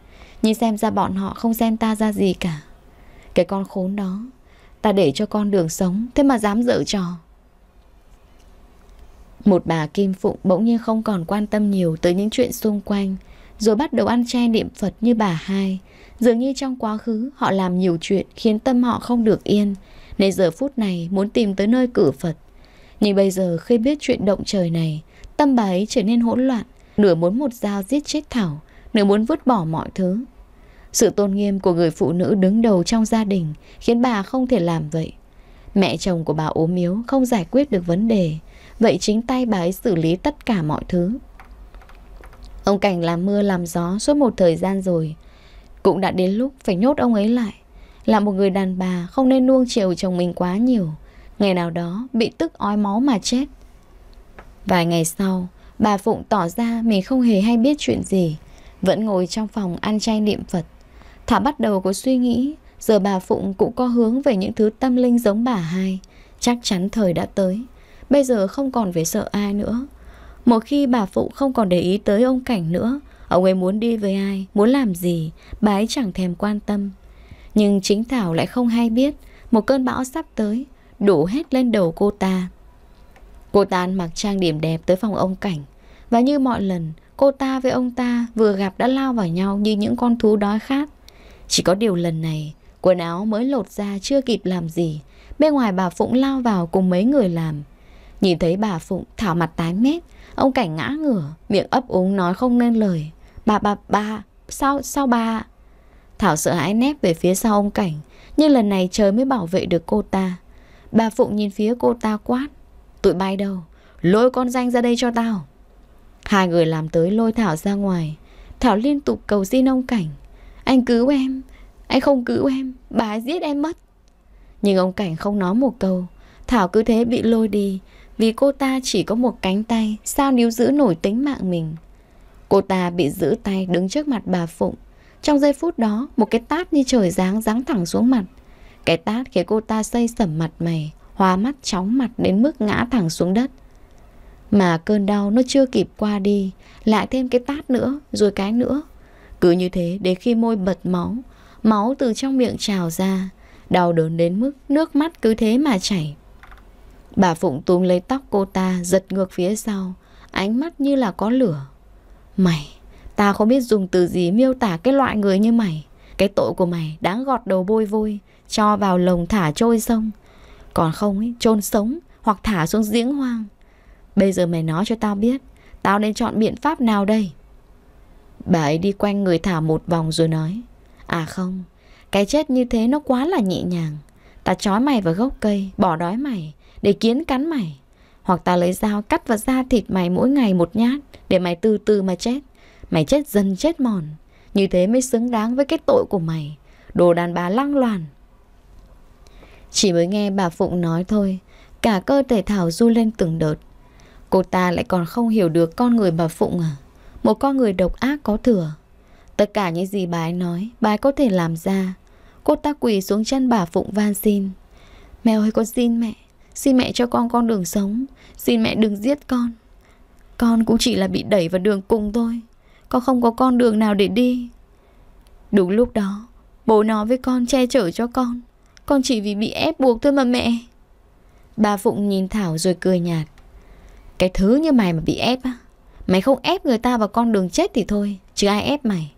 Nhìn xem ra bọn họ không xem ta ra gì cả Cái con khốn đó Ta để cho con đường sống Thế mà dám dở trò Một bà Kim Phụng bỗng nhiên không còn quan tâm nhiều Tới những chuyện xung quanh Rồi bắt đầu ăn chay niệm Phật như bà hai Dường như trong quá khứ Họ làm nhiều chuyện khiến tâm họ không được yên Nên giờ phút này muốn tìm tới nơi cử Phật Nhưng bây giờ khi biết chuyện động trời này Tâm bà ấy trở nên hỗn loạn Nửa muốn một dao giết chết Thảo Nửa muốn vứt bỏ mọi thứ Sự tôn nghiêm của người phụ nữ đứng đầu trong gia đình Khiến bà không thể làm vậy Mẹ chồng của bà ốm yếu Không giải quyết được vấn đề Vậy chính tay bà ấy xử lý tất cả mọi thứ Ông Cảnh làm mưa làm gió suốt một thời gian rồi Cũng đã đến lúc phải nhốt ông ấy lại Là một người đàn bà không nên nuông chiều chồng mình quá nhiều Ngày nào đó bị tức ói máu mà chết Vài ngày sau, bà Phụng tỏ ra mình không hề hay biết chuyện gì, vẫn ngồi trong phòng ăn chay niệm Phật. Thả bắt đầu có suy nghĩ, giờ bà Phụng cũng có hướng về những thứ tâm linh giống bà hai. Chắc chắn thời đã tới, bây giờ không còn phải sợ ai nữa. Một khi bà Phụng không còn để ý tới ông Cảnh nữa, ông ấy muốn đi với ai, muốn làm gì, bà ấy chẳng thèm quan tâm. Nhưng chính Thảo lại không hay biết, một cơn bão sắp tới, đổ hết lên đầu cô ta. Cô ta ăn mặc trang điểm đẹp tới phòng ông Cảnh Và như mọi lần Cô ta với ông ta vừa gặp đã lao vào nhau Như những con thú đói khát Chỉ có điều lần này Quần áo mới lột ra chưa kịp làm gì Bên ngoài bà Phụng lao vào cùng mấy người làm Nhìn thấy bà Phụng thảo mặt tái mét Ông Cảnh ngã ngửa Miệng ấp úng nói không nên lời Bà bà bà Sao sao bà Thảo sợ hãi nép về phía sau ông Cảnh Nhưng lần này trời mới bảo vệ được cô ta Bà Phụng nhìn phía cô ta quát Tụi bay đâu Lôi con danh ra đây cho tao Hai người làm tới lôi Thảo ra ngoài Thảo liên tục cầu xin ông Cảnh Anh cứu em Anh không cứu em Bà giết em mất Nhưng ông Cảnh không nói một câu Thảo cứ thế bị lôi đi Vì cô ta chỉ có một cánh tay Sao níu giữ nổi tính mạng mình Cô ta bị giữ tay đứng trước mặt bà Phụng Trong giây phút đó Một cái tát như trời giáng giáng thẳng xuống mặt Cái tát khiến cô ta xây sẩm mặt mày hoa mắt chóng mặt đến mức ngã thẳng xuống đất. Mà cơn đau nó chưa kịp qua đi, lại thêm cái tát nữa, rồi cái nữa. Cứ như thế đến khi môi bật máu, máu từ trong miệng trào ra, đau đớn đến mức nước mắt cứ thế mà chảy. Bà Phụng túm lấy tóc cô ta giật ngược phía sau, ánh mắt như là có lửa. Mày, ta không biết dùng từ gì miêu tả cái loại người như mày. Cái tội của mày đáng gọt đầu bôi vôi, cho vào lồng thả trôi sông. Còn không ấy, chôn sống Hoặc thả xuống giếng hoang Bây giờ mày nói cho tao biết Tao nên chọn biện pháp nào đây Bà ấy đi quanh người thả một vòng rồi nói À không Cái chết như thế nó quá là nhẹ nhàng Ta trói mày vào gốc cây Bỏ đói mày Để kiến cắn mày Hoặc ta lấy dao cắt vào da thịt mày mỗi ngày một nhát Để mày từ từ mà chết Mày chết dần chết mòn Như thế mới xứng đáng với cái tội của mày Đồ đàn bà lăng loàn chỉ mới nghe bà Phụng nói thôi Cả cơ thể Thảo du lên từng đợt Cô ta lại còn không hiểu được con người bà Phụng à Một con người độc ác có thừa Tất cả những gì bà ấy nói Bà ấy có thể làm ra Cô ta quỳ xuống chân bà Phụng van xin mẹ ơi con xin mẹ Xin mẹ cho con con đường sống Xin mẹ đừng giết con Con cũng chỉ là bị đẩy vào đường cùng thôi Con không có con đường nào để đi Đúng lúc đó Bố nó với con che chở cho con con chỉ vì bị ép buộc thôi mà mẹ Bà Phụng nhìn Thảo rồi cười nhạt Cái thứ như mày mà bị ép á Mày không ép người ta vào con đường chết thì thôi Chứ ai ép mày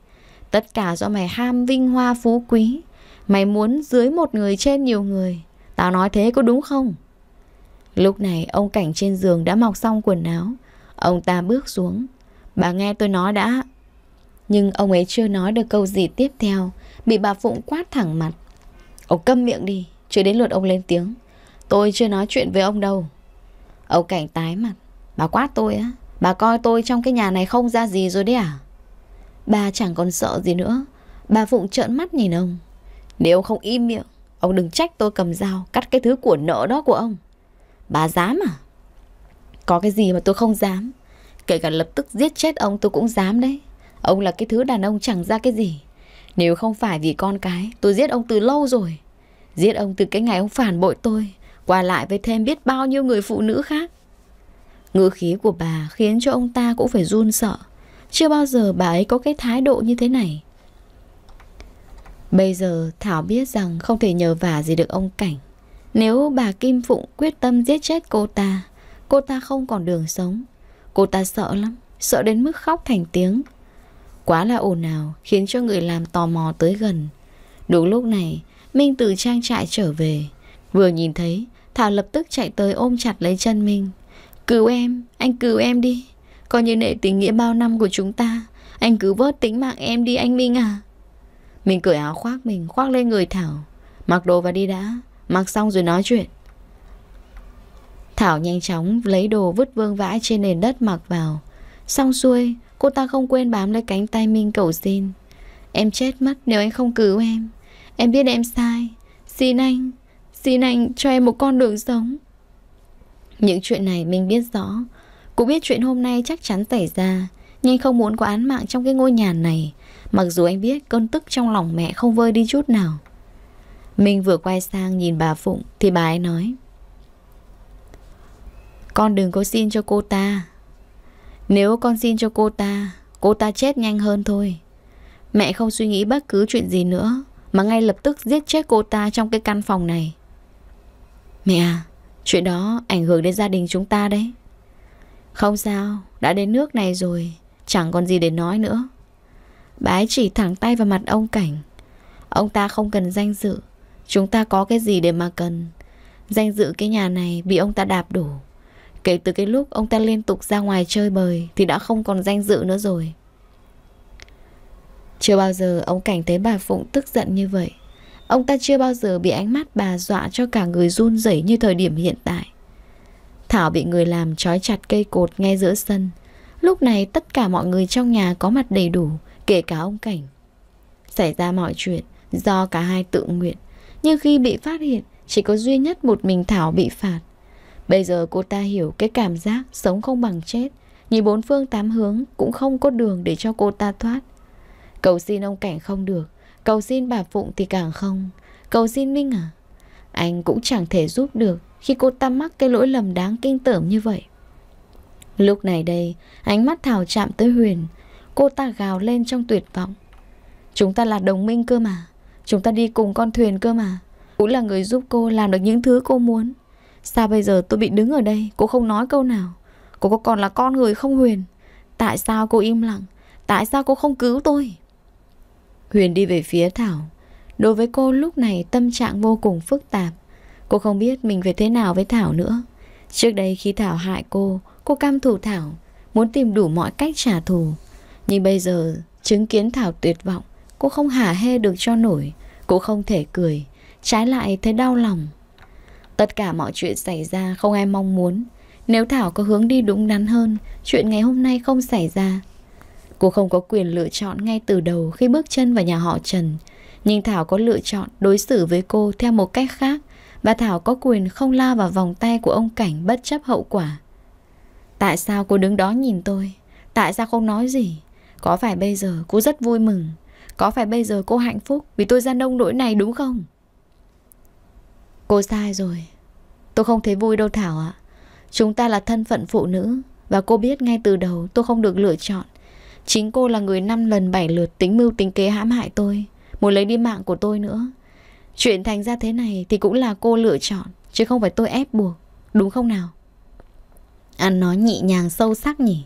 Tất cả do mày ham vinh hoa phú quý Mày muốn dưới một người trên nhiều người Tao nói thế có đúng không Lúc này ông Cảnh trên giường đã mọc xong quần áo Ông ta bước xuống Bà nghe tôi nói đã Nhưng ông ấy chưa nói được câu gì tiếp theo Bị bà Phụng quát thẳng mặt Ông câm miệng đi Chưa đến lượt ông lên tiếng Tôi chưa nói chuyện với ông đâu Ông cảnh tái mặt Bà quát tôi á Bà coi tôi trong cái nhà này không ra gì rồi đấy à Bà chẳng còn sợ gì nữa Bà phụng trợn mắt nhìn ông Nếu ông không im miệng Ông đừng trách tôi cầm dao Cắt cái thứ của nợ đó của ông Bà dám à Có cái gì mà tôi không dám Kể cả lập tức giết chết ông tôi cũng dám đấy Ông là cái thứ đàn ông chẳng ra cái gì nếu không phải vì con cái Tôi giết ông từ lâu rồi Giết ông từ cái ngày ông phản bội tôi Qua lại với thêm biết bao nhiêu người phụ nữ khác Ngữ khí của bà khiến cho ông ta cũng phải run sợ Chưa bao giờ bà ấy có cái thái độ như thế này Bây giờ Thảo biết rằng không thể nhờ vả gì được ông Cảnh Nếu bà Kim Phụng quyết tâm giết chết cô ta Cô ta không còn đường sống Cô ta sợ lắm Sợ đến mức khóc thành tiếng Quá là ồn ào Khiến cho người làm tò mò tới gần Đúng lúc này Minh từ trang trại trở về Vừa nhìn thấy Thảo lập tức chạy tới ôm chặt lấy chân Minh Cứu em, anh cứu em đi Coi như nệ tình nghĩa bao năm của chúng ta Anh cứ vớt tính mạng em đi anh Minh à Mình cởi áo khoác mình khoác lên người Thảo Mặc đồ và đi đã Mặc xong rồi nói chuyện Thảo nhanh chóng lấy đồ vứt vương vãi trên nền đất mặc vào Xong xuôi Cô ta không quên bám lấy cánh tay Minh cầu xin Em chết mất nếu anh không cứu em Em biết em sai Xin anh Xin anh cho em một con đường sống Những chuyện này mình biết rõ Cũng biết chuyện hôm nay chắc chắn xảy ra Nhưng không muốn có án mạng trong cái ngôi nhà này Mặc dù anh biết cơn tức trong lòng mẹ không vơi đi chút nào Mình vừa quay sang nhìn bà Phụng Thì bà ấy nói Con đừng có xin cho cô ta nếu con xin cho cô ta Cô ta chết nhanh hơn thôi Mẹ không suy nghĩ bất cứ chuyện gì nữa Mà ngay lập tức giết chết cô ta trong cái căn phòng này Mẹ à Chuyện đó ảnh hưởng đến gia đình chúng ta đấy Không sao Đã đến nước này rồi Chẳng còn gì để nói nữa Bà ấy chỉ thẳng tay vào mặt ông Cảnh Ông ta không cần danh dự Chúng ta có cái gì để mà cần Danh dự cái nhà này bị ông ta đạp đổ Kể từ cái lúc ông ta liên tục ra ngoài chơi bời Thì đã không còn danh dự nữa rồi Chưa bao giờ ông Cảnh thấy bà Phụng tức giận như vậy Ông ta chưa bao giờ bị ánh mắt bà dọa cho cả người run rẩy như thời điểm hiện tại Thảo bị người làm trói chặt cây cột ngay giữa sân Lúc này tất cả mọi người trong nhà có mặt đầy đủ Kể cả ông Cảnh Xảy ra mọi chuyện do cả hai tự nguyện Nhưng khi bị phát hiện Chỉ có duy nhất một mình Thảo bị phạt Bây giờ cô ta hiểu cái cảm giác sống không bằng chết Nhìn bốn phương tám hướng cũng không có đường để cho cô ta thoát Cầu xin ông Cảnh không được Cầu xin bà Phụng thì càng không Cầu xin Minh à Anh cũng chẳng thể giúp được Khi cô ta mắc cái lỗi lầm đáng kinh tởm như vậy Lúc này đây Ánh mắt Thảo chạm tới Huyền Cô ta gào lên trong tuyệt vọng Chúng ta là đồng minh cơ mà Chúng ta đi cùng con thuyền cơ mà Cũng là người giúp cô làm được những thứ cô muốn Sao bây giờ tôi bị đứng ở đây Cô không nói câu nào Cô có còn là con người không Huyền Tại sao cô im lặng Tại sao cô không cứu tôi Huyền đi về phía Thảo Đối với cô lúc này tâm trạng vô cùng phức tạp Cô không biết mình phải thế nào với Thảo nữa Trước đây khi Thảo hại cô Cô cam thủ Thảo Muốn tìm đủ mọi cách trả thù Nhưng bây giờ chứng kiến Thảo tuyệt vọng Cô không hả hê được cho nổi Cô không thể cười Trái lại thấy đau lòng Tất cả mọi chuyện xảy ra không ai mong muốn. Nếu Thảo có hướng đi đúng đắn hơn, chuyện ngày hôm nay không xảy ra. Cô không có quyền lựa chọn ngay từ đầu khi bước chân vào nhà họ Trần. Nhưng Thảo có lựa chọn đối xử với cô theo một cách khác và Thảo có quyền không la vào vòng tay của ông Cảnh bất chấp hậu quả. Tại sao cô đứng đó nhìn tôi? Tại sao không nói gì? Có phải bây giờ cô rất vui mừng? Có phải bây giờ cô hạnh phúc vì tôi ra nông nỗi này đúng không? Cô sai rồi Tôi không thấy vui đâu Thảo ạ Chúng ta là thân phận phụ nữ Và cô biết ngay từ đầu tôi không được lựa chọn Chính cô là người năm lần bảy lượt tính mưu tính kế hãm hại tôi Muốn lấy đi mạng của tôi nữa Chuyện thành ra thế này thì cũng là cô lựa chọn Chứ không phải tôi ép buộc Đúng không nào Anh à, nói nhị nhàng sâu sắc nhỉ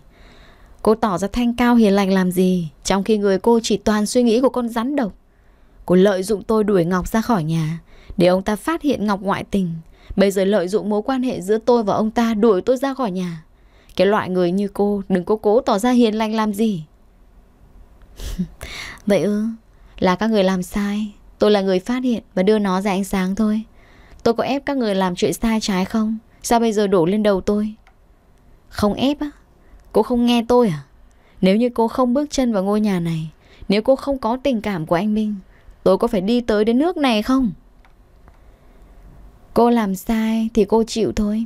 Cô tỏ ra thanh cao hiền lành làm gì Trong khi người cô chỉ toàn suy nghĩ của con rắn độc Cô lợi dụng tôi đuổi Ngọc ra khỏi nhà để ông ta phát hiện Ngọc ngoại tình Bây giờ lợi dụng mối quan hệ giữa tôi và ông ta đuổi tôi ra khỏi nhà Cái loại người như cô đừng có cố tỏ ra hiền lành làm gì [LAUGHS] Vậy ư Là các người làm sai Tôi là người phát hiện và đưa nó ra ánh sáng thôi Tôi có ép các người làm chuyện sai trái không Sao bây giờ đổ lên đầu tôi Không ép á Cô không nghe tôi à Nếu như cô không bước chân vào ngôi nhà này Nếu cô không có tình cảm của anh Minh Tôi có phải đi tới đến nước này không Cô làm sai thì cô chịu thôi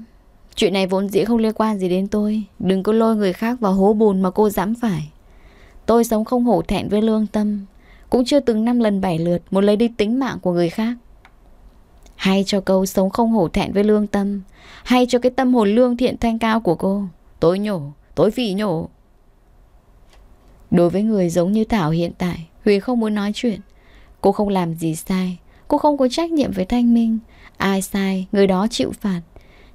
Chuyện này vốn dĩ không liên quan gì đến tôi Đừng có lôi người khác vào hố bùn mà cô dám phải Tôi sống không hổ thẹn với lương tâm Cũng chưa từng năm lần bảy lượt Muốn lấy đi tính mạng của người khác Hay cho câu sống không hổ thẹn với lương tâm Hay cho cái tâm hồn lương thiện thanh cao của cô Tối nhổ, tối phỉ nhổ Đối với người giống như Thảo hiện tại Huy không muốn nói chuyện Cô không làm gì sai Cô không có trách nhiệm với Thanh Minh Ai sai, người đó chịu phạt.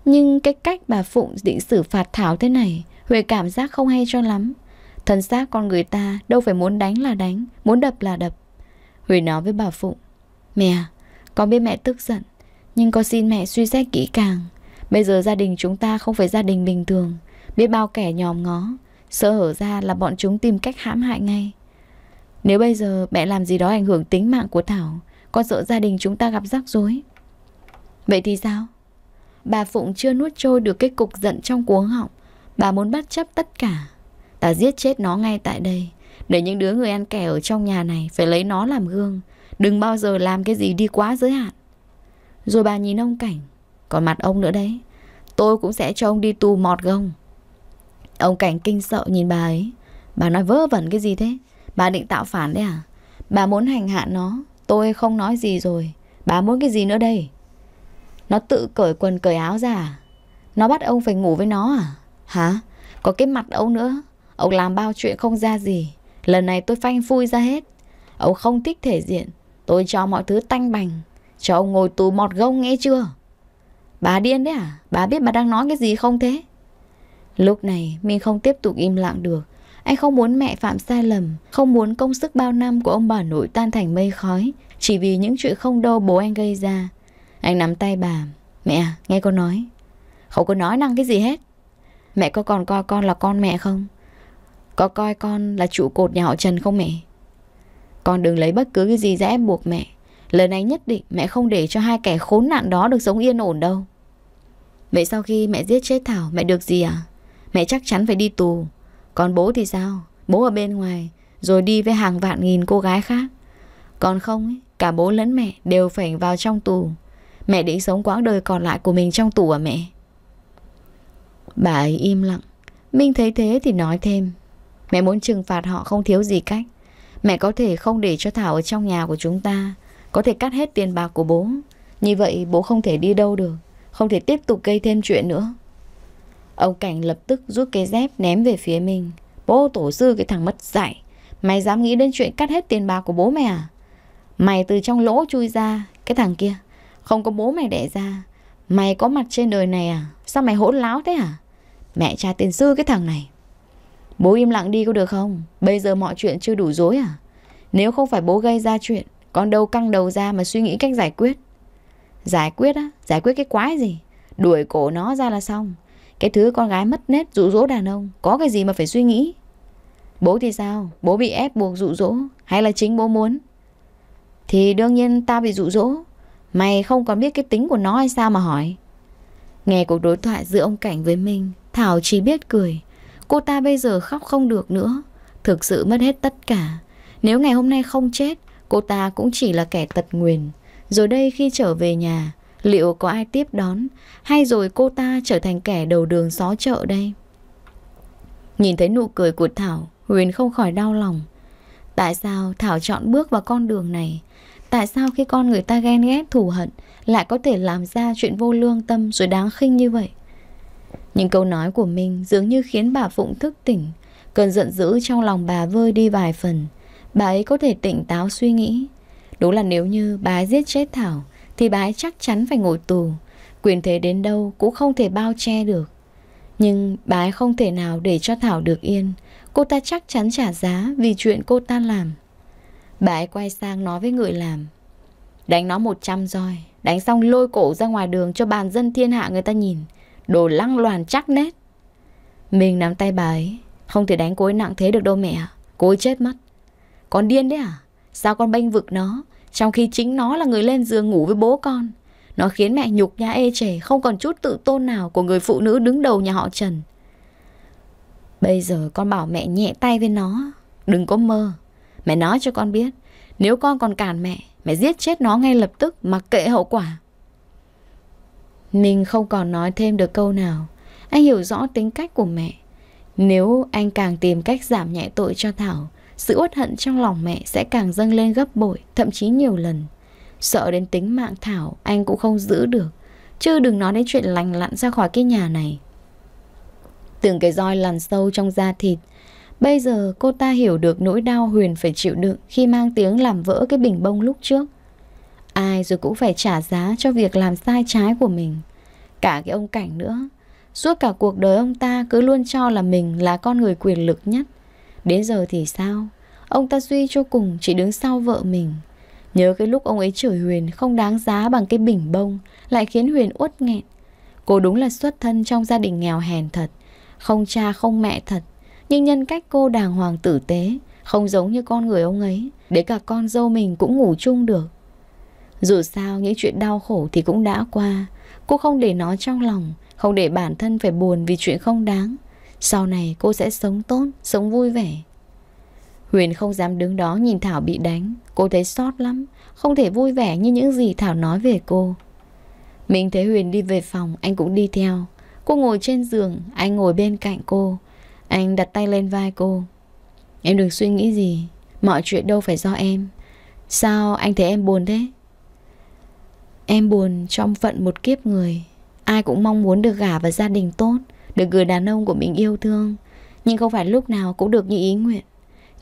Nhưng cái cách bà Phụng định xử phạt Thảo thế này, Huệ cảm giác không hay cho lắm. Thân xác con người ta đâu phải muốn đánh là đánh, muốn đập là đập. Huệ nói với bà Phụng, Mẹ, à, con biết mẹ tức giận, nhưng con xin mẹ suy xét kỹ càng. Bây giờ gia đình chúng ta không phải gia đình bình thường, biết bao kẻ nhòm ngó. Sợ hở ra là bọn chúng tìm cách hãm hại ngay. Nếu bây giờ mẹ làm gì đó ảnh hưởng tính mạng của Thảo, con sợ gia đình chúng ta gặp rắc rối. Vậy thì sao? Bà Phụng chưa nuốt trôi được cái cục giận trong cuống họng Bà muốn bắt chấp tất cả Ta giết chết nó ngay tại đây Để những đứa người ăn kẻ ở trong nhà này Phải lấy nó làm gương Đừng bao giờ làm cái gì đi quá giới hạn Rồi bà nhìn ông Cảnh Còn mặt ông nữa đấy Tôi cũng sẽ cho ông đi tù mọt gông Ông Cảnh kinh sợ nhìn bà ấy Bà nói vớ vẩn cái gì thế Bà định tạo phản đấy à Bà muốn hành hạ nó Tôi không nói gì rồi Bà muốn cái gì nữa đây nó tự cởi quần cởi áo ra à? Nó bắt ông phải ngủ với nó à? Hả? Có cái mặt ông nữa. Ông làm bao chuyện không ra gì. Lần này tôi phanh phui ra hết. Ông không thích thể diện. Tôi cho mọi thứ tanh bành. Cho ông ngồi tù mọt gông nghe chưa? Bà điên đấy à? Bà biết bà đang nói cái gì không thế? Lúc này mình không tiếp tục im lặng được. Anh không muốn mẹ phạm sai lầm, không muốn công sức bao năm của ông bà nội tan thành mây khói, chỉ vì những chuyện không đâu bố anh gây ra. Anh nắm tay bà Mẹ à, nghe con nói Không có nói năng cái gì hết Mẹ có còn coi con là con mẹ không Có coi con là trụ cột nhà họ Trần không mẹ Con đừng lấy bất cứ cái gì ra ép buộc mẹ Lần này nhất định mẹ không để cho hai kẻ khốn nạn đó được sống yên ổn đâu Vậy sau khi mẹ giết chết Thảo mẹ được gì à Mẹ chắc chắn phải đi tù Còn bố thì sao Bố ở bên ngoài Rồi đi với hàng vạn nghìn cô gái khác Còn không ấy, cả bố lẫn mẹ đều phải vào trong tù Mẹ định sống quãng đời còn lại của mình trong tù à mẹ Bà ấy im lặng Minh thấy thế thì nói thêm Mẹ muốn trừng phạt họ không thiếu gì cách Mẹ có thể không để cho Thảo ở trong nhà của chúng ta Có thể cắt hết tiền bạc của bố Như vậy bố không thể đi đâu được Không thể tiếp tục gây thêm chuyện nữa Ông Cảnh lập tức rút cái dép ném về phía mình Bố tổ sư cái thằng mất dạy Mày dám nghĩ đến chuyện cắt hết tiền bạc của bố mày à Mày từ trong lỗ chui ra Cái thằng kia không có bố mày đẻ ra Mày có mặt trên đời này à Sao mày hỗn láo thế à Mẹ cha tiền sư cái thằng này Bố im lặng đi có được không Bây giờ mọi chuyện chưa đủ dối à Nếu không phải bố gây ra chuyện Con đâu căng đầu ra mà suy nghĩ cách giải quyết Giải quyết á Giải quyết cái quái gì Đuổi cổ nó ra là xong Cái thứ con gái mất nết dụ dỗ đàn ông Có cái gì mà phải suy nghĩ Bố thì sao Bố bị ép buộc dụ dỗ Hay là chính bố muốn Thì đương nhiên ta bị dụ dỗ Mày không còn biết cái tính của nó hay sao mà hỏi Nghe cuộc đối thoại giữa ông Cảnh với minh Thảo chỉ biết cười Cô ta bây giờ khóc không được nữa Thực sự mất hết tất cả Nếu ngày hôm nay không chết Cô ta cũng chỉ là kẻ tật nguyền Rồi đây khi trở về nhà Liệu có ai tiếp đón Hay rồi cô ta trở thành kẻ đầu đường xó chợ đây Nhìn thấy nụ cười của Thảo Huyền không khỏi đau lòng Tại sao Thảo chọn bước vào con đường này Tại sao khi con người ta ghen ghét thù hận Lại có thể làm ra chuyện vô lương tâm Rồi đáng khinh như vậy Những câu nói của mình dường như khiến bà Phụng thức tỉnh Cơn giận dữ trong lòng bà vơi đi vài phần Bà ấy có thể tỉnh táo suy nghĩ Đúng là nếu như bà ấy giết chết Thảo Thì bà ấy chắc chắn phải ngồi tù Quyền thế đến đâu cũng không thể bao che được Nhưng bà ấy không thể nào để cho Thảo được yên Cô ta chắc chắn trả giá vì chuyện cô ta làm Bà ấy quay sang nói với người làm Đánh nó 100 roi Đánh xong lôi cổ ra ngoài đường cho bàn dân thiên hạ người ta nhìn Đồ lăng loàn chắc nết Mình nắm tay bà ấy Không thể đánh cô ấy nặng thế được đâu mẹ Cô ấy chết mất Con điên đấy à Sao con bênh vực nó Trong khi chính nó là người lên giường ngủ với bố con Nó khiến mẹ nhục nhã ê trẻ Không còn chút tự tôn nào của người phụ nữ đứng đầu nhà họ Trần Bây giờ con bảo mẹ nhẹ tay với nó Đừng có mơ Mẹ nói cho con biết, nếu con còn cản mẹ, mẹ giết chết nó ngay lập tức mặc kệ hậu quả. Ninh không còn nói thêm được câu nào. Anh hiểu rõ tính cách của mẹ. Nếu anh càng tìm cách giảm nhẹ tội cho Thảo, sự uất hận trong lòng mẹ sẽ càng dâng lên gấp bội, thậm chí nhiều lần. Sợ đến tính mạng Thảo, anh cũng không giữ được. Chứ đừng nói đến chuyện lành lặn ra khỏi cái nhà này. Từng cái roi lằn sâu trong da thịt Bây giờ cô ta hiểu được nỗi đau Huyền phải chịu đựng khi mang tiếng làm vỡ cái bình bông lúc trước. Ai rồi cũng phải trả giá cho việc làm sai trái của mình. Cả cái ông Cảnh nữa. Suốt cả cuộc đời ông ta cứ luôn cho là mình là con người quyền lực nhất. Đến giờ thì sao? Ông ta suy cho cùng chỉ đứng sau vợ mình. Nhớ cái lúc ông ấy chửi Huyền không đáng giá bằng cái bình bông lại khiến Huyền uất nghẹn. Cô đúng là xuất thân trong gia đình nghèo hèn thật. Không cha không mẹ thật nhưng nhân cách cô đàng hoàng tử tế Không giống như con người ông ấy Để cả con dâu mình cũng ngủ chung được Dù sao những chuyện đau khổ thì cũng đã qua Cô không để nó trong lòng Không để bản thân phải buồn vì chuyện không đáng Sau này cô sẽ sống tốt Sống vui vẻ Huyền không dám đứng đó nhìn Thảo bị đánh Cô thấy xót lắm Không thể vui vẻ như những gì Thảo nói về cô Mình thấy Huyền đi về phòng Anh cũng đi theo Cô ngồi trên giường Anh ngồi bên cạnh cô anh đặt tay lên vai cô Em đừng suy nghĩ gì Mọi chuyện đâu phải do em Sao anh thấy em buồn thế? Em buồn trong phận một kiếp người Ai cũng mong muốn được gả vào gia đình tốt Được người đàn ông của mình yêu thương Nhưng không phải lúc nào cũng được như ý nguyện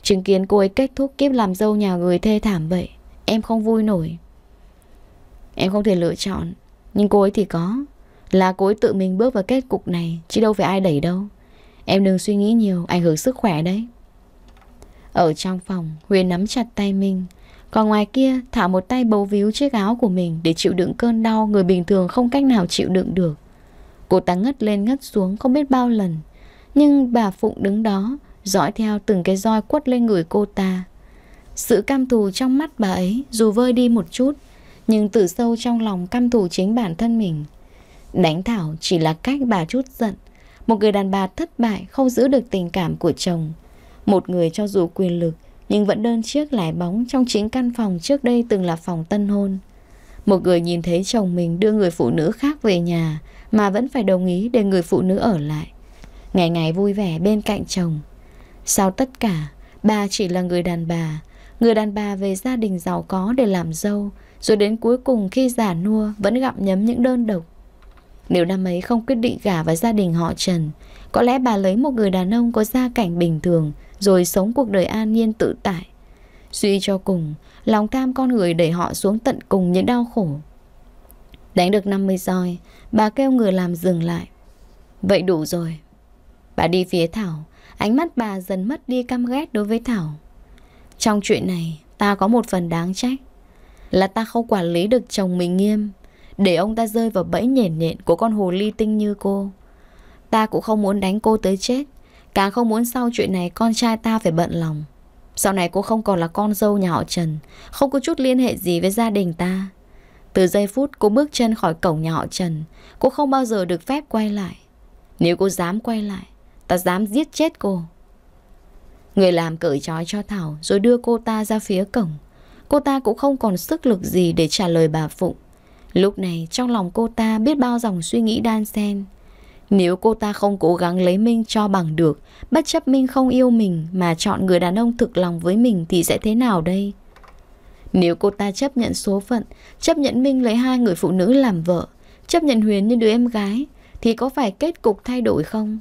Chứng kiến cô ấy kết thúc kiếp làm dâu nhà người thê thảm vậy Em không vui nổi Em không thể lựa chọn Nhưng cô ấy thì có Là cô ấy tự mình bước vào kết cục này Chứ đâu phải ai đẩy đâu Em đừng suy nghĩ nhiều, ảnh hưởng sức khỏe đấy. Ở trong phòng, Huyền nắm chặt tay mình, Còn ngoài kia, Thảo một tay bấu víu chiếc áo của mình để chịu đựng cơn đau người bình thường không cách nào chịu đựng được. Cô ta ngất lên ngất xuống không biết bao lần. Nhưng bà Phụng đứng đó, dõi theo từng cái roi quất lên người cô ta. Sự cam thù trong mắt bà ấy dù vơi đi một chút, nhưng từ sâu trong lòng cam thù chính bản thân mình. Đánh Thảo chỉ là cách bà chút giận một người đàn bà thất bại không giữ được tình cảm của chồng. Một người cho dù quyền lực nhưng vẫn đơn chiếc lải bóng trong chính căn phòng trước đây từng là phòng tân hôn. Một người nhìn thấy chồng mình đưa người phụ nữ khác về nhà mà vẫn phải đồng ý để người phụ nữ ở lại. Ngày ngày vui vẻ bên cạnh chồng. Sau tất cả, bà chỉ là người đàn bà. Người đàn bà về gia đình giàu có để làm dâu, rồi đến cuối cùng khi già nua vẫn gặm nhấm những đơn độc nếu năm ấy không quyết định gả vào gia đình họ Trần, có lẽ bà lấy một người đàn ông có gia cảnh bình thường rồi sống cuộc đời an nhiên tự tại. Suy cho cùng, lòng tham con người đẩy họ xuống tận cùng những đau khổ. Đánh được 50 roi, bà kêu người làm dừng lại. Vậy đủ rồi. Bà đi phía Thảo, ánh mắt bà dần mất đi căm ghét đối với Thảo. Trong chuyện này, ta có một phần đáng trách. Là ta không quản lý được chồng mình nghiêm để ông ta rơi vào bẫy nhện nhện của con hồ ly tinh như cô Ta cũng không muốn đánh cô tới chết Càng không muốn sau chuyện này con trai ta phải bận lòng Sau này cô không còn là con dâu nhà họ Trần Không có chút liên hệ gì với gia đình ta Từ giây phút cô bước chân khỏi cổng nhà họ Trần Cô không bao giờ được phép quay lại Nếu cô dám quay lại Ta dám giết chết cô Người làm cởi trói cho Thảo Rồi đưa cô ta ra phía cổng Cô ta cũng không còn sức lực gì để trả lời bà Phụng Lúc này trong lòng cô ta biết bao dòng suy nghĩ đan xen Nếu cô ta không cố gắng lấy Minh cho bằng được Bất chấp Minh không yêu mình Mà chọn người đàn ông thực lòng với mình Thì sẽ thế nào đây Nếu cô ta chấp nhận số phận Chấp nhận Minh lấy hai người phụ nữ làm vợ Chấp nhận Huyền như đứa em gái Thì có phải kết cục thay đổi không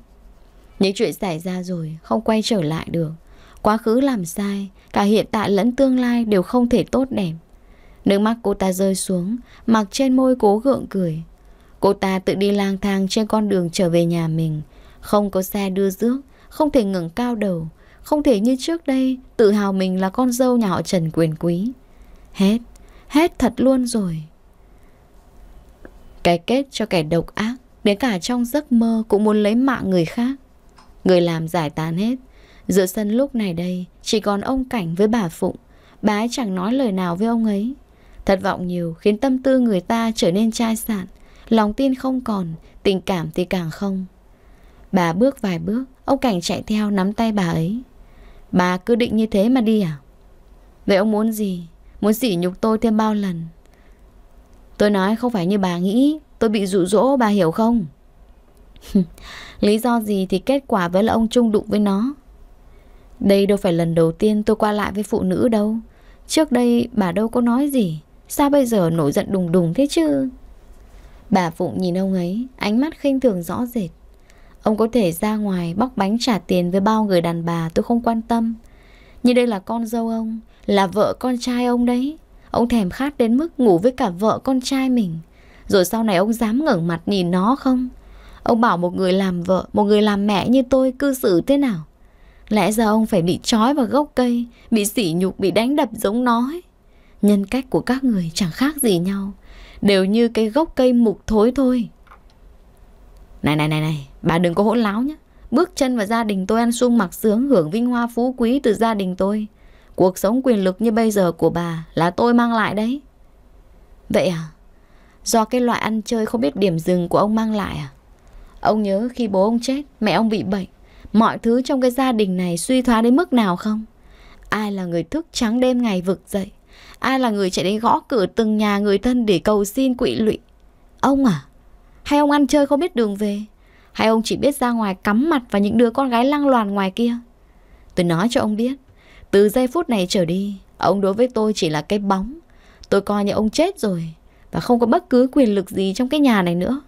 Những chuyện xảy ra rồi Không quay trở lại được Quá khứ làm sai Cả hiện tại lẫn tương lai đều không thể tốt đẹp Nước mắt cô ta rơi xuống Mặc trên môi cố gượng cười Cô ta tự đi lang thang trên con đường trở về nhà mình Không có xe đưa rước Không thể ngẩng cao đầu Không thể như trước đây Tự hào mình là con dâu nhà họ Trần quyền quý Hết Hết thật luôn rồi Cái kết cho kẻ độc ác Đến cả trong giấc mơ cũng muốn lấy mạng người khác Người làm giải tán hết Giữa sân lúc này đây Chỉ còn ông Cảnh với bà Phụng Bà ấy chẳng nói lời nào với ông ấy Thất vọng nhiều khiến tâm tư người ta trở nên chai sạn, lòng tin không còn, tình cảm thì càng không. Bà bước vài bước, ông Cảnh chạy theo nắm tay bà ấy. Bà cứ định như thế mà đi à? Vậy ông muốn gì? Muốn sỉ nhục tôi thêm bao lần? Tôi nói không phải như bà nghĩ, tôi bị dụ dỗ bà hiểu không? [LAUGHS] Lý do gì thì kết quả với là ông trung đụng với nó. Đây đâu phải lần đầu tiên tôi qua lại với phụ nữ đâu. Trước đây bà đâu có nói gì Sao bây giờ nổi giận đùng đùng thế chứ Bà Phụng nhìn ông ấy Ánh mắt khinh thường rõ rệt Ông có thể ra ngoài bóc bánh trả tiền Với bao người đàn bà tôi không quan tâm Nhưng đây là con dâu ông Là vợ con trai ông đấy Ông thèm khát đến mức ngủ với cả vợ con trai mình Rồi sau này ông dám ngẩng mặt nhìn nó không Ông bảo một người làm vợ Một người làm mẹ như tôi cư xử thế nào Lẽ ra ông phải bị trói vào gốc cây Bị sỉ nhục, bị đánh đập giống nó ấy. Nhân cách của các người chẳng khác gì nhau Đều như cái gốc cây mục thối thôi Này này này này Bà đừng có hỗn láo nhé Bước chân vào gia đình tôi ăn sung mặc sướng Hưởng vinh hoa phú quý từ gia đình tôi Cuộc sống quyền lực như bây giờ của bà Là tôi mang lại đấy Vậy à Do cái loại ăn chơi không biết điểm dừng của ông mang lại à Ông nhớ khi bố ông chết Mẹ ông bị bệnh Mọi thứ trong cái gia đình này suy thoái đến mức nào không Ai là người thức trắng đêm ngày vực dậy Ai là người chạy đến gõ cửa từng nhà người thân để cầu xin quỵ lụy? Ông à? Hay ông ăn chơi không biết đường về? Hay ông chỉ biết ra ngoài cắm mặt vào những đứa con gái lăng loàn ngoài kia? Tôi nói cho ông biết, từ giây phút này trở đi, ông đối với tôi chỉ là cái bóng. Tôi coi như ông chết rồi và không có bất cứ quyền lực gì trong cái nhà này nữa.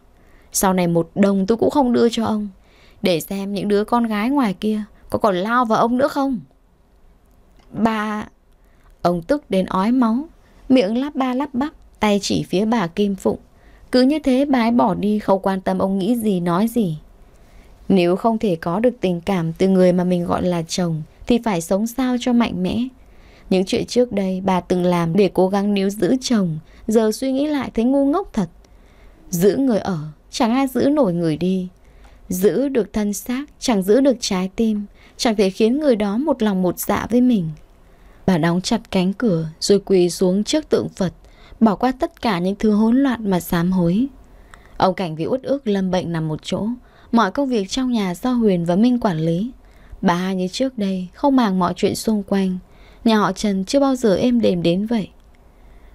Sau này một đồng tôi cũng không đưa cho ông, để xem những đứa con gái ngoài kia có còn lao vào ông nữa không. Bà Ông tức đến ói máu, miệng lắp ba lắp bắp, tay chỉ phía bà Kim Phụng. Cứ như thế bà ấy bỏ đi không quan tâm ông nghĩ gì nói gì. Nếu không thể có được tình cảm từ người mà mình gọi là chồng thì phải sống sao cho mạnh mẽ. Những chuyện trước đây bà từng làm để cố gắng níu giữ chồng, giờ suy nghĩ lại thấy ngu ngốc thật. Giữ người ở, chẳng ai giữ nổi người đi. Giữ được thân xác, chẳng giữ được trái tim, chẳng thể khiến người đó một lòng một dạ với mình. Bà đóng chặt cánh cửa rồi quỳ xuống trước tượng Phật, bỏ qua tất cả những thứ hỗn loạn mà sám hối. Ông Cảnh vì uất ức lâm bệnh nằm một chỗ, mọi công việc trong nhà do Huyền và Minh quản lý. Bà hai như trước đây không màng mọi chuyện xung quanh, nhà họ Trần chưa bao giờ êm đềm đến vậy.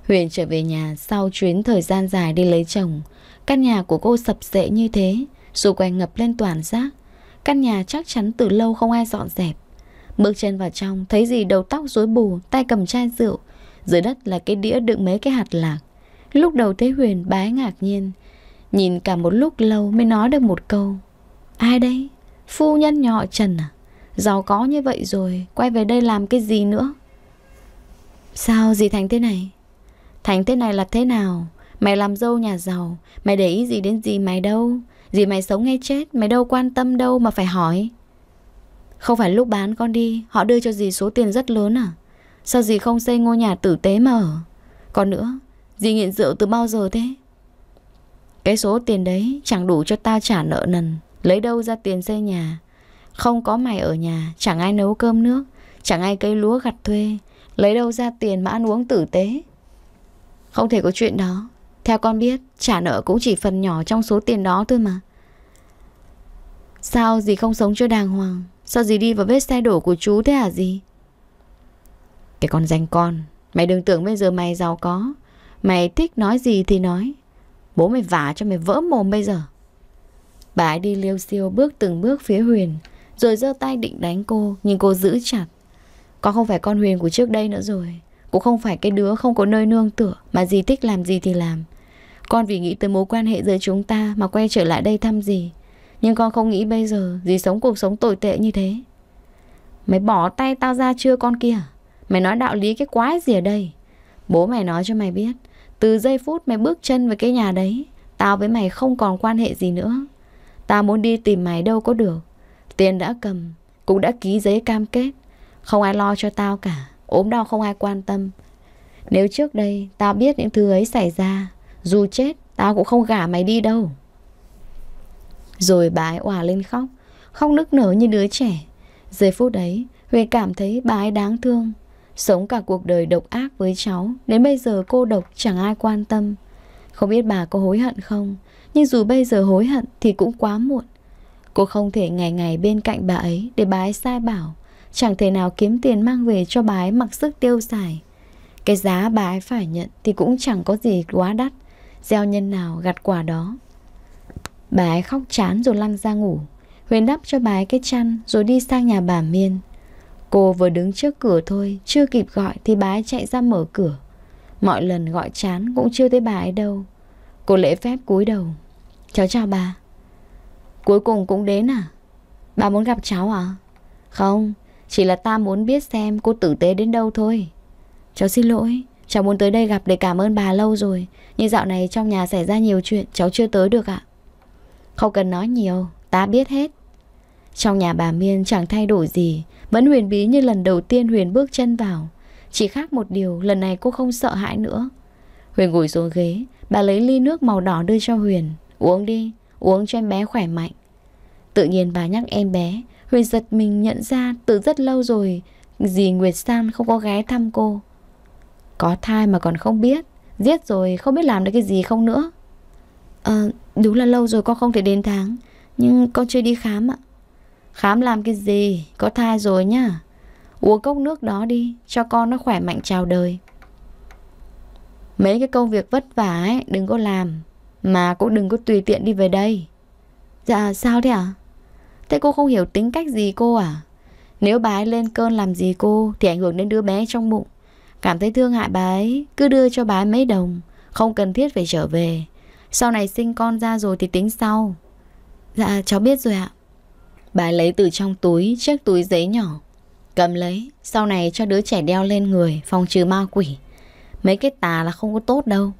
Huyền trở về nhà sau chuyến thời gian dài đi lấy chồng, căn nhà của cô sập sệ như thế, xung quanh ngập lên toàn rác. Căn nhà chắc chắn từ lâu không ai dọn dẹp. Bước chân vào trong Thấy gì đầu tóc rối bù Tay cầm chai rượu Dưới đất là cái đĩa đựng mấy cái hạt lạc Lúc đầu thấy Huyền bá ngạc nhiên Nhìn cả một lúc lâu mới nói được một câu Ai đây? Phu nhân nhà Trần à? Giàu có như vậy rồi Quay về đây làm cái gì nữa? Sao gì thành thế này? Thành thế này là thế nào? Mày làm dâu nhà giàu Mày để ý gì đến gì mày đâu Gì mày sống hay chết Mày đâu quan tâm đâu mà phải hỏi không phải lúc bán con đi Họ đưa cho dì số tiền rất lớn à Sao dì không xây ngôi nhà tử tế mà ở Còn nữa Dì nghiện rượu từ bao giờ thế Cái số tiền đấy chẳng đủ cho tao trả nợ nần Lấy đâu ra tiền xây nhà Không có mày ở nhà Chẳng ai nấu cơm nước Chẳng ai cây lúa gặt thuê Lấy đâu ra tiền mà ăn uống tử tế Không thể có chuyện đó Theo con biết trả nợ cũng chỉ phần nhỏ trong số tiền đó thôi mà Sao dì không sống cho đàng hoàng Sao dì đi vào vết xe đổ của chú thế hả gì? Cái con danh con, mày đừng tưởng bây giờ mày giàu có. Mày thích nói gì thì nói. Bố mày vả cho mày vỡ mồm bây giờ. Bà ấy đi liêu siêu bước từng bước phía Huyền, rồi giơ tay định đánh cô, nhưng cô giữ chặt. Con không phải con Huyền của trước đây nữa rồi. Cũng không phải cái đứa không có nơi nương tựa mà dì thích làm gì thì làm. Con vì nghĩ tới mối quan hệ giữa chúng ta mà quay trở lại đây thăm gì? Nhưng con không nghĩ bây giờ gì sống cuộc sống tồi tệ như thế Mày bỏ tay tao ra chưa con kia Mày nói đạo lý cái quái gì ở đây Bố mày nói cho mày biết Từ giây phút mày bước chân về cái nhà đấy Tao với mày không còn quan hệ gì nữa Tao muốn đi tìm mày đâu có được Tiền đã cầm Cũng đã ký giấy cam kết Không ai lo cho tao cả ốm đau không ai quan tâm. Nếu trước đây tao biết những thứ ấy xảy ra, dù chết tao cũng không gả mày đi đâu. Rồi bà ấy òa lên khóc Khóc nức nở như đứa trẻ Giây phút ấy, Huệ cảm thấy bà ấy đáng thương Sống cả cuộc đời độc ác với cháu Đến bây giờ cô độc chẳng ai quan tâm Không biết bà có hối hận không Nhưng dù bây giờ hối hận thì cũng quá muộn Cô không thể ngày ngày bên cạnh bà ấy Để bà ấy sai bảo Chẳng thể nào kiếm tiền mang về cho bà ấy mặc sức tiêu xài Cái giá bà ấy phải nhận Thì cũng chẳng có gì quá đắt Gieo nhân nào gặt quả đó Bà ấy khóc chán rồi lăn ra ngủ Huyền đắp cho bà ấy cái chăn Rồi đi sang nhà bà Miên Cô vừa đứng trước cửa thôi Chưa kịp gọi thì bà ấy chạy ra mở cửa Mọi lần gọi chán cũng chưa thấy bà ấy đâu Cô lễ phép cúi đầu Cháu chào bà Cuối cùng cũng đến à Bà muốn gặp cháu à Không Chỉ là ta muốn biết xem cô tử tế đến đâu thôi Cháu xin lỗi Cháu muốn tới đây gặp để cảm ơn bà lâu rồi Nhưng dạo này trong nhà xảy ra nhiều chuyện Cháu chưa tới được ạ à? Không cần nói nhiều, ta biết hết. Trong nhà bà Miên chẳng thay đổi gì, vẫn huyền bí như lần đầu tiên Huyền bước chân vào. Chỉ khác một điều, lần này cô không sợ hãi nữa. Huyền ngồi xuống ghế, bà lấy ly nước màu đỏ đưa cho Huyền. Uống đi, uống cho em bé khỏe mạnh. Tự nhiên bà nhắc em bé, Huyền giật mình nhận ra từ rất lâu rồi dì Nguyệt San không có ghé thăm cô. Có thai mà còn không biết, giết rồi không biết làm được cái gì không nữa. Ờ, à, Đúng là lâu rồi con không thể đến tháng Nhưng con chưa đi khám ạ Khám làm cái gì Có thai rồi nhá Uống cốc nước đó đi Cho con nó khỏe mạnh chào đời Mấy cái công việc vất vả ấy Đừng có làm Mà cũng đừng có tùy tiện đi về đây Dạ sao thế ạ à? Thế cô không hiểu tính cách gì cô à Nếu bà ấy lên cơn làm gì cô Thì ảnh hưởng đến đứa bé trong bụng Cảm thấy thương hại bà ấy Cứ đưa cho bà ấy mấy đồng Không cần thiết phải trở về sau này sinh con ra rồi thì tính sau Dạ cháu biết rồi ạ Bà lấy từ trong túi chiếc túi giấy nhỏ Cầm lấy Sau này cho đứa trẻ đeo lên người Phòng trừ ma quỷ Mấy cái tà là không có tốt đâu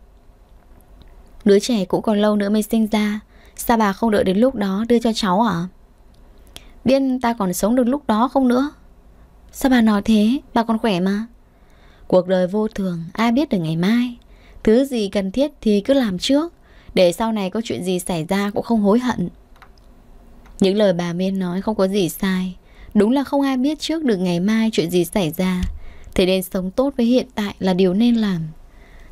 Đứa trẻ cũng còn lâu nữa mới sinh ra Sao bà không đợi đến lúc đó đưa cho cháu ạ à? Biết ta còn sống được lúc đó không nữa Sao bà nói thế Bà còn khỏe mà Cuộc đời vô thường Ai biết được ngày mai Thứ gì cần thiết thì cứ làm trước để sau này có chuyện gì xảy ra cũng không hối hận Những lời bà Miên nói không có gì sai Đúng là không ai biết trước được ngày mai chuyện gì xảy ra Thế nên sống tốt với hiện tại là điều nên làm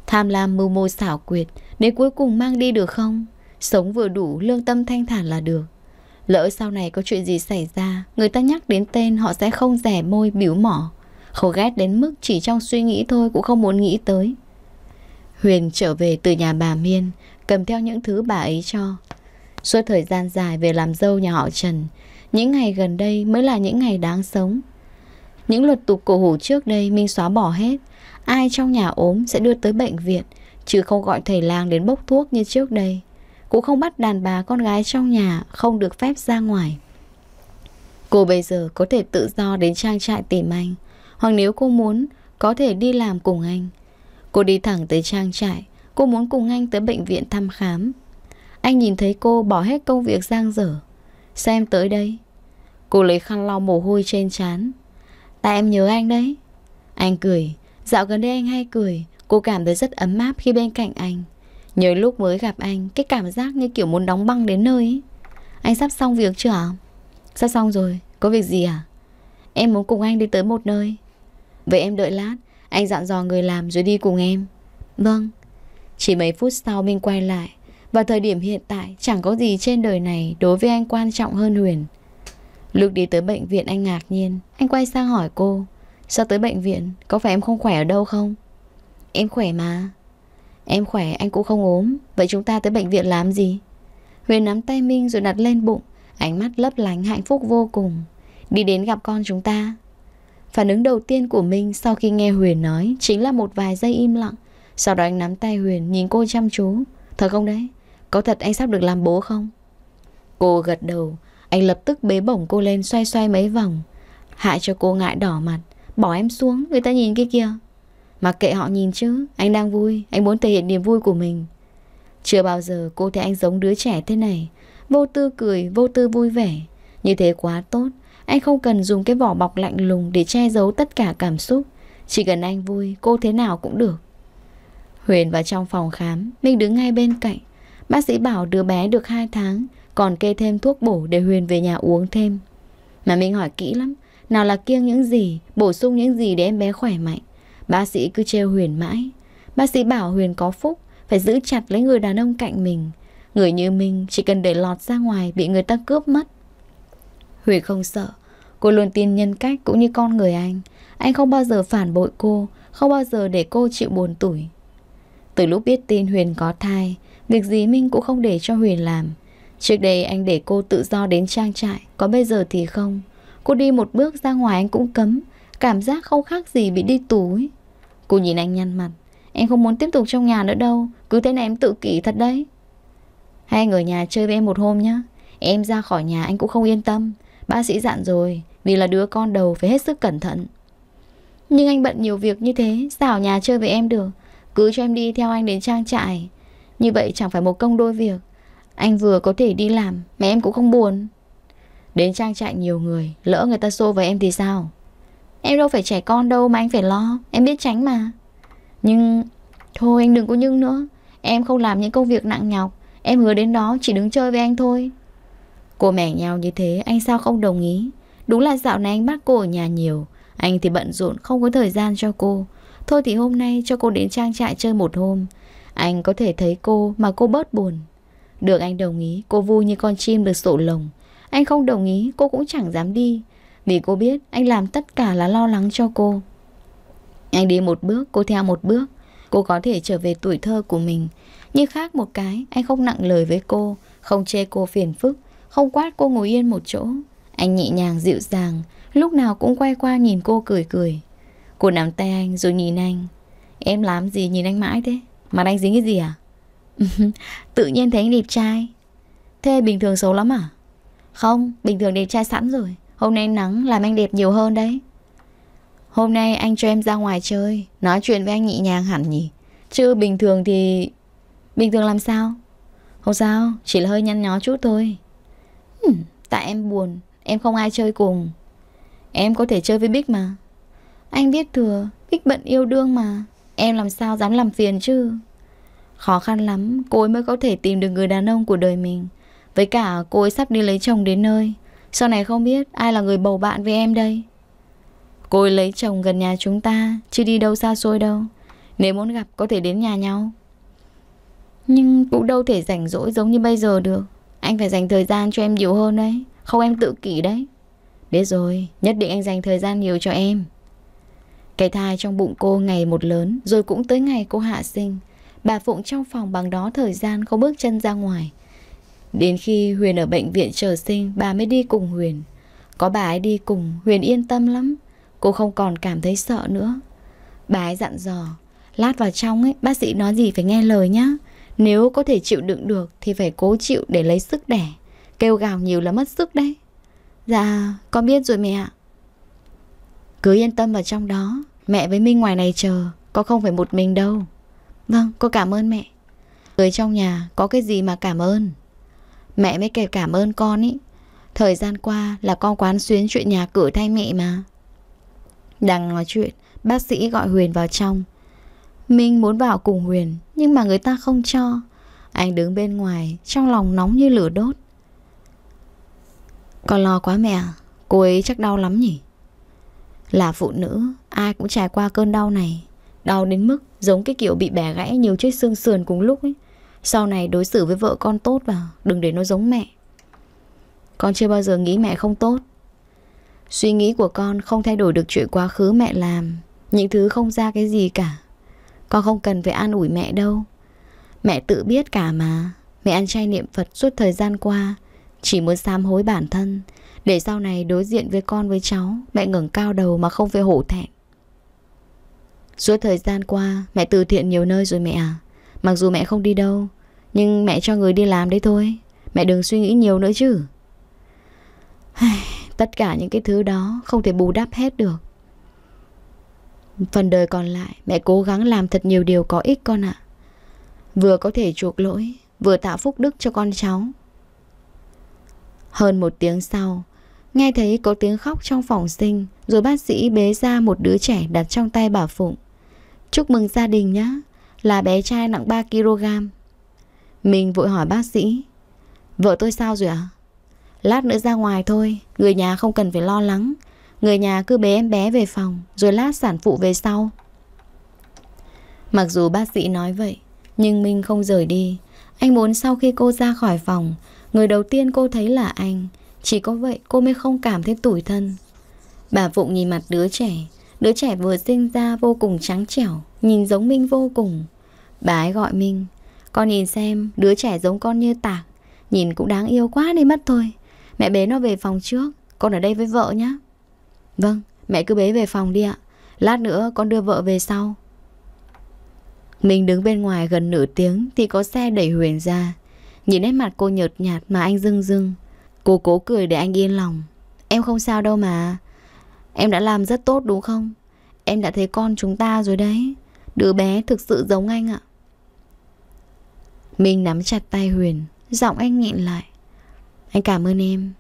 Tham lam mưu mô xảo quyệt Đến cuối cùng mang đi được không Sống vừa đủ lương tâm thanh thản là được Lỡ sau này có chuyện gì xảy ra Người ta nhắc đến tên họ sẽ không rẻ môi biểu mỏ Khổ ghét đến mức chỉ trong suy nghĩ thôi cũng không muốn nghĩ tới Huyền trở về từ nhà bà Miên cầm theo những thứ bà ấy cho. Suốt thời gian dài về làm dâu nhà họ Trần, những ngày gần đây mới là những ngày đáng sống. Những luật tục cổ hủ trước đây Minh xóa bỏ hết, ai trong nhà ốm sẽ đưa tới bệnh viện, chứ không gọi thầy lang đến bốc thuốc như trước đây. Cũng không bắt đàn bà con gái trong nhà không được phép ra ngoài. Cô bây giờ có thể tự do đến trang trại tìm anh, hoặc nếu cô muốn, có thể đi làm cùng anh. Cô đi thẳng tới trang trại, Cô muốn cùng anh tới bệnh viện thăm khám Anh nhìn thấy cô bỏ hết công việc giang dở xem tới đây Cô lấy khăn lau mồ hôi trên trán Tại em nhớ anh đấy Anh cười Dạo gần đây anh hay cười Cô cảm thấy rất ấm áp khi bên cạnh anh Nhớ lúc mới gặp anh Cái cảm giác như kiểu muốn đóng băng đến nơi ấy. Anh sắp xong việc chưa ạ Sắp xong rồi Có việc gì à Em muốn cùng anh đi tới một nơi Vậy em đợi lát Anh dặn dò người làm rồi đi cùng em Vâng chỉ mấy phút sau Minh quay lại Và thời điểm hiện tại chẳng có gì trên đời này Đối với anh quan trọng hơn Huyền Lúc đi tới bệnh viện anh ngạc nhiên Anh quay sang hỏi cô Sao tới bệnh viện có phải em không khỏe ở đâu không Em khỏe mà Em khỏe anh cũng không ốm Vậy chúng ta tới bệnh viện làm gì Huyền nắm tay Minh rồi đặt lên bụng Ánh mắt lấp lánh hạnh phúc vô cùng Đi đến gặp con chúng ta Phản ứng đầu tiên của Minh sau khi nghe Huyền nói Chính là một vài giây im lặng sau đó anh nắm tay Huyền nhìn cô chăm chú Thật không đấy? Có thật anh sắp được làm bố không? Cô gật đầu Anh lập tức bế bổng cô lên xoay xoay mấy vòng Hại cho cô ngại đỏ mặt Bỏ em xuống người ta nhìn kia kìa Mặc kệ họ nhìn chứ Anh đang vui Anh muốn thể hiện niềm vui của mình Chưa bao giờ cô thấy anh giống đứa trẻ thế này Vô tư cười Vô tư vui vẻ Như thế quá tốt Anh không cần dùng cái vỏ bọc lạnh lùng Để che giấu tất cả cảm xúc Chỉ cần anh vui Cô thế nào cũng được Huyền vào trong phòng khám, mình đứng ngay bên cạnh. Bác sĩ bảo đứa bé được 2 tháng, còn kê thêm thuốc bổ để Huyền về nhà uống thêm. Mà mình hỏi kỹ lắm, nào là kiêng những gì, bổ sung những gì để em bé khỏe mạnh. Bác sĩ cứ treo Huyền mãi. Bác sĩ bảo Huyền có phúc, phải giữ chặt lấy người đàn ông cạnh mình. Người như mình chỉ cần để lọt ra ngoài bị người ta cướp mất. Huyền không sợ, cô luôn tin nhân cách cũng như con người anh. Anh không bao giờ phản bội cô, không bao giờ để cô chịu buồn tủi. Từ lúc biết tin Huyền có thai, việc gì Minh cũng không để cho Huyền làm. Trước đây anh để cô tự do đến trang trại, có bây giờ thì không. Cô đi một bước ra ngoài anh cũng cấm, cảm giác không khác gì bị đi tù ấy. Cô nhìn anh nhăn mặt, em không muốn tiếp tục trong nhà nữa đâu, cứ thế này em tự kỷ thật đấy. Hai người nhà chơi với em một hôm nhé, em ra khỏi nhà anh cũng không yên tâm. Bác sĩ dặn rồi, vì là đứa con đầu phải hết sức cẩn thận. Nhưng anh bận nhiều việc như thế, sao nhà chơi với em được? Cứ cho em đi theo anh đến trang trại Như vậy chẳng phải một công đôi việc Anh vừa có thể đi làm Mẹ em cũng không buồn Đến trang trại nhiều người Lỡ người ta xô với em thì sao Em đâu phải trẻ con đâu mà anh phải lo Em biết tránh mà Nhưng Thôi anh đừng có nhưng nữa Em không làm những công việc nặng nhọc Em hứa đến đó chỉ đứng chơi với anh thôi Cô mẻ nhau như thế Anh sao không đồng ý Đúng là dạo này anh bắt cô ở nhà nhiều Anh thì bận rộn không có thời gian cho cô Thôi thì hôm nay cho cô đến trang trại chơi một hôm Anh có thể thấy cô mà cô bớt buồn Được anh đồng ý Cô vui như con chim được sổ lồng Anh không đồng ý cô cũng chẳng dám đi Vì cô biết anh làm tất cả là lo lắng cho cô Anh đi một bước cô theo một bước Cô có thể trở về tuổi thơ của mình như khác một cái Anh không nặng lời với cô Không chê cô phiền phức Không quát cô ngồi yên một chỗ Anh nhẹ nhàng dịu dàng Lúc nào cũng quay qua nhìn cô cười cười Cô nắm tay anh rồi nhìn anh Em làm gì nhìn anh mãi thế mà anh dính cái gì à [LAUGHS] Tự nhiên thấy anh đẹp trai Thế bình thường xấu lắm à Không, bình thường đẹp trai sẵn rồi Hôm nay nắng làm anh đẹp nhiều hơn đấy Hôm nay anh cho em ra ngoài chơi Nói chuyện với anh nhị nhàng hẳn nhỉ Chứ bình thường thì Bình thường làm sao Không sao, chỉ là hơi nhăn nhó chút thôi Tại em buồn Em không ai chơi cùng Em có thể chơi với Bích mà anh biết thừa Bích bận yêu đương mà Em làm sao dám làm phiền chứ Khó khăn lắm Cô ấy mới có thể tìm được người đàn ông của đời mình Với cả cô ấy sắp đi lấy chồng đến nơi Sau này không biết ai là người bầu bạn với em đây Cô ấy lấy chồng gần nhà chúng ta Chứ đi đâu xa xôi đâu Nếu muốn gặp có thể đến nhà nhau Nhưng cũng đâu thể rảnh rỗi giống như bây giờ được Anh phải dành thời gian cho em nhiều hơn đấy Không em tự kỷ đấy Biết rồi, nhất định anh dành thời gian nhiều cho em cái thai trong bụng cô ngày một lớn Rồi cũng tới ngày cô hạ sinh Bà Phụng trong phòng bằng đó thời gian không bước chân ra ngoài Đến khi Huyền ở bệnh viện chờ sinh Bà mới đi cùng Huyền Có bà ấy đi cùng Huyền yên tâm lắm Cô không còn cảm thấy sợ nữa Bà ấy dặn dò Lát vào trong ấy bác sĩ nói gì phải nghe lời nhá Nếu có thể chịu đựng được Thì phải cố chịu để lấy sức đẻ Kêu gào nhiều là mất sức đấy Dạ con biết rồi mẹ ạ cứ yên tâm vào trong đó Mẹ với Minh ngoài này chờ Có không phải một mình đâu Vâng cô cảm ơn mẹ Người trong nhà có cái gì mà cảm ơn Mẹ mới kể cảm ơn con ý Thời gian qua là con quán xuyến chuyện nhà cửa thay mẹ mà Đang nói chuyện Bác sĩ gọi Huyền vào trong Minh muốn vào cùng Huyền Nhưng mà người ta không cho Anh đứng bên ngoài Trong lòng nóng như lửa đốt Con lo quá mẹ à? Cô ấy chắc đau lắm nhỉ là phụ nữ, ai cũng trải qua cơn đau này. Đau đến mức giống cái kiểu bị bẻ gãy nhiều chiếc xương sườn cùng lúc ấy. Sau này đối xử với vợ con tốt vào, đừng để nó giống mẹ. Con chưa bao giờ nghĩ mẹ không tốt. Suy nghĩ của con không thay đổi được chuyện quá khứ mẹ làm, những thứ không ra cái gì cả. Con không cần phải an ủi mẹ đâu. Mẹ tự biết cả mà, mẹ ăn chay niệm Phật suốt thời gian qua, chỉ muốn sám hối bản thân, để sau này đối diện với con với cháu Mẹ ngẩng cao đầu mà không phải hổ thẹn Suốt thời gian qua Mẹ từ thiện nhiều nơi rồi mẹ à Mặc dù mẹ không đi đâu Nhưng mẹ cho người đi làm đấy thôi Mẹ đừng suy nghĩ nhiều nữa chứ Tất cả những cái thứ đó Không thể bù đắp hết được Phần đời còn lại Mẹ cố gắng làm thật nhiều điều có ích con ạ Vừa có thể chuộc lỗi Vừa tạo phúc đức cho con cháu hơn một tiếng sau, Nghe thấy có tiếng khóc trong phòng sinh Rồi bác sĩ bế ra một đứa trẻ đặt trong tay bà Phụng Chúc mừng gia đình nhé Là bé trai nặng 3kg Mình vội hỏi bác sĩ Vợ tôi sao rồi ạ? Lát nữa ra ngoài thôi Người nhà không cần phải lo lắng Người nhà cứ bế em bé về phòng Rồi lát sản phụ về sau Mặc dù bác sĩ nói vậy Nhưng mình không rời đi Anh muốn sau khi cô ra khỏi phòng Người đầu tiên cô thấy là anh chỉ có vậy cô mới không cảm thấy tủi thân Bà Phụng nhìn mặt đứa trẻ Đứa trẻ vừa sinh ra vô cùng trắng trẻo Nhìn giống Minh vô cùng Bà ấy gọi Minh Con nhìn xem đứa trẻ giống con như tạc Nhìn cũng đáng yêu quá đi mất thôi Mẹ bế nó về phòng trước Con ở đây với vợ nhé Vâng mẹ cứ bế về phòng đi ạ Lát nữa con đưa vợ về sau Mình đứng bên ngoài gần nửa tiếng Thì có xe đẩy Huyền ra Nhìn nét mặt cô nhợt nhạt mà anh dưng dưng Cô cố cười để anh yên lòng Em không sao đâu mà Em đã làm rất tốt đúng không Em đã thấy con chúng ta rồi đấy Đứa bé thực sự giống anh ạ Minh nắm chặt tay Huyền Giọng anh nghẹn lại Anh cảm ơn em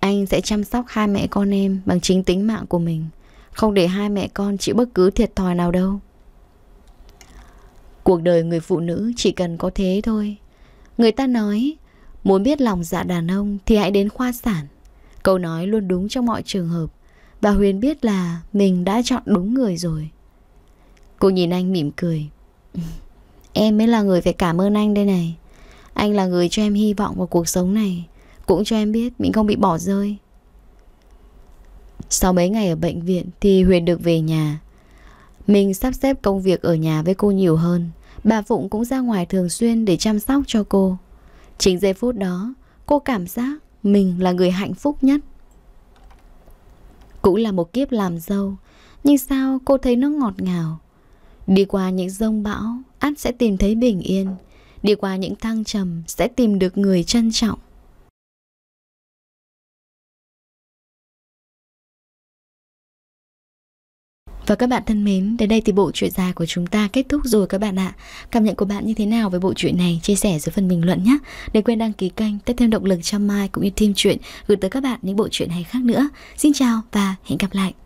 Anh sẽ chăm sóc hai mẹ con em Bằng chính tính mạng của mình Không để hai mẹ con chịu bất cứ thiệt thòi nào đâu Cuộc đời người phụ nữ chỉ cần có thế thôi Người ta nói Muốn biết lòng dạ đàn ông thì hãy đến khoa sản. Câu nói luôn đúng trong mọi trường hợp. Và Huyền biết là mình đã chọn đúng người rồi. Cô nhìn anh mỉm cười. [LAUGHS] Em mới là người phải cảm ơn anh đây này. Anh là người cho em hy vọng vào cuộc sống này. Cũng cho em biết mình không bị bỏ rơi. Sau mấy ngày ở bệnh viện thì Huyền được về nhà. Mình sắp xếp công việc ở nhà với cô nhiều hơn. Bà Phụng cũng ra ngoài thường xuyên để chăm sóc cho cô. Chính giây phút đó, cô cảm giác mình là người hạnh phúc nhất. Cũng là một kiếp làm dâu, nhưng sao cô thấy nó ngọt ngào. Đi qua những rông bão, ắt sẽ tìm thấy bình yên. Đi qua những thăng trầm sẽ tìm được người trân trọng. Và các bạn thân mến, đến đây thì bộ truyện dài của chúng ta kết thúc rồi các bạn ạ. Cảm nhận của bạn như thế nào với bộ truyện này? Chia sẻ dưới phần bình luận nhé. Đừng quên đăng ký kênh, tiếp thêm động lực cho Mai cũng như team truyện gửi tới các bạn những bộ truyện hay khác nữa. Xin chào và hẹn gặp lại.